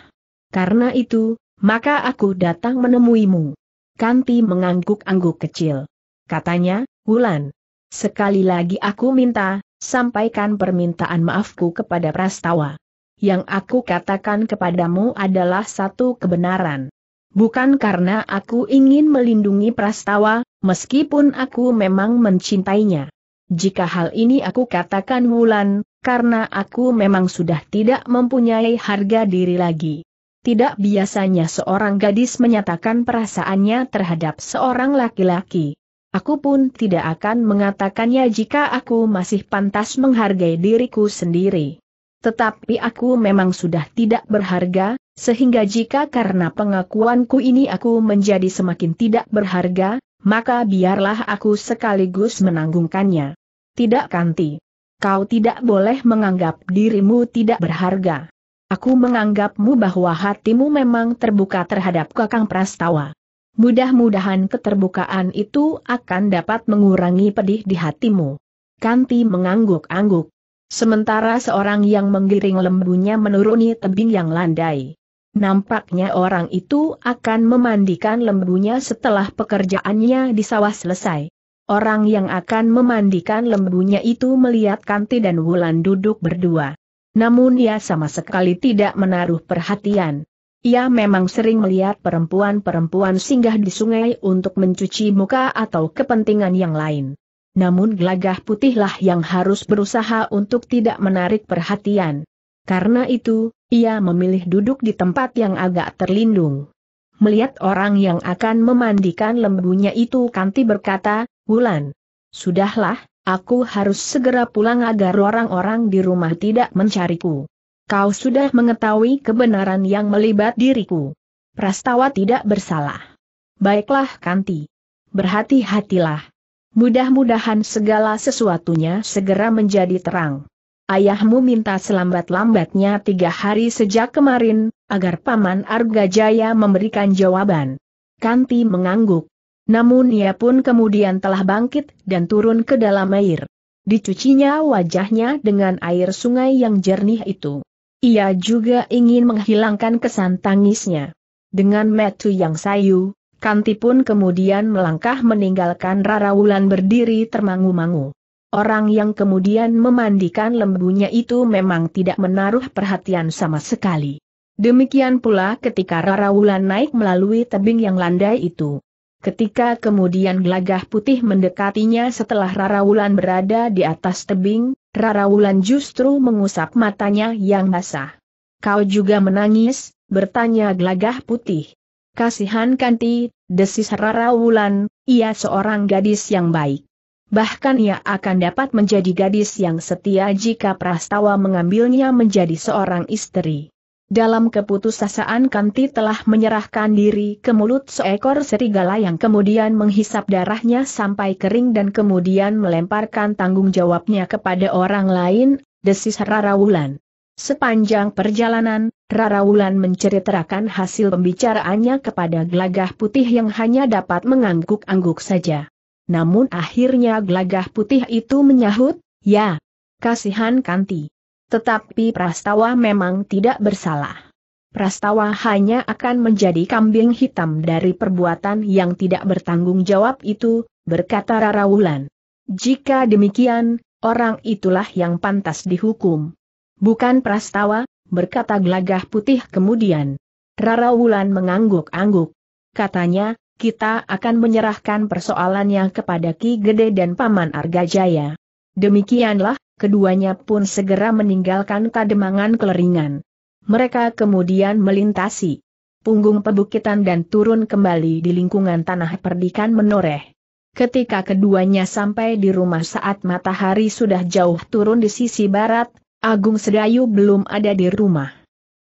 Karena itu, maka aku datang menemuimu. Kanti mengangguk-angguk kecil. Katanya, Wulan, sekali lagi aku minta, sampaikan permintaan maafku kepada Prastawa. Yang aku katakan kepadamu adalah satu kebenaran. Bukan karena aku ingin melindungi Prastawa, meskipun aku memang mencintainya. Jika hal ini aku katakan Wulan, karena aku memang sudah tidak mempunyai harga diri lagi. Tidak biasanya seorang gadis menyatakan perasaannya terhadap seorang laki-laki. Aku pun tidak akan mengatakannya jika aku masih pantas menghargai diriku sendiri. Tetapi aku memang sudah tidak berharga, sehingga jika karena pengakuanku ini aku menjadi semakin tidak berharga, maka biarlah aku sekaligus menanggungkannya. Tidak kanti. Kau tidak boleh menganggap dirimu tidak berharga. Aku menganggapmu bahwa hatimu memang terbuka terhadap Kakang Prastawa. Mudah-mudahan keterbukaan itu akan dapat mengurangi pedih di hatimu. Kanti mengangguk-angguk. Sementara seorang yang menggiring lembunya menuruni tebing yang landai. Nampaknya orang itu akan memandikan lembunya setelah pekerjaannya di sawah selesai. Orang yang akan memandikan lembunya itu melihat Kanti dan Wulan duduk berdua. Namun ia sama sekali tidak menaruh perhatian. Ia memang sering melihat perempuan-perempuan singgah di sungai untuk mencuci muka atau kepentingan yang lain. Namun gelagah putihlah yang harus berusaha untuk tidak menarik perhatian. Karena itu, ia memilih duduk di tempat yang agak terlindung. Melihat orang yang akan memandikan lembunya itu Kanti berkata, Wulan, sudahlah, aku harus segera pulang agar orang-orang di rumah tidak mencariku. Kau sudah mengetahui kebenaran yang melibat diriku. Prastawa tidak bersalah. Baiklah Kanti. Berhati-hatilah. Mudah-mudahan segala sesuatunya segera menjadi terang ayahmu minta selambat-lambatnya tiga hari sejak kemarin, agar Paman Arga Jaya memberikan jawaban. Kanti mengangguk. Namun ia pun kemudian telah bangkit dan turun ke dalam air. Dicucinya wajahnya dengan air sungai yang jernih itu. Ia juga ingin menghilangkan kesan tangisnya. Dengan metu yang sayu, Kanti pun kemudian melangkah meninggalkan Rara Wulan berdiri termangu-mangu. Orang yang kemudian memandikan lembunya itu memang tidak menaruh perhatian sama sekali. Demikian pula ketika Rara Wulan naik melalui tebing yang landai itu. Ketika kemudian Glagah putih mendekatinya setelah Rara Wulan berada di atas tebing, Rara Wulan justru mengusap matanya yang basah. Kau juga menangis, bertanya Glagah putih. Kasihan Kanti, desis Rara Wulan, ia seorang gadis yang baik. Bahkan ia akan dapat menjadi gadis yang setia jika Prastawa mengambilnya menjadi seorang istri. Dalam keputusasaan Kanti telah menyerahkan diri ke mulut seekor serigala yang kemudian menghisap darahnya sampai kering dan kemudian melemparkan tanggung jawabnya kepada orang lain, desis Rarawulan. Sepanjang perjalanan, Rarawulan menceritakan hasil pembicaraannya kepada gelagah putih yang hanya dapat mengangguk-angguk saja. Namun akhirnya gelagah putih itu menyahut, ya, kasihan Kanti. Tetapi Prastawa memang tidak bersalah. Prastawa hanya akan menjadi kambing hitam dari perbuatan yang tidak bertanggung jawab itu, berkata Rarawulan. Jika demikian, orang itulah yang pantas dihukum. Bukan Prastawa, berkata gelagah putih kemudian. Rara Wulan mengangguk-angguk. Katanya, kita akan menyerahkan persoalannya kepada Ki Gede dan Paman Argajaya. Demikianlah, keduanya pun segera meninggalkan kademangan Keleringan. Mereka kemudian melintasi punggung pebukitan dan turun kembali di lingkungan tanah perdikan menoreh. Ketika keduanya sampai di rumah saat matahari sudah jauh turun di sisi barat, Agung Sedayu belum ada di rumah.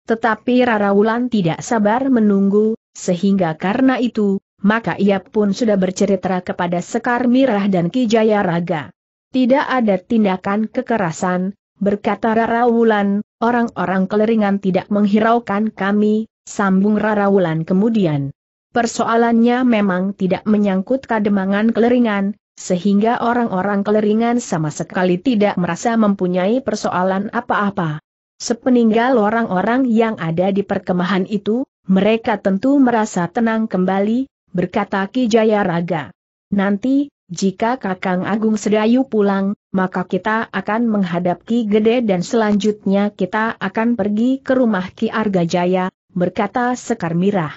Tetapi Rara Wulan tidak sabar menunggu, sehingga karena itu, maka ia pun sudah bercerita kepada Sekar Mirah dan Kijaya Raga. Tidak ada tindakan kekerasan, berkata Rara Wulan, orang-orang keleringan tidak menghiraukan kami, sambung Rara Wulan kemudian. Persoalannya memang tidak menyangkut kademangan keleringan, sehingga orang-orang keleringan sama sekali tidak merasa mempunyai persoalan apa-apa. Sepeninggal orang-orang yang ada di perkemahan itu, mereka tentu merasa tenang kembali, berkata Ki Jaya Raga. Nanti, jika Kakang Agung Sedayu pulang, maka kita akan menghadap Ki Gede dan selanjutnya kita akan pergi ke rumah Ki Arga Jaya, berkata Sekar Mirah.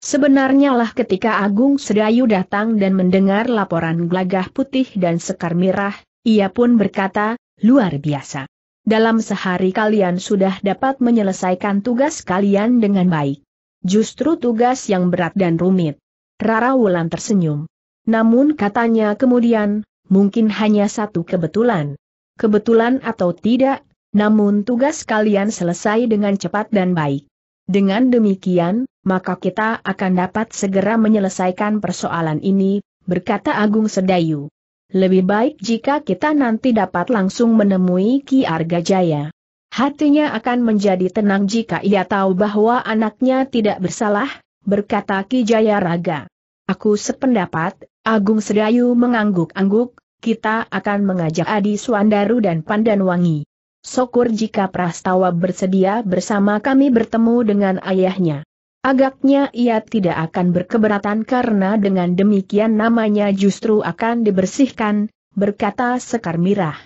Sebenarnya lah ketika Agung Sedayu datang dan mendengar laporan Glagah putih dan sekar mirah, ia pun berkata, luar biasa. Dalam sehari kalian sudah dapat menyelesaikan tugas kalian dengan baik. Justru tugas yang berat dan rumit. Rara Wulan tersenyum. Namun katanya kemudian, mungkin hanya satu kebetulan. Kebetulan atau tidak, namun tugas kalian selesai dengan cepat dan baik. Dengan demikian, maka kita akan dapat segera menyelesaikan persoalan ini, berkata Agung Sedayu. Lebih baik jika kita nanti dapat langsung menemui Ki Arga Jaya. Hatinya akan menjadi tenang jika ia tahu bahwa anaknya tidak bersalah, berkata Ki Jaya Raga, Aku sependapat, Agung Sedayu mengangguk-angguk, kita akan mengajak Adi Suandaru dan Pandanwangi. Syukur jika Prastawa bersedia bersama kami bertemu dengan ayahnya. Agaknya ia tidak akan berkeberatan karena dengan demikian namanya justru akan dibersihkan, berkata Sekar Mirah.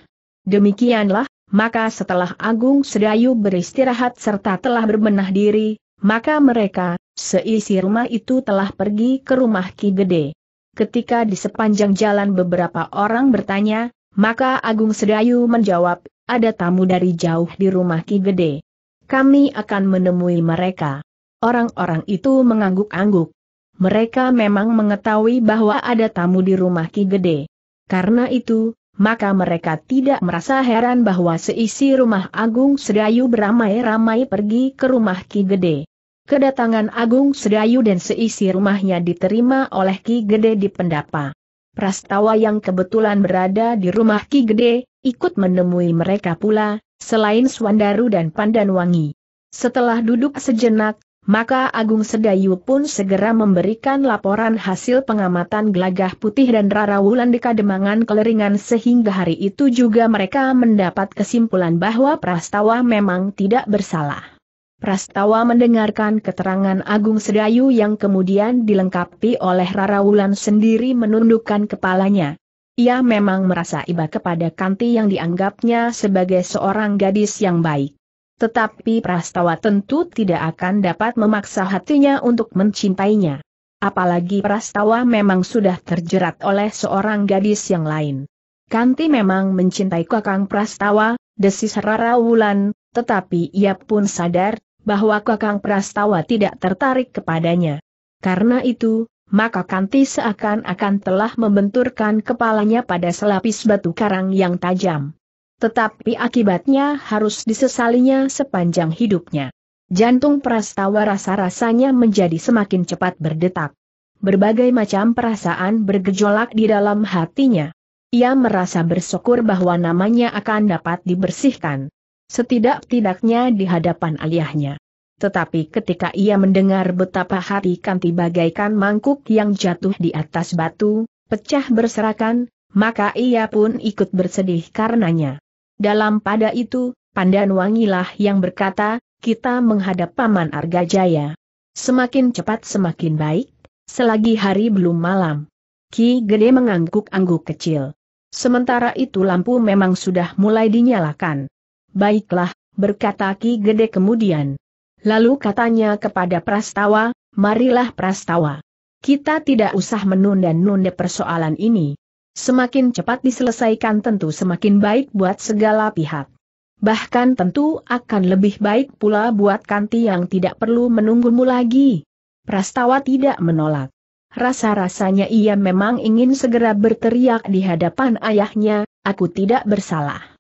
Demikianlah, maka setelah Agung Sedayu beristirahat serta telah berbenah diri, maka mereka, seisi rumah itu telah pergi ke rumah Ki Gede. Ketika di sepanjang jalan beberapa orang bertanya, maka Agung Sedayu menjawab, ada tamu dari jauh di rumah Ki Gede. Kami akan menemui mereka. Orang-orang itu mengangguk-angguk. Mereka memang mengetahui bahwa ada tamu di rumah Ki Gede. Karena itu, maka mereka tidak merasa heran bahwa seisi rumah Agung Sedayu beramai-ramai pergi ke rumah Ki Gede. Kedatangan Agung Sedayu dan seisi rumahnya diterima oleh Ki Gede di pendapa. Prastawa yang kebetulan berada di rumah Ki Gede, ikut menemui mereka pula, selain Swandaru dan Pandanwangi. Setelah duduk sejenak, maka Agung Sedayu pun segera memberikan laporan hasil pengamatan gelagah putih dan Rara Wulan di Kademangan Keleringan sehingga hari itu juga mereka mendapat kesimpulan bahwa Prastawa memang tidak bersalah. Prastawa mendengarkan keterangan Agung Sedayu yang kemudian dilengkapi oleh Rara Wulan sendiri menundukkan kepalanya. Ia memang merasa iba kepada Kanti yang dianggapnya sebagai seorang gadis yang baik. Tetapi Prastawa tentu tidak akan dapat memaksa hatinya untuk mencintainya. Apalagi Prastawa memang sudah terjerat oleh seorang gadis yang lain. Kanti memang mencintai Kakang Prastawa, desis Rara Wulan, tetapi ia pun sadar bahwa Kakang Prastawa tidak tertarik kepadanya. Karena itu, maka Kanti seakan-akan telah membenturkan kepalanya pada selapis batu karang yang tajam. Tetapi akibatnya harus disesalinya sepanjang hidupnya. Jantung Prastawa rasa-rasanya menjadi semakin cepat berdetak. Berbagai macam perasaan bergejolak di dalam hatinya. Ia merasa bersyukur bahwa namanya akan dapat dibersihkan setidak-tidaknya di hadapan ayahnya. Tetapi ketika ia mendengar betapa hati Kanti bagaikan mangkuk yang jatuh di atas batu, pecah berserakan, maka ia pun ikut bersedih karenanya. Dalam pada itu, Pandan Wangilah yang berkata, kita menghadap Paman Argajaya. Semakin cepat semakin baik, selagi hari belum malam. Ki Gede mengangguk-angguk kecil. Sementara itu lampu memang sudah mulai dinyalakan. Baiklah, berkata Ki Gede kemudian. Lalu katanya kepada Prastawa, marilah Prastawa. Kita tidak usah menunda-nunda persoalan ini. Semakin cepat diselesaikan tentu semakin baik buat segala pihak. Bahkan tentu akan lebih baik pula buat Kanti yang tidak perlu menunggumu lagi. Prastawa tidak menolak. Rasa-rasanya ia memang ingin segera berteriak di hadapan ayahnya, aku tidak bersalah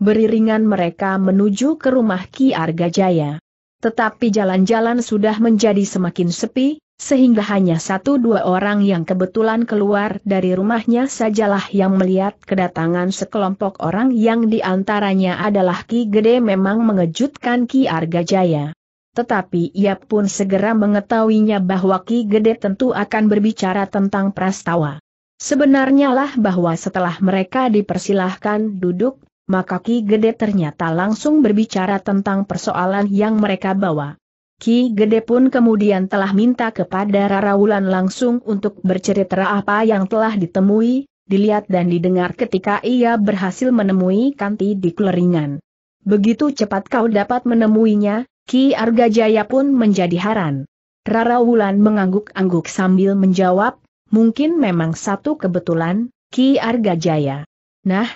beriringan mereka menuju ke rumah Ki Arga Jaya. Tetapi jalan-jalan sudah menjadi semakin sepi, sehingga hanya satu dua orang yang kebetulan keluar dari rumahnya sajalah yang melihat kedatangan sekelompok orang yang diantaranya adalah Ki Gede memang mengejutkan Ki Arga Jaya. Tetapi ia pun segera mengetahuinya bahwa Ki Gede tentu akan berbicara tentang prastawa. Sebenarnya lah bahwa setelah mereka dipersilahkan duduk maka Ki Gede ternyata langsung berbicara tentang persoalan yang mereka bawa. Ki Gede pun kemudian telah minta kepada Rara Wulan langsung untuk bercerita apa yang telah ditemui, dilihat dan didengar ketika ia berhasil menemui Kanti di Kleringan. Begitu cepat kau dapat menemuinya, Ki Arga Jaya pun menjadi heran. Rara Wulan mengangguk-angguk sambil menjawab, mungkin memang satu kebetulan, Ki Argajaya. Nah,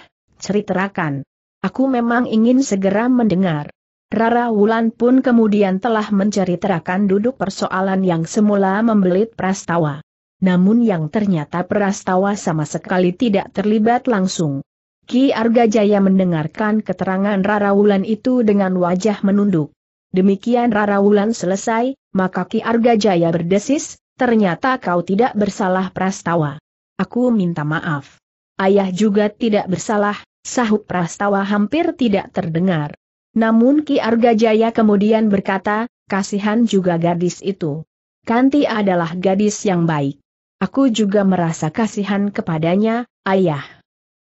ceritakan. Aku memang ingin segera mendengar. Rara Wulan pun kemudian telah menceritakan duduk persoalan yang semula membelit Prastawa. Namun yang ternyata Prastawa sama sekali tidak terlibat langsung. Ki Arga Jaya mendengarkan keterangan Rara Wulan itu dengan wajah menunduk. Demikian Rara Wulan selesai, maka Ki Arga Jaya berdesis, ternyata kau tidak bersalah Prastawa. Aku minta maaf. Ayah juga tidak bersalah, Sahut prastawa hampir tidak terdengar. Namun Ki Arga Jaya kemudian berkata, kasihan juga gadis itu. Kanti adalah gadis yang baik. Aku juga merasa kasihan kepadanya, ayah.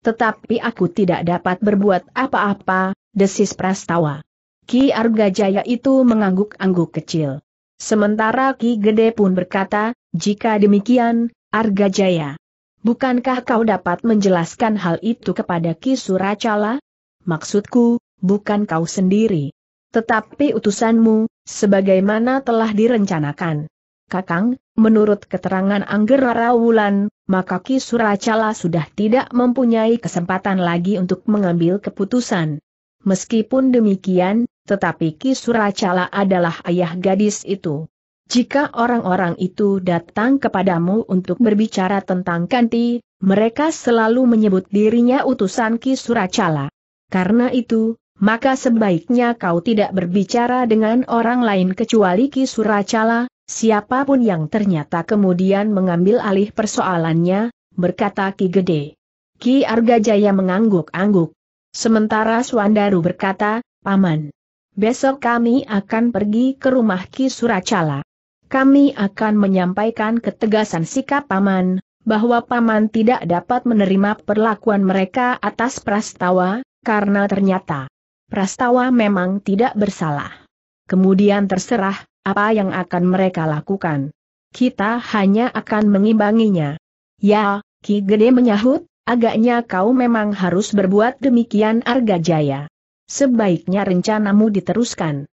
Tetapi aku tidak dapat berbuat apa-apa, desis Prastawa. Ki Arga Jaya itu mengangguk-angguk kecil. Sementara Ki Gede pun berkata, jika demikian, Arga Jaya. Bukankah kau dapat menjelaskan hal itu kepada Ki Suracala? Maksudku, bukan kau sendiri. Tetapi utusanmu, sebagaimana telah direncanakan. Kakang, menurut keterangan Angger Rawulan, maka Ki Suracala sudah tidak mempunyai kesempatan lagi untuk mengambil keputusan. Meskipun demikian, tetapi Ki Suracala adalah ayah gadis itu jika orang-orang itu datang kepadamu untuk berbicara tentang Kanti, mereka selalu menyebut dirinya utusan Ki Suracala. Karena itu, maka sebaiknya kau tidak berbicara dengan orang lain kecuali Ki Suracala, siapapun yang ternyata kemudian mengambil alih persoalannya, berkata Ki Gede. Ki Argajaya mengangguk-angguk. Sementara Swandaru berkata, Paman, besok kami akan pergi ke rumah Ki Suracala kami akan menyampaikan ketegasan sikap Paman, bahwa Paman tidak dapat menerima perlakuan mereka atas Prastawa, karena ternyata Prastawa memang tidak bersalah. Kemudian terserah, apa yang akan mereka lakukan. Kita hanya akan mengimbanginya. Ya, Ki Gede menyahut, agaknya kau memang harus berbuat demikian Arga Jaya. Sebaiknya rencanamu diteruskan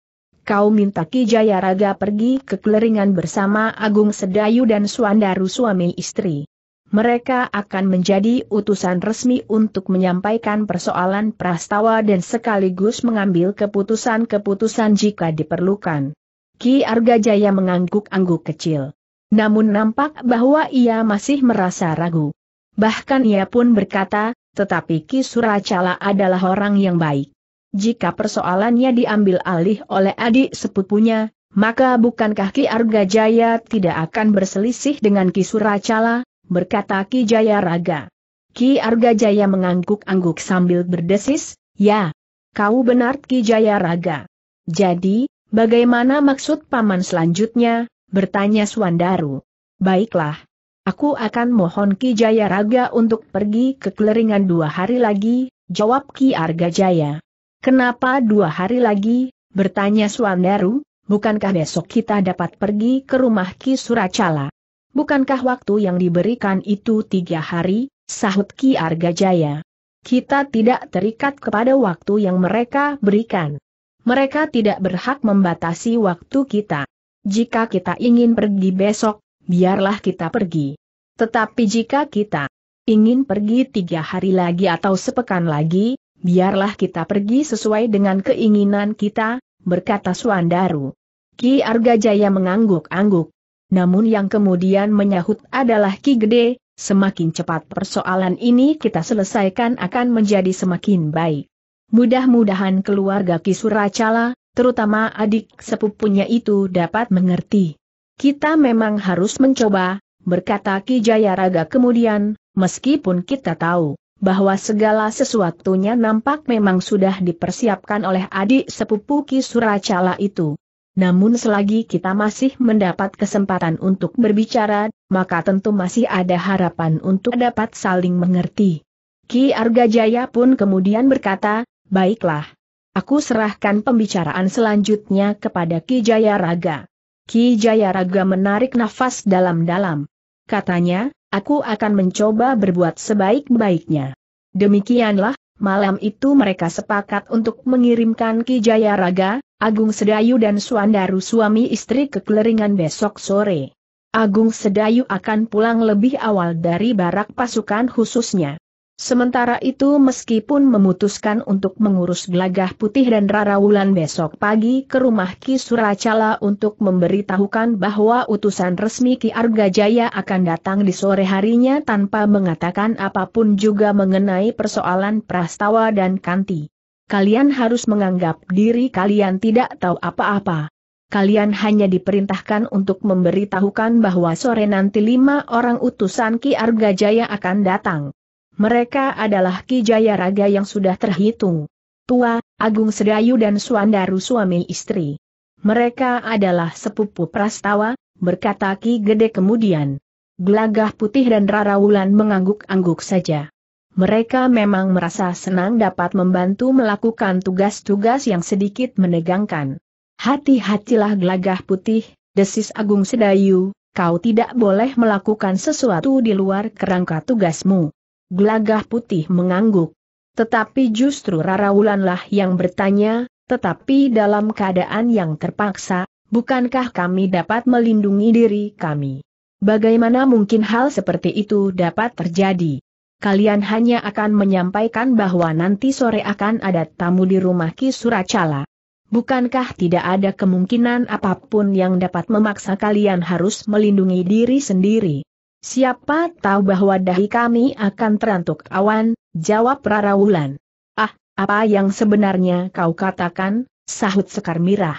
kau minta Ki Jayaraga pergi ke keleringan bersama Agung Sedayu dan Suandaru suami istri. Mereka akan menjadi utusan resmi untuk menyampaikan persoalan prastawa dan sekaligus mengambil keputusan-keputusan jika diperlukan. Ki Argajaya mengangguk-angguk kecil. Namun nampak bahwa ia masih merasa ragu. Bahkan ia pun berkata, tetapi Ki Suracala adalah orang yang baik. Jika persoalannya diambil alih oleh adik sepupunya, maka bukankah Ki Arga Jaya tidak akan berselisih dengan Ki Suracala, berkata Ki Jaya Raga. Ki Arga Jaya mengangguk-angguk sambil berdesis, ya, kau benar Ki Jaya Raga. Jadi, bagaimana maksud paman selanjutnya, bertanya Suandaru. Baiklah, aku akan mohon Ki Jaya Raga untuk pergi ke keleringan dua hari lagi, jawab Ki Arga Jaya. Kenapa dua hari lagi? Bertanya Suandaru, bukankah besok kita dapat pergi ke rumah Ki Suracala? Bukankah waktu yang diberikan itu tiga hari? Sahut Ki Argajaya. Kita tidak terikat kepada waktu yang mereka berikan. Mereka tidak berhak membatasi waktu kita. Jika kita ingin pergi besok, biarlah kita pergi. Tetapi jika kita ingin pergi tiga hari lagi atau sepekan lagi, biarlah kita pergi sesuai dengan keinginan kita, berkata Suandaru. Ki Arga Jaya mengangguk-angguk. Namun yang kemudian menyahut adalah Ki Gede, semakin cepat persoalan ini kita selesaikan akan menjadi semakin baik. Mudah-mudahan keluarga Ki Suracala, terutama adik sepupunya itu dapat mengerti. Kita memang harus mencoba, berkata Ki Jayaraga kemudian, meskipun kita tahu bahwa segala sesuatunya nampak memang sudah dipersiapkan oleh adik sepupu Ki Suracala itu. Namun selagi kita masih mendapat kesempatan untuk berbicara, maka tentu masih ada harapan untuk dapat saling mengerti. Ki Arga Jaya pun kemudian berkata, baiklah. Aku serahkan pembicaraan selanjutnya kepada Ki Jaya Raga. Ki Jaya Raga menarik nafas dalam-dalam. Katanya, Aku akan mencoba berbuat sebaik-baiknya. Demikianlah, malam itu mereka sepakat untuk mengirimkan Ki Jayaraga, Agung Sedayu dan Suandaru suami istri ke Keleringan besok sore. Agung Sedayu akan pulang lebih awal dari barak pasukan khususnya. Sementara itu meskipun memutuskan untuk mengurus Gelagah Putih dan Rara Wulan besok pagi ke rumah Ki Suracala untuk memberitahukan bahwa utusan resmi Ki Arga Jaya akan datang di sore harinya tanpa mengatakan apapun juga mengenai persoalan Prastawa dan Kanti. Kalian harus menganggap diri kalian tidak tahu apa-apa. Kalian hanya diperintahkan untuk memberitahukan bahwa sore nanti lima orang utusan Ki Arga Jaya akan datang. Mereka adalah Ki Jayaraga yang sudah terhitung. Tua, Agung Sedayu dan Suandaru suami istri. Mereka adalah sepupu Prastawa, berkata Ki Gede kemudian. Glagah putih dan Rara Wulan mengangguk-angguk saja. Mereka memang merasa senang dapat membantu melakukan tugas-tugas yang sedikit menegangkan. Hati-hatilah Glagah putih, desis Agung Sedayu, kau tidak boleh melakukan sesuatu di luar kerangka tugasmu. Gelagah putih mengangguk. Tetapi justru Raraulanlah yang bertanya, tetapi dalam keadaan yang terpaksa, bukankah kami dapat melindungi diri kami? Bagaimana mungkin hal seperti itu dapat terjadi? Kalian hanya akan menyampaikan bahwa nanti sore akan ada tamu di rumah Ki Suracala. Bukankah tidak ada kemungkinan apapun yang dapat memaksa kalian harus melindungi diri sendiri? Siapa tahu bahwa dahi kami akan terantuk awan, jawab Rara Wulan. Ah, apa yang sebenarnya kau katakan, sahut Sekar Mirah.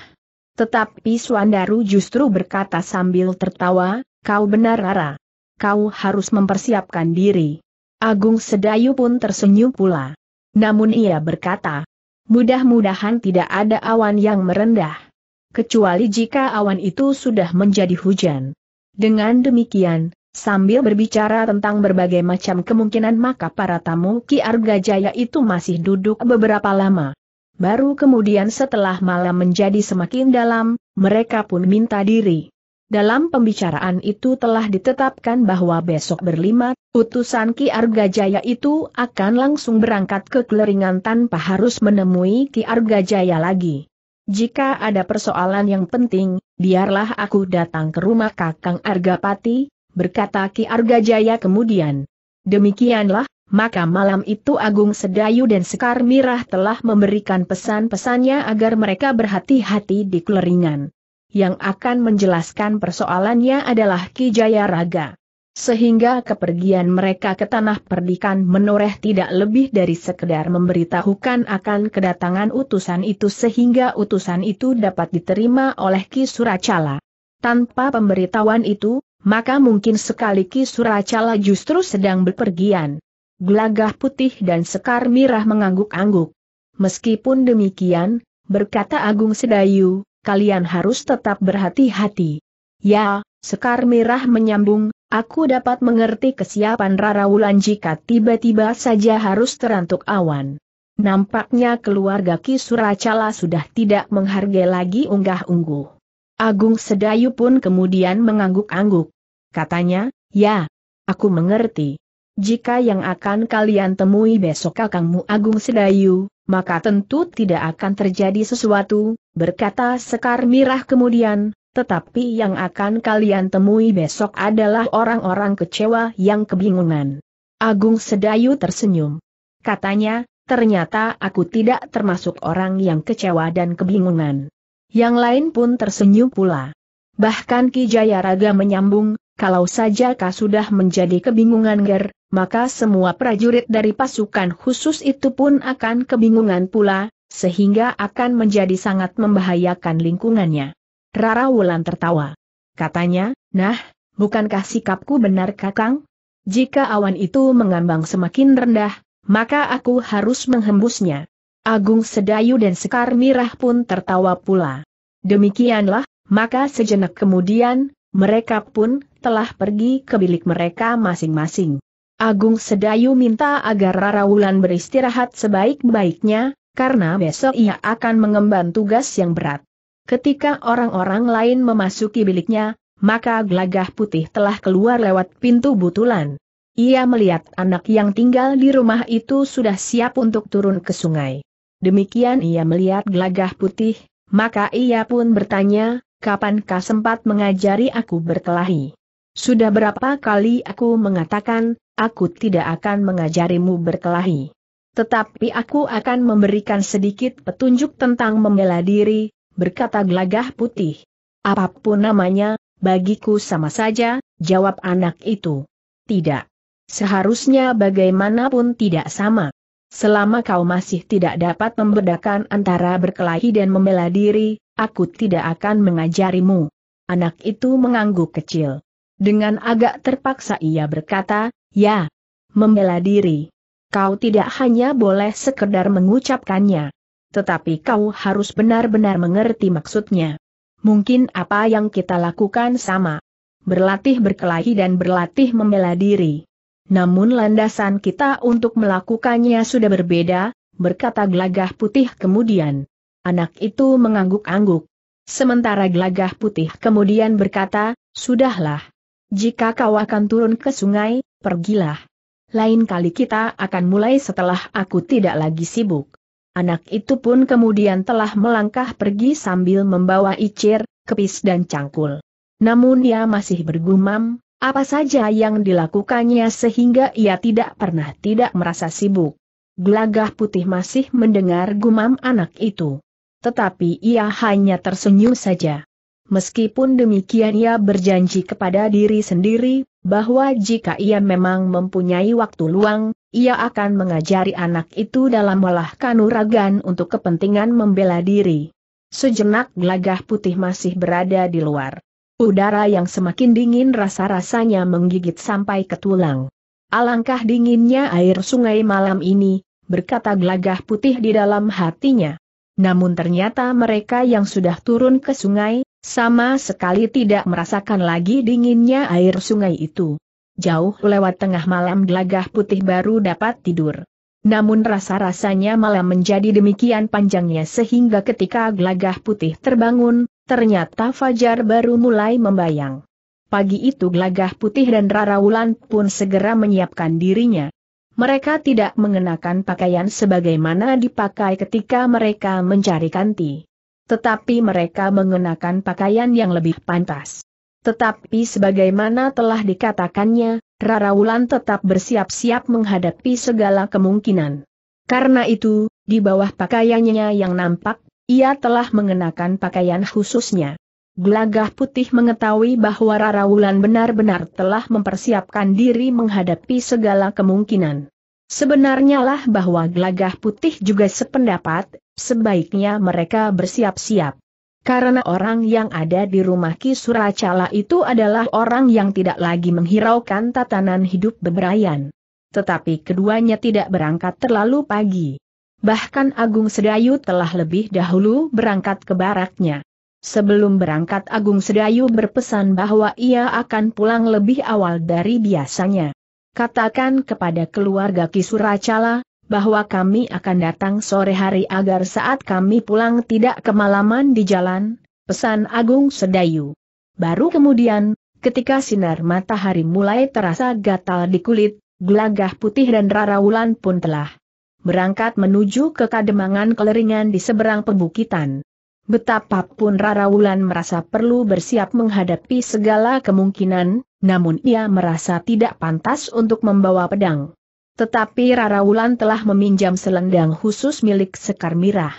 Tetapi Suandaru justru berkata sambil tertawa, kau benar Rara. Kau harus mempersiapkan diri. Agung Sedayu pun tersenyum pula. Namun ia berkata, mudah-mudahan tidak ada awan yang merendah. Kecuali jika awan itu sudah menjadi hujan. Dengan demikian, Sambil berbicara tentang berbagai macam kemungkinan maka para tamu Ki Arga Jaya itu masih duduk beberapa lama. Baru kemudian setelah malam menjadi semakin dalam, mereka pun minta diri. Dalam pembicaraan itu telah ditetapkan bahwa besok berlima, utusan Ki Arga Jaya itu akan langsung berangkat ke keleringan tanpa harus menemui Ki Arga Jaya lagi. Jika ada persoalan yang penting, biarlah aku datang ke rumah Kakang Argapati, berkata Ki Arga Jaya kemudian. Demikianlah, maka malam itu Agung Sedayu dan Sekar Mirah telah memberikan pesan-pesannya agar mereka berhati-hati di keleringan. Yang akan menjelaskan persoalannya adalah Ki Jaya Raga. Sehingga kepergian mereka ke tanah perdikan menoreh tidak lebih dari sekedar memberitahukan akan kedatangan utusan itu sehingga utusan itu dapat diterima oleh Ki Suracala. Tanpa pemberitahuan itu, maka mungkin sekali Ki Suracala justru sedang berpergian. Gelagah putih dan sekar mirah mengangguk-angguk. Meskipun demikian, berkata Agung Sedayu, kalian harus tetap berhati-hati. Ya, Sekar Mirah menyambung, aku dapat mengerti kesiapan Rara Wulan jika tiba-tiba saja harus terantuk awan. Nampaknya keluarga Ki Suracala sudah tidak menghargai lagi unggah-ungguh. Agung Sedayu pun kemudian mengangguk-angguk. Katanya, ya, aku mengerti. Jika yang akan kalian temui besok kakangmu Agung Sedayu, maka tentu tidak akan terjadi sesuatu, berkata Sekar Mirah kemudian, tetapi yang akan kalian temui besok adalah orang-orang kecewa yang kebingungan. Agung Sedayu tersenyum. Katanya, ternyata aku tidak termasuk orang yang kecewa dan kebingungan. Yang lain pun tersenyum pula. Bahkan Ki Jayaraga menyambung, kalau saja kau sudah menjadi kebingungan Ger, maka semua prajurit dari pasukan khusus itu pun akan kebingungan pula, sehingga akan menjadi sangat membahayakan lingkungannya. Rara Wulan tertawa. Katanya, nah, bukankah sikapku benar kakang? Jika awan itu mengambang semakin rendah, maka aku harus menghembusnya. Agung Sedayu dan Sekar Mirah pun tertawa pula. Demikianlah, maka sejenak kemudian, mereka pun telah pergi ke bilik mereka masing-masing. Agung Sedayu minta agar Rara Wulan beristirahat sebaik-baiknya, karena besok ia akan mengemban tugas yang berat. Ketika orang-orang lain memasuki biliknya, maka gelagah putih telah keluar lewat pintu butulan. Ia melihat anak yang tinggal di rumah itu sudah siap untuk turun ke sungai. Demikian ia melihat gelagah putih, maka ia pun bertanya, kapan kapankah sempat mengajari aku berkelahi? Sudah berapa kali aku mengatakan, aku tidak akan mengajarimu berkelahi. Tetapi aku akan memberikan sedikit petunjuk tentang membela diri, berkata gelagah putih. Apapun namanya, bagiku sama saja, jawab anak itu. Tidak. Seharusnya bagaimanapun tidak sama. Selama kau masih tidak dapat membedakan antara berkelahi dan membela diri, aku tidak akan mengajarimu. Anak itu mengangguk kecil. Dengan agak terpaksa ia berkata, ya, membela diri. Kau tidak hanya boleh sekedar mengucapkannya. Tetapi kau harus benar-benar mengerti maksudnya. Mungkin apa yang kita lakukan sama. Berlatih berkelahi dan berlatih membela diri namun landasan kita untuk melakukannya sudah berbeda, berkata gelagah putih kemudian. Anak itu mengangguk-angguk. Sementara gelagah putih kemudian berkata, Sudahlah. Jika kau akan turun ke sungai, pergilah. Lain kali kita akan mulai setelah aku tidak lagi sibuk. Anak itu pun kemudian telah melangkah pergi sambil membawa icir, kepis dan cangkul. Namun ia masih bergumam, apa saja yang dilakukannya sehingga ia tidak pernah tidak merasa sibuk. Gelagah putih masih mendengar gumam anak itu. Tetapi ia hanya tersenyum saja. Meskipun demikian ia berjanji kepada diri sendiri, bahwa jika ia memang mempunyai waktu luang, ia akan mengajari anak itu dalam olah kanuragan untuk kepentingan membela diri. Sejenak gelagah putih masih berada di luar. Udara yang semakin dingin rasa-rasanya menggigit sampai ke tulang. Alangkah dinginnya air sungai malam ini, berkata glagah putih di dalam hatinya. Namun ternyata mereka yang sudah turun ke sungai, sama sekali tidak merasakan lagi dinginnya air sungai itu. Jauh lewat tengah malam glagah putih baru dapat tidur. Namun rasa-rasanya malam menjadi demikian panjangnya sehingga ketika glagah putih terbangun, Ternyata Fajar baru mulai membayang. Pagi itu Gelagah Putih dan Rara Wulan pun segera menyiapkan dirinya. Mereka tidak mengenakan pakaian sebagaimana dipakai ketika mereka mencari kanti. Tetapi mereka mengenakan pakaian yang lebih pantas. Tetapi sebagaimana telah dikatakannya, Rara Wulan tetap bersiap-siap menghadapi segala kemungkinan. Karena itu, di bawah pakaiannya yang nampak ia telah mengenakan pakaian khususnya. Gelagah putih mengetahui bahwa Rara Wulan benar-benar telah mempersiapkan diri menghadapi segala kemungkinan. Sebenarnya lah bahwa gelagah putih juga sependapat, sebaiknya mereka bersiap-siap. Karena orang yang ada di rumah Ki Suracala itu adalah orang yang tidak lagi menghiraukan tatanan hidup beberayan. Tetapi keduanya tidak berangkat terlalu pagi. Bahkan Agung Sedayu telah lebih dahulu berangkat ke baraknya. Sebelum berangkat Agung Sedayu berpesan bahwa ia akan pulang lebih awal dari biasanya. Katakan kepada keluarga Kisuracala, bahwa kami akan datang sore hari agar saat kami pulang tidak kemalaman di jalan, pesan Agung Sedayu. Baru kemudian, ketika sinar matahari mulai terasa gatal di kulit, gelagah putih dan rara wulan pun telah berangkat menuju ke kademangan keleringan di seberang pebukitan. Betapapun Rara Wulan merasa perlu bersiap menghadapi segala kemungkinan, namun ia merasa tidak pantas untuk membawa pedang. Tetapi Rara Wulan telah meminjam selendang khusus milik Sekar Mirah.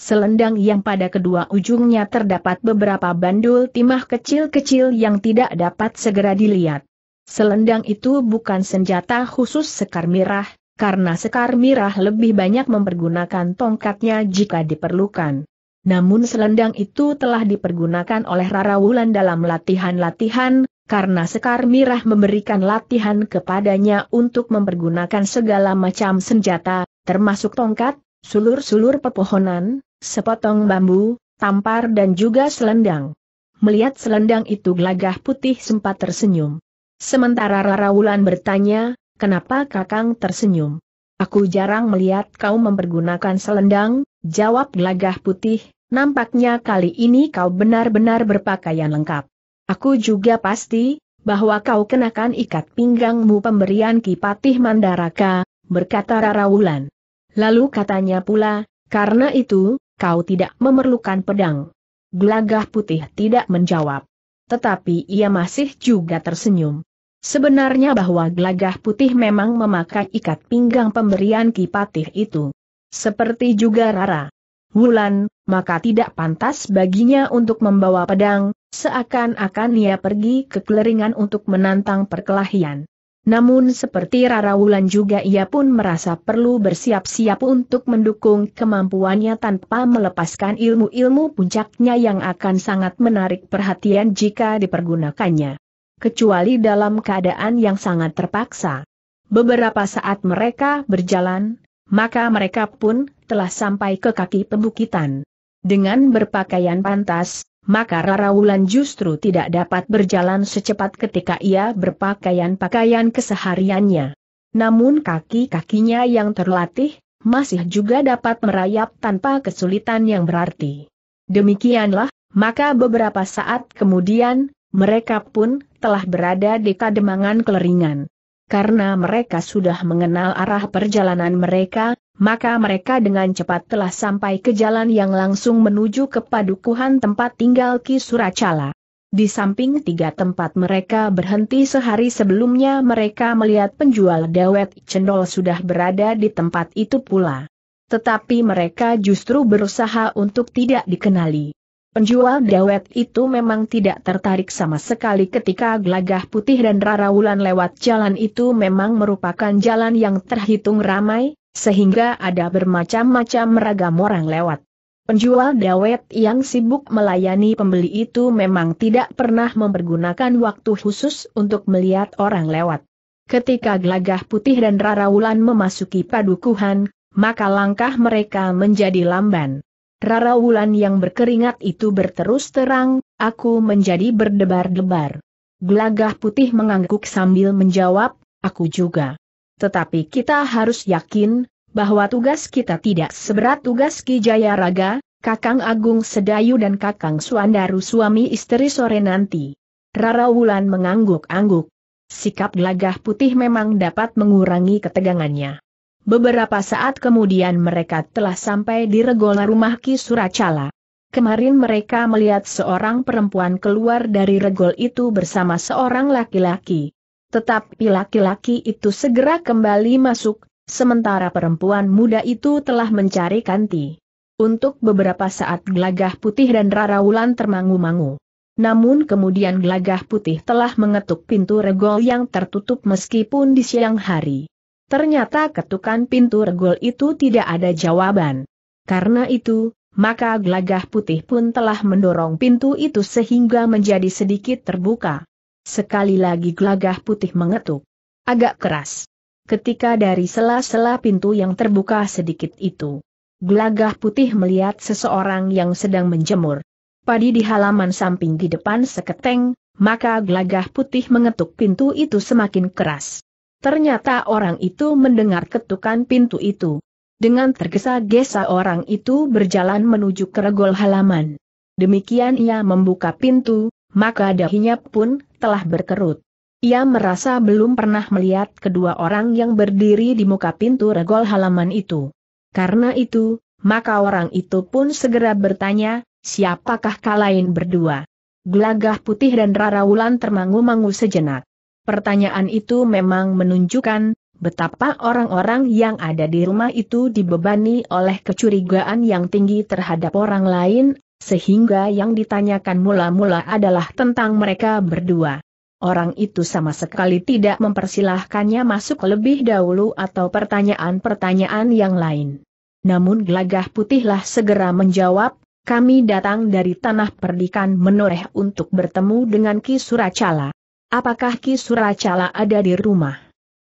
Selendang yang pada kedua ujungnya terdapat beberapa bandul timah kecil-kecil yang tidak dapat segera dilihat. Selendang itu bukan senjata khusus Sekar Mirah, karena Sekar Mirah lebih banyak mempergunakan tongkatnya jika diperlukan. Namun selendang itu telah dipergunakan oleh Rara Wulan dalam latihan-latihan, karena Sekar Mirah memberikan latihan kepadanya untuk mempergunakan segala macam senjata, termasuk tongkat, sulur-sulur pepohonan, sepotong bambu, tampar dan juga selendang. Melihat selendang itu gelagah putih sempat tersenyum. Sementara Rara Wulan bertanya, Kenapa Kakang tersenyum? Aku jarang melihat kau mempergunakan selendang, jawab gelagah putih, nampaknya kali ini kau benar-benar berpakaian lengkap. Aku juga pasti, bahwa kau kenakan ikat pinggangmu pemberian Kipatih Mandaraka, berkata Rarawulan. Lalu katanya pula, karena itu, kau tidak memerlukan pedang. Gelagah putih tidak menjawab. Tetapi ia masih juga tersenyum. Sebenarnya bahwa gelagah putih memang memakai ikat pinggang pemberian kipatih itu. Seperti juga Rara. Wulan, maka tidak pantas baginya untuk membawa pedang, seakan-akan ia pergi ke keleringan untuk menantang perkelahian. Namun seperti Rara Wulan juga ia pun merasa perlu bersiap-siap untuk mendukung kemampuannya tanpa melepaskan ilmu-ilmu puncaknya yang akan sangat menarik perhatian jika dipergunakannya kecuali dalam keadaan yang sangat terpaksa. Beberapa saat mereka berjalan, maka mereka pun telah sampai ke kaki pembukitan. Dengan berpakaian pantas, maka Rara Wulan justru tidak dapat berjalan secepat ketika ia berpakaian pakaian kesehariannya. Namun kaki-kakinya yang terlatih, masih juga dapat merayap tanpa kesulitan yang berarti. Demikianlah, maka beberapa saat kemudian, mereka pun telah berada di kademangan keleringan. Karena mereka sudah mengenal arah perjalanan mereka, maka mereka dengan cepat telah sampai ke jalan yang langsung menuju ke padukuhan tempat tinggal Ki Suracala. Di samping tiga tempat mereka berhenti sehari sebelumnya mereka melihat penjual dawet cendol sudah berada di tempat itu pula. Tetapi mereka justru berusaha untuk tidak dikenali. Penjual dawet itu memang tidak tertarik sama sekali ketika gelagah putih dan Rara Wulan lewat jalan itu memang merupakan jalan yang terhitung ramai, sehingga ada bermacam-macam ragam orang lewat. Penjual dawet yang sibuk melayani pembeli itu memang tidak pernah mempergunakan waktu khusus untuk melihat orang lewat. Ketika gelagah putih dan Rara Wulan memasuki padukuhan, maka langkah mereka menjadi lamban. Rara Wulan yang berkeringat itu berterus terang, aku menjadi berdebar-debar. Gelagah putih mengangguk sambil menjawab, aku juga. Tetapi kita harus yakin, bahwa tugas kita tidak seberat tugas Ki Jaya Raga, Kakang Agung Sedayu dan Kakang Suandaru suami istri sore nanti. Rara Wulan mengangguk-angguk. Sikap gelagah putih memang dapat mengurangi ketegangannya. Beberapa saat kemudian mereka telah sampai di regola rumah Ki Suracala. Kemarin mereka melihat seorang perempuan keluar dari regol itu bersama seorang laki-laki. Tetapi laki-laki itu segera kembali masuk, sementara perempuan muda itu telah mencari kanti. Untuk beberapa saat gelagah putih dan Rara Wulan termangu-mangu. Namun kemudian gelagah putih telah mengetuk pintu regol yang tertutup meskipun di siang hari. Ternyata ketukan pintu regol itu tidak ada jawaban. Karena itu, maka gelagah putih pun telah mendorong pintu itu sehingga menjadi sedikit terbuka. Sekali lagi gelagah putih mengetuk. Agak keras. Ketika dari sela-sela pintu yang terbuka sedikit itu, gelagah putih melihat seseorang yang sedang menjemur. Padi di halaman samping di depan seketeng, maka gelagah putih mengetuk pintu itu semakin keras. Ternyata orang itu mendengar ketukan pintu itu. Dengan tergesa-gesa orang itu berjalan menuju keregol halaman. Demikian ia membuka pintu, maka dahinya pun telah berkerut. Ia merasa belum pernah melihat kedua orang yang berdiri di muka pintu regol halaman itu. Karena itu, maka orang itu pun segera bertanya, siapakah kalian berdua? Gelagah putih dan Rara Wulan termangu-mangu sejenak. Pertanyaan itu memang menunjukkan betapa orang-orang yang ada di rumah itu dibebani oleh kecurigaan yang tinggi terhadap orang lain, sehingga yang ditanyakan mula-mula adalah tentang mereka berdua. Orang itu sama sekali tidak mempersilahkannya masuk lebih dahulu atau pertanyaan-pertanyaan yang lain. Namun glagah putihlah segera menjawab, kami datang dari tanah perdikan menoreh untuk bertemu dengan Ki Suracala. Apakah Ki Suracala ada di rumah?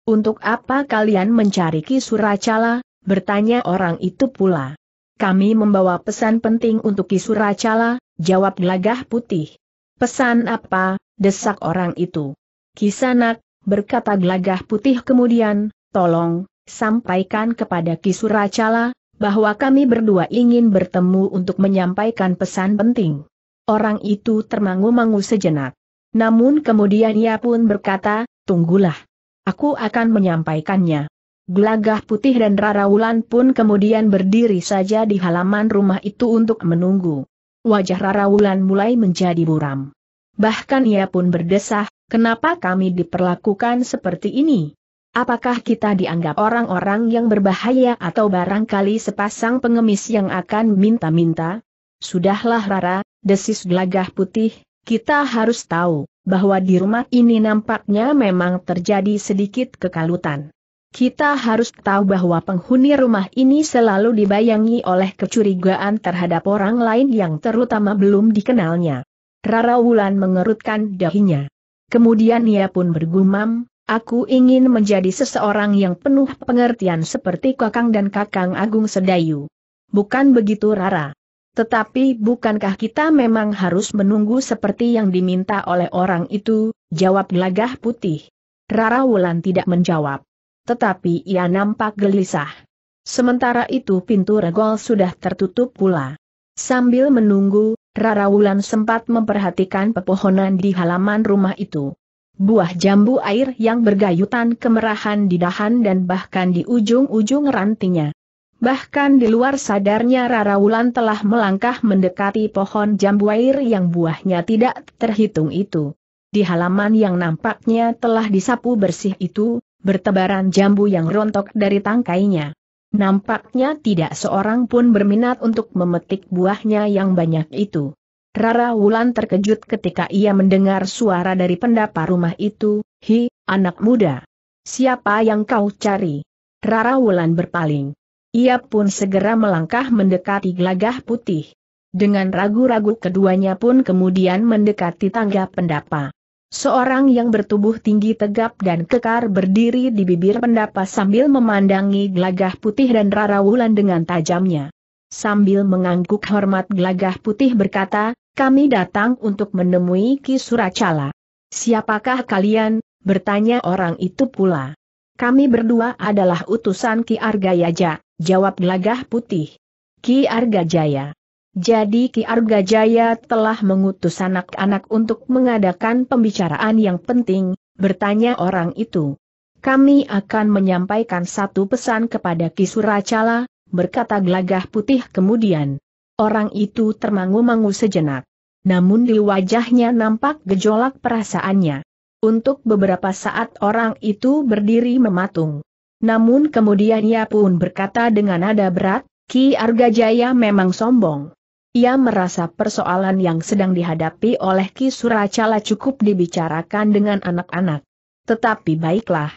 Untuk apa kalian mencari Ki Suracala? Bertanya orang itu pula. Kami membawa pesan penting untuk Ki Suracala, jawab gelagah putih. Pesan apa? Desak orang itu. Kisanak, berkata gelagah putih kemudian, tolong, sampaikan kepada Ki Suracala, bahwa kami berdua ingin bertemu untuk menyampaikan pesan penting. Orang itu termangu-mangu sejenak. Namun kemudian ia pun berkata, tunggulah. Aku akan menyampaikannya. Gelagah putih dan Rara Wulan pun kemudian berdiri saja di halaman rumah itu untuk menunggu. Wajah Rara Wulan mulai menjadi buram. Bahkan ia pun berdesah, kenapa kami diperlakukan seperti ini? Apakah kita dianggap orang-orang yang berbahaya atau barangkali sepasang pengemis yang akan minta-minta? Sudahlah Rara, desis gelagah putih, kita harus tahu, bahwa di rumah ini nampaknya memang terjadi sedikit kekalutan. Kita harus tahu bahwa penghuni rumah ini selalu dibayangi oleh kecurigaan terhadap orang lain yang terutama belum dikenalnya. Rara Wulan mengerutkan dahinya. Kemudian ia pun bergumam, aku ingin menjadi seseorang yang penuh pengertian seperti Kakang dan Kakang Agung Sedayu. Bukan begitu Rara. Tetapi bukankah kita memang harus menunggu seperti yang diminta oleh orang itu, jawab gelagah putih. Rara Wulan tidak menjawab. Tetapi ia nampak gelisah. Sementara itu pintu regol sudah tertutup pula. Sambil menunggu, Rara Wulan sempat memperhatikan pepohonan di halaman rumah itu. Buah jambu air yang bergayutan kemerahan di dahan dan bahkan di ujung-ujung rantingnya. Bahkan di luar sadarnya Rara Wulan telah melangkah mendekati pohon jambu air yang buahnya tidak terhitung itu. Di halaman yang nampaknya telah disapu bersih itu, bertebaran jambu yang rontok dari tangkainya. Nampaknya tidak seorang pun berminat untuk memetik buahnya yang banyak itu. Rara Wulan terkejut ketika ia mendengar suara dari pendapa rumah itu, Hi, anak muda. Siapa yang kau cari? Rara Wulan berpaling. Ia pun segera melangkah mendekati gelagah putih. Dengan ragu-ragu keduanya pun kemudian mendekati tangga pendapa. Seorang yang bertubuh tinggi tegap dan kekar berdiri di bibir pendapa sambil memandangi gelagah putih dan Rara Wulan dengan tajamnya. Sambil mengangguk hormat gelagah putih berkata, kami datang untuk menemui Ki Suracala. Siapakah kalian? bertanya orang itu pula. Kami berdua adalah utusan Ki Argayaja. Jawab gelagah putih. Ki Arga Jaya. Jadi Ki Arga Jaya telah mengutus anak-anak untuk mengadakan pembicaraan yang penting, bertanya orang itu. Kami akan menyampaikan satu pesan kepada Ki Suracala, berkata gelagah putih kemudian. Orang itu termangu-mangu sejenak. Namun di wajahnya nampak gejolak perasaannya. Untuk beberapa saat orang itu berdiri mematung. Namun kemudian ia pun berkata dengan nada berat, Ki Argajaya memang sombong. Ia merasa persoalan yang sedang dihadapi oleh Ki Suracala cukup dibicarakan dengan anak-anak. Tetapi baiklah.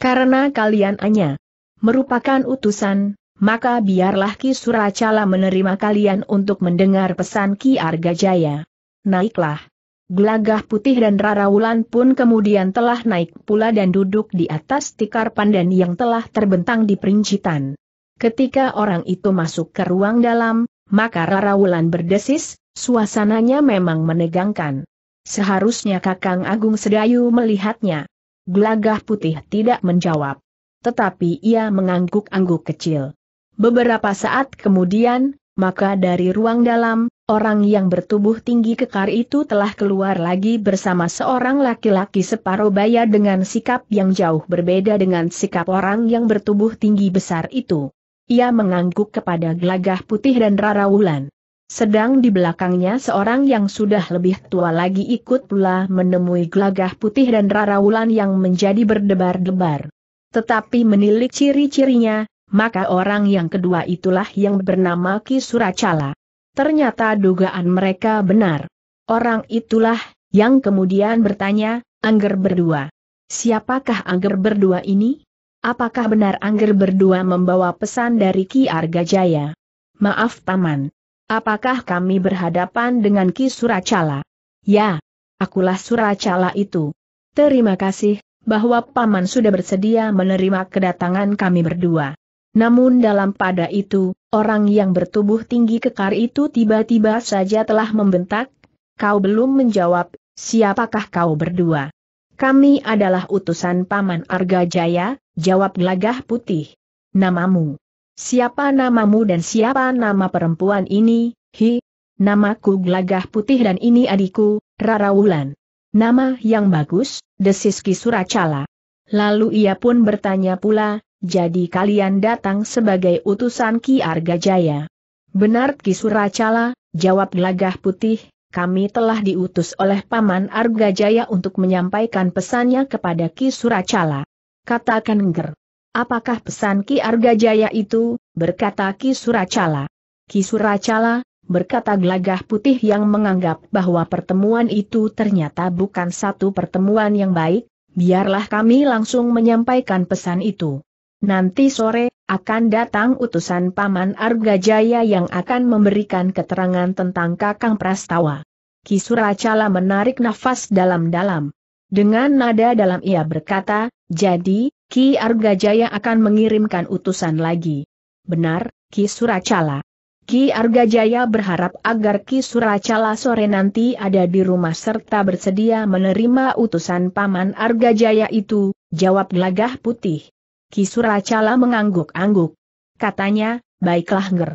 Karena kalian hanya merupakan utusan, maka biarlah Ki Suracala menerima kalian untuk mendengar pesan Ki Argajaya. Naiklah. Gelagah putih dan Rara Wulan pun kemudian telah naik pula dan duduk di atas tikar pandan yang telah terbentang di perincitan. Ketika orang itu masuk ke ruang dalam, maka Rara Wulan berdesis, suasananya memang menegangkan. Seharusnya Kakang Agung Sedayu melihatnya. Gelagah putih tidak menjawab. Tetapi ia mengangguk-angguk kecil. Beberapa saat kemudian, maka dari ruang dalam, Orang yang bertubuh tinggi kekar itu telah keluar lagi bersama seorang laki-laki separuh baya dengan sikap yang jauh berbeda dengan sikap orang yang bertubuh tinggi besar itu. Ia mengangguk kepada gelagah putih dan rarawulan. Sedang di belakangnya seorang yang sudah lebih tua lagi ikut pula menemui gelagah putih dan rarawulan yang menjadi berdebar-debar. Tetapi menilik ciri-cirinya, maka orang yang kedua itulah yang bernama Ki Suracala. Ternyata dugaan mereka benar. Orang itulah, yang kemudian bertanya, Angger berdua. Siapakah Angger berdua ini? Apakah benar Angger berdua membawa pesan dari Ki Arga Jaya? Maaf Taman. Apakah kami berhadapan dengan Ki Suracala? Ya, akulah Suracala itu. Terima kasih, bahwa Paman sudah bersedia menerima kedatangan kami berdua. Namun dalam pada itu, orang yang bertubuh tinggi kekar itu tiba-tiba saja telah membentak, kau belum menjawab, siapakah kau berdua? Kami adalah utusan Paman Arga Jaya, jawab gelagah putih. Namamu. Siapa namamu dan siapa nama perempuan ini, hi? Namaku gelagah putih dan ini adikku, Rara Wulan. Nama yang bagus, desis Suracala. Lalu ia pun bertanya pula, jadi kalian datang sebagai utusan Ki Arga Jaya? Benar Ki Suracala, jawab Gelagah Putih, kami telah diutus oleh Paman Arga Jaya untuk menyampaikan pesannya kepada Ki Suracala. Katakan ger. Apakah pesan Ki Arga Jaya itu, berkata Ki Suracala. Ki Suracala, berkata Gelagah Putih yang menganggap bahwa pertemuan itu ternyata bukan satu pertemuan yang baik, biarlah kami langsung menyampaikan pesan itu. Nanti sore, akan datang utusan Paman Arga Jaya yang akan memberikan keterangan tentang Kakang Prastawa. Kisuracala menarik nafas dalam-dalam. Dengan nada dalam ia berkata, jadi, Ki Arga Jaya akan mengirimkan utusan lagi. Benar, Ki Suracala. Ki Arga Jaya berharap agar Ki Suracala sore nanti ada di rumah serta bersedia menerima utusan Paman Arga Jaya itu, jawab gelagah putih. Kisuracala mengangguk-angguk. Katanya, baiklah Ger.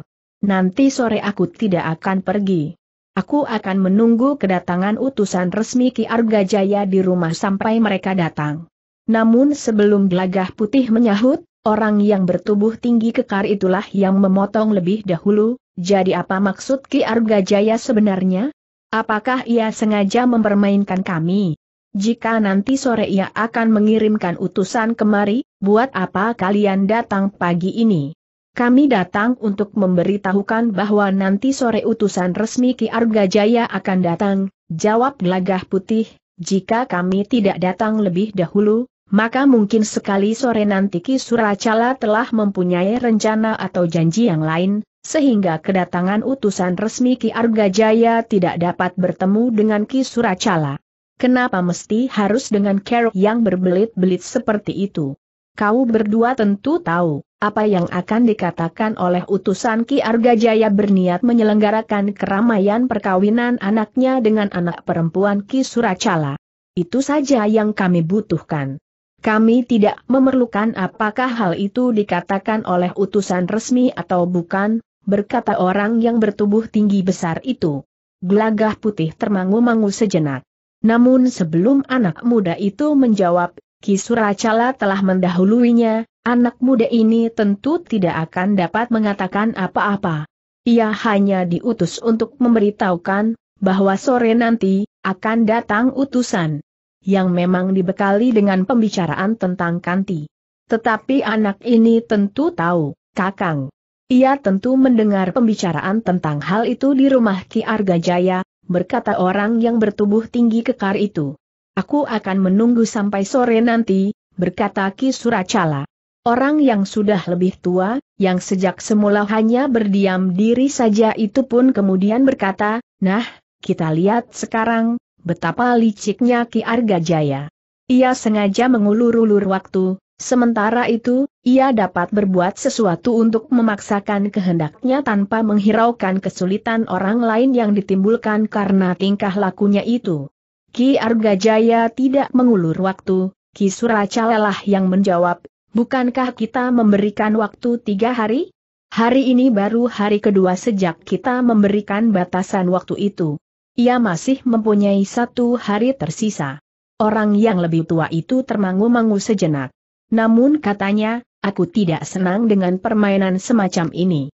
Nanti sore aku tidak akan pergi. Aku akan menunggu kedatangan utusan resmi Ki Arga Jaya di rumah sampai mereka datang. Namun sebelum gelagah putih menyahut, orang yang bertubuh tinggi kekar itulah yang memotong lebih dahulu, jadi apa maksud Ki Arga Jaya sebenarnya? Apakah ia sengaja mempermainkan kami? Jika nanti sore ia akan mengirimkan utusan kemari, buat apa kalian datang pagi ini? Kami datang untuk memberitahukan bahwa nanti sore utusan resmi Ki Arga Jaya akan datang, jawab Gelagah Putih, jika kami tidak datang lebih dahulu, maka mungkin sekali sore nanti Ki Suracala telah mempunyai rencana atau janji yang lain, sehingga kedatangan utusan resmi Ki Arga Jaya tidak dapat bertemu dengan Ki Suracala. Kenapa mesti harus dengan kerok yang berbelit-belit seperti itu? Kau berdua tentu tahu, apa yang akan dikatakan oleh utusan Ki Arga Jaya berniat menyelenggarakan keramaian perkawinan anaknya dengan anak perempuan Ki Suracala. Itu saja yang kami butuhkan. Kami tidak memerlukan apakah hal itu dikatakan oleh utusan resmi atau bukan, berkata orang yang bertubuh tinggi besar itu. Gelagah putih termangu-mangu sejenak. Namun sebelum anak muda itu menjawab, Kisuracala telah mendahuluinya, anak muda ini tentu tidak akan dapat mengatakan apa-apa. Ia hanya diutus untuk memberitahukan, bahwa sore nanti, akan datang utusan. Yang memang dibekali dengan pembicaraan tentang kanti. Tetapi anak ini tentu tahu, kakang. Ia tentu mendengar pembicaraan tentang hal itu di rumah Ki Arga Jaya, berkata orang yang bertubuh tinggi kekar itu. Aku akan menunggu sampai sore nanti, berkata Ki Suracala. Orang yang sudah lebih tua, yang sejak semula hanya berdiam diri saja itu pun kemudian berkata, nah, kita lihat sekarang, betapa liciknya Ki Arga Jaya. Ia sengaja mengulur-ulur waktu, Sementara itu, ia dapat berbuat sesuatu untuk memaksakan kehendaknya tanpa menghiraukan kesulitan orang lain yang ditimbulkan karena tingkah lakunya itu. Ki Arga Jaya tidak mengulur waktu, Ki lah yang menjawab, bukankah kita memberikan waktu tiga hari? Hari ini baru hari kedua sejak kita memberikan batasan waktu itu. Ia masih mempunyai satu hari tersisa. Orang yang lebih tua itu termangu-mangu sejenak namun katanya, aku tidak senang dengan permainan semacam ini.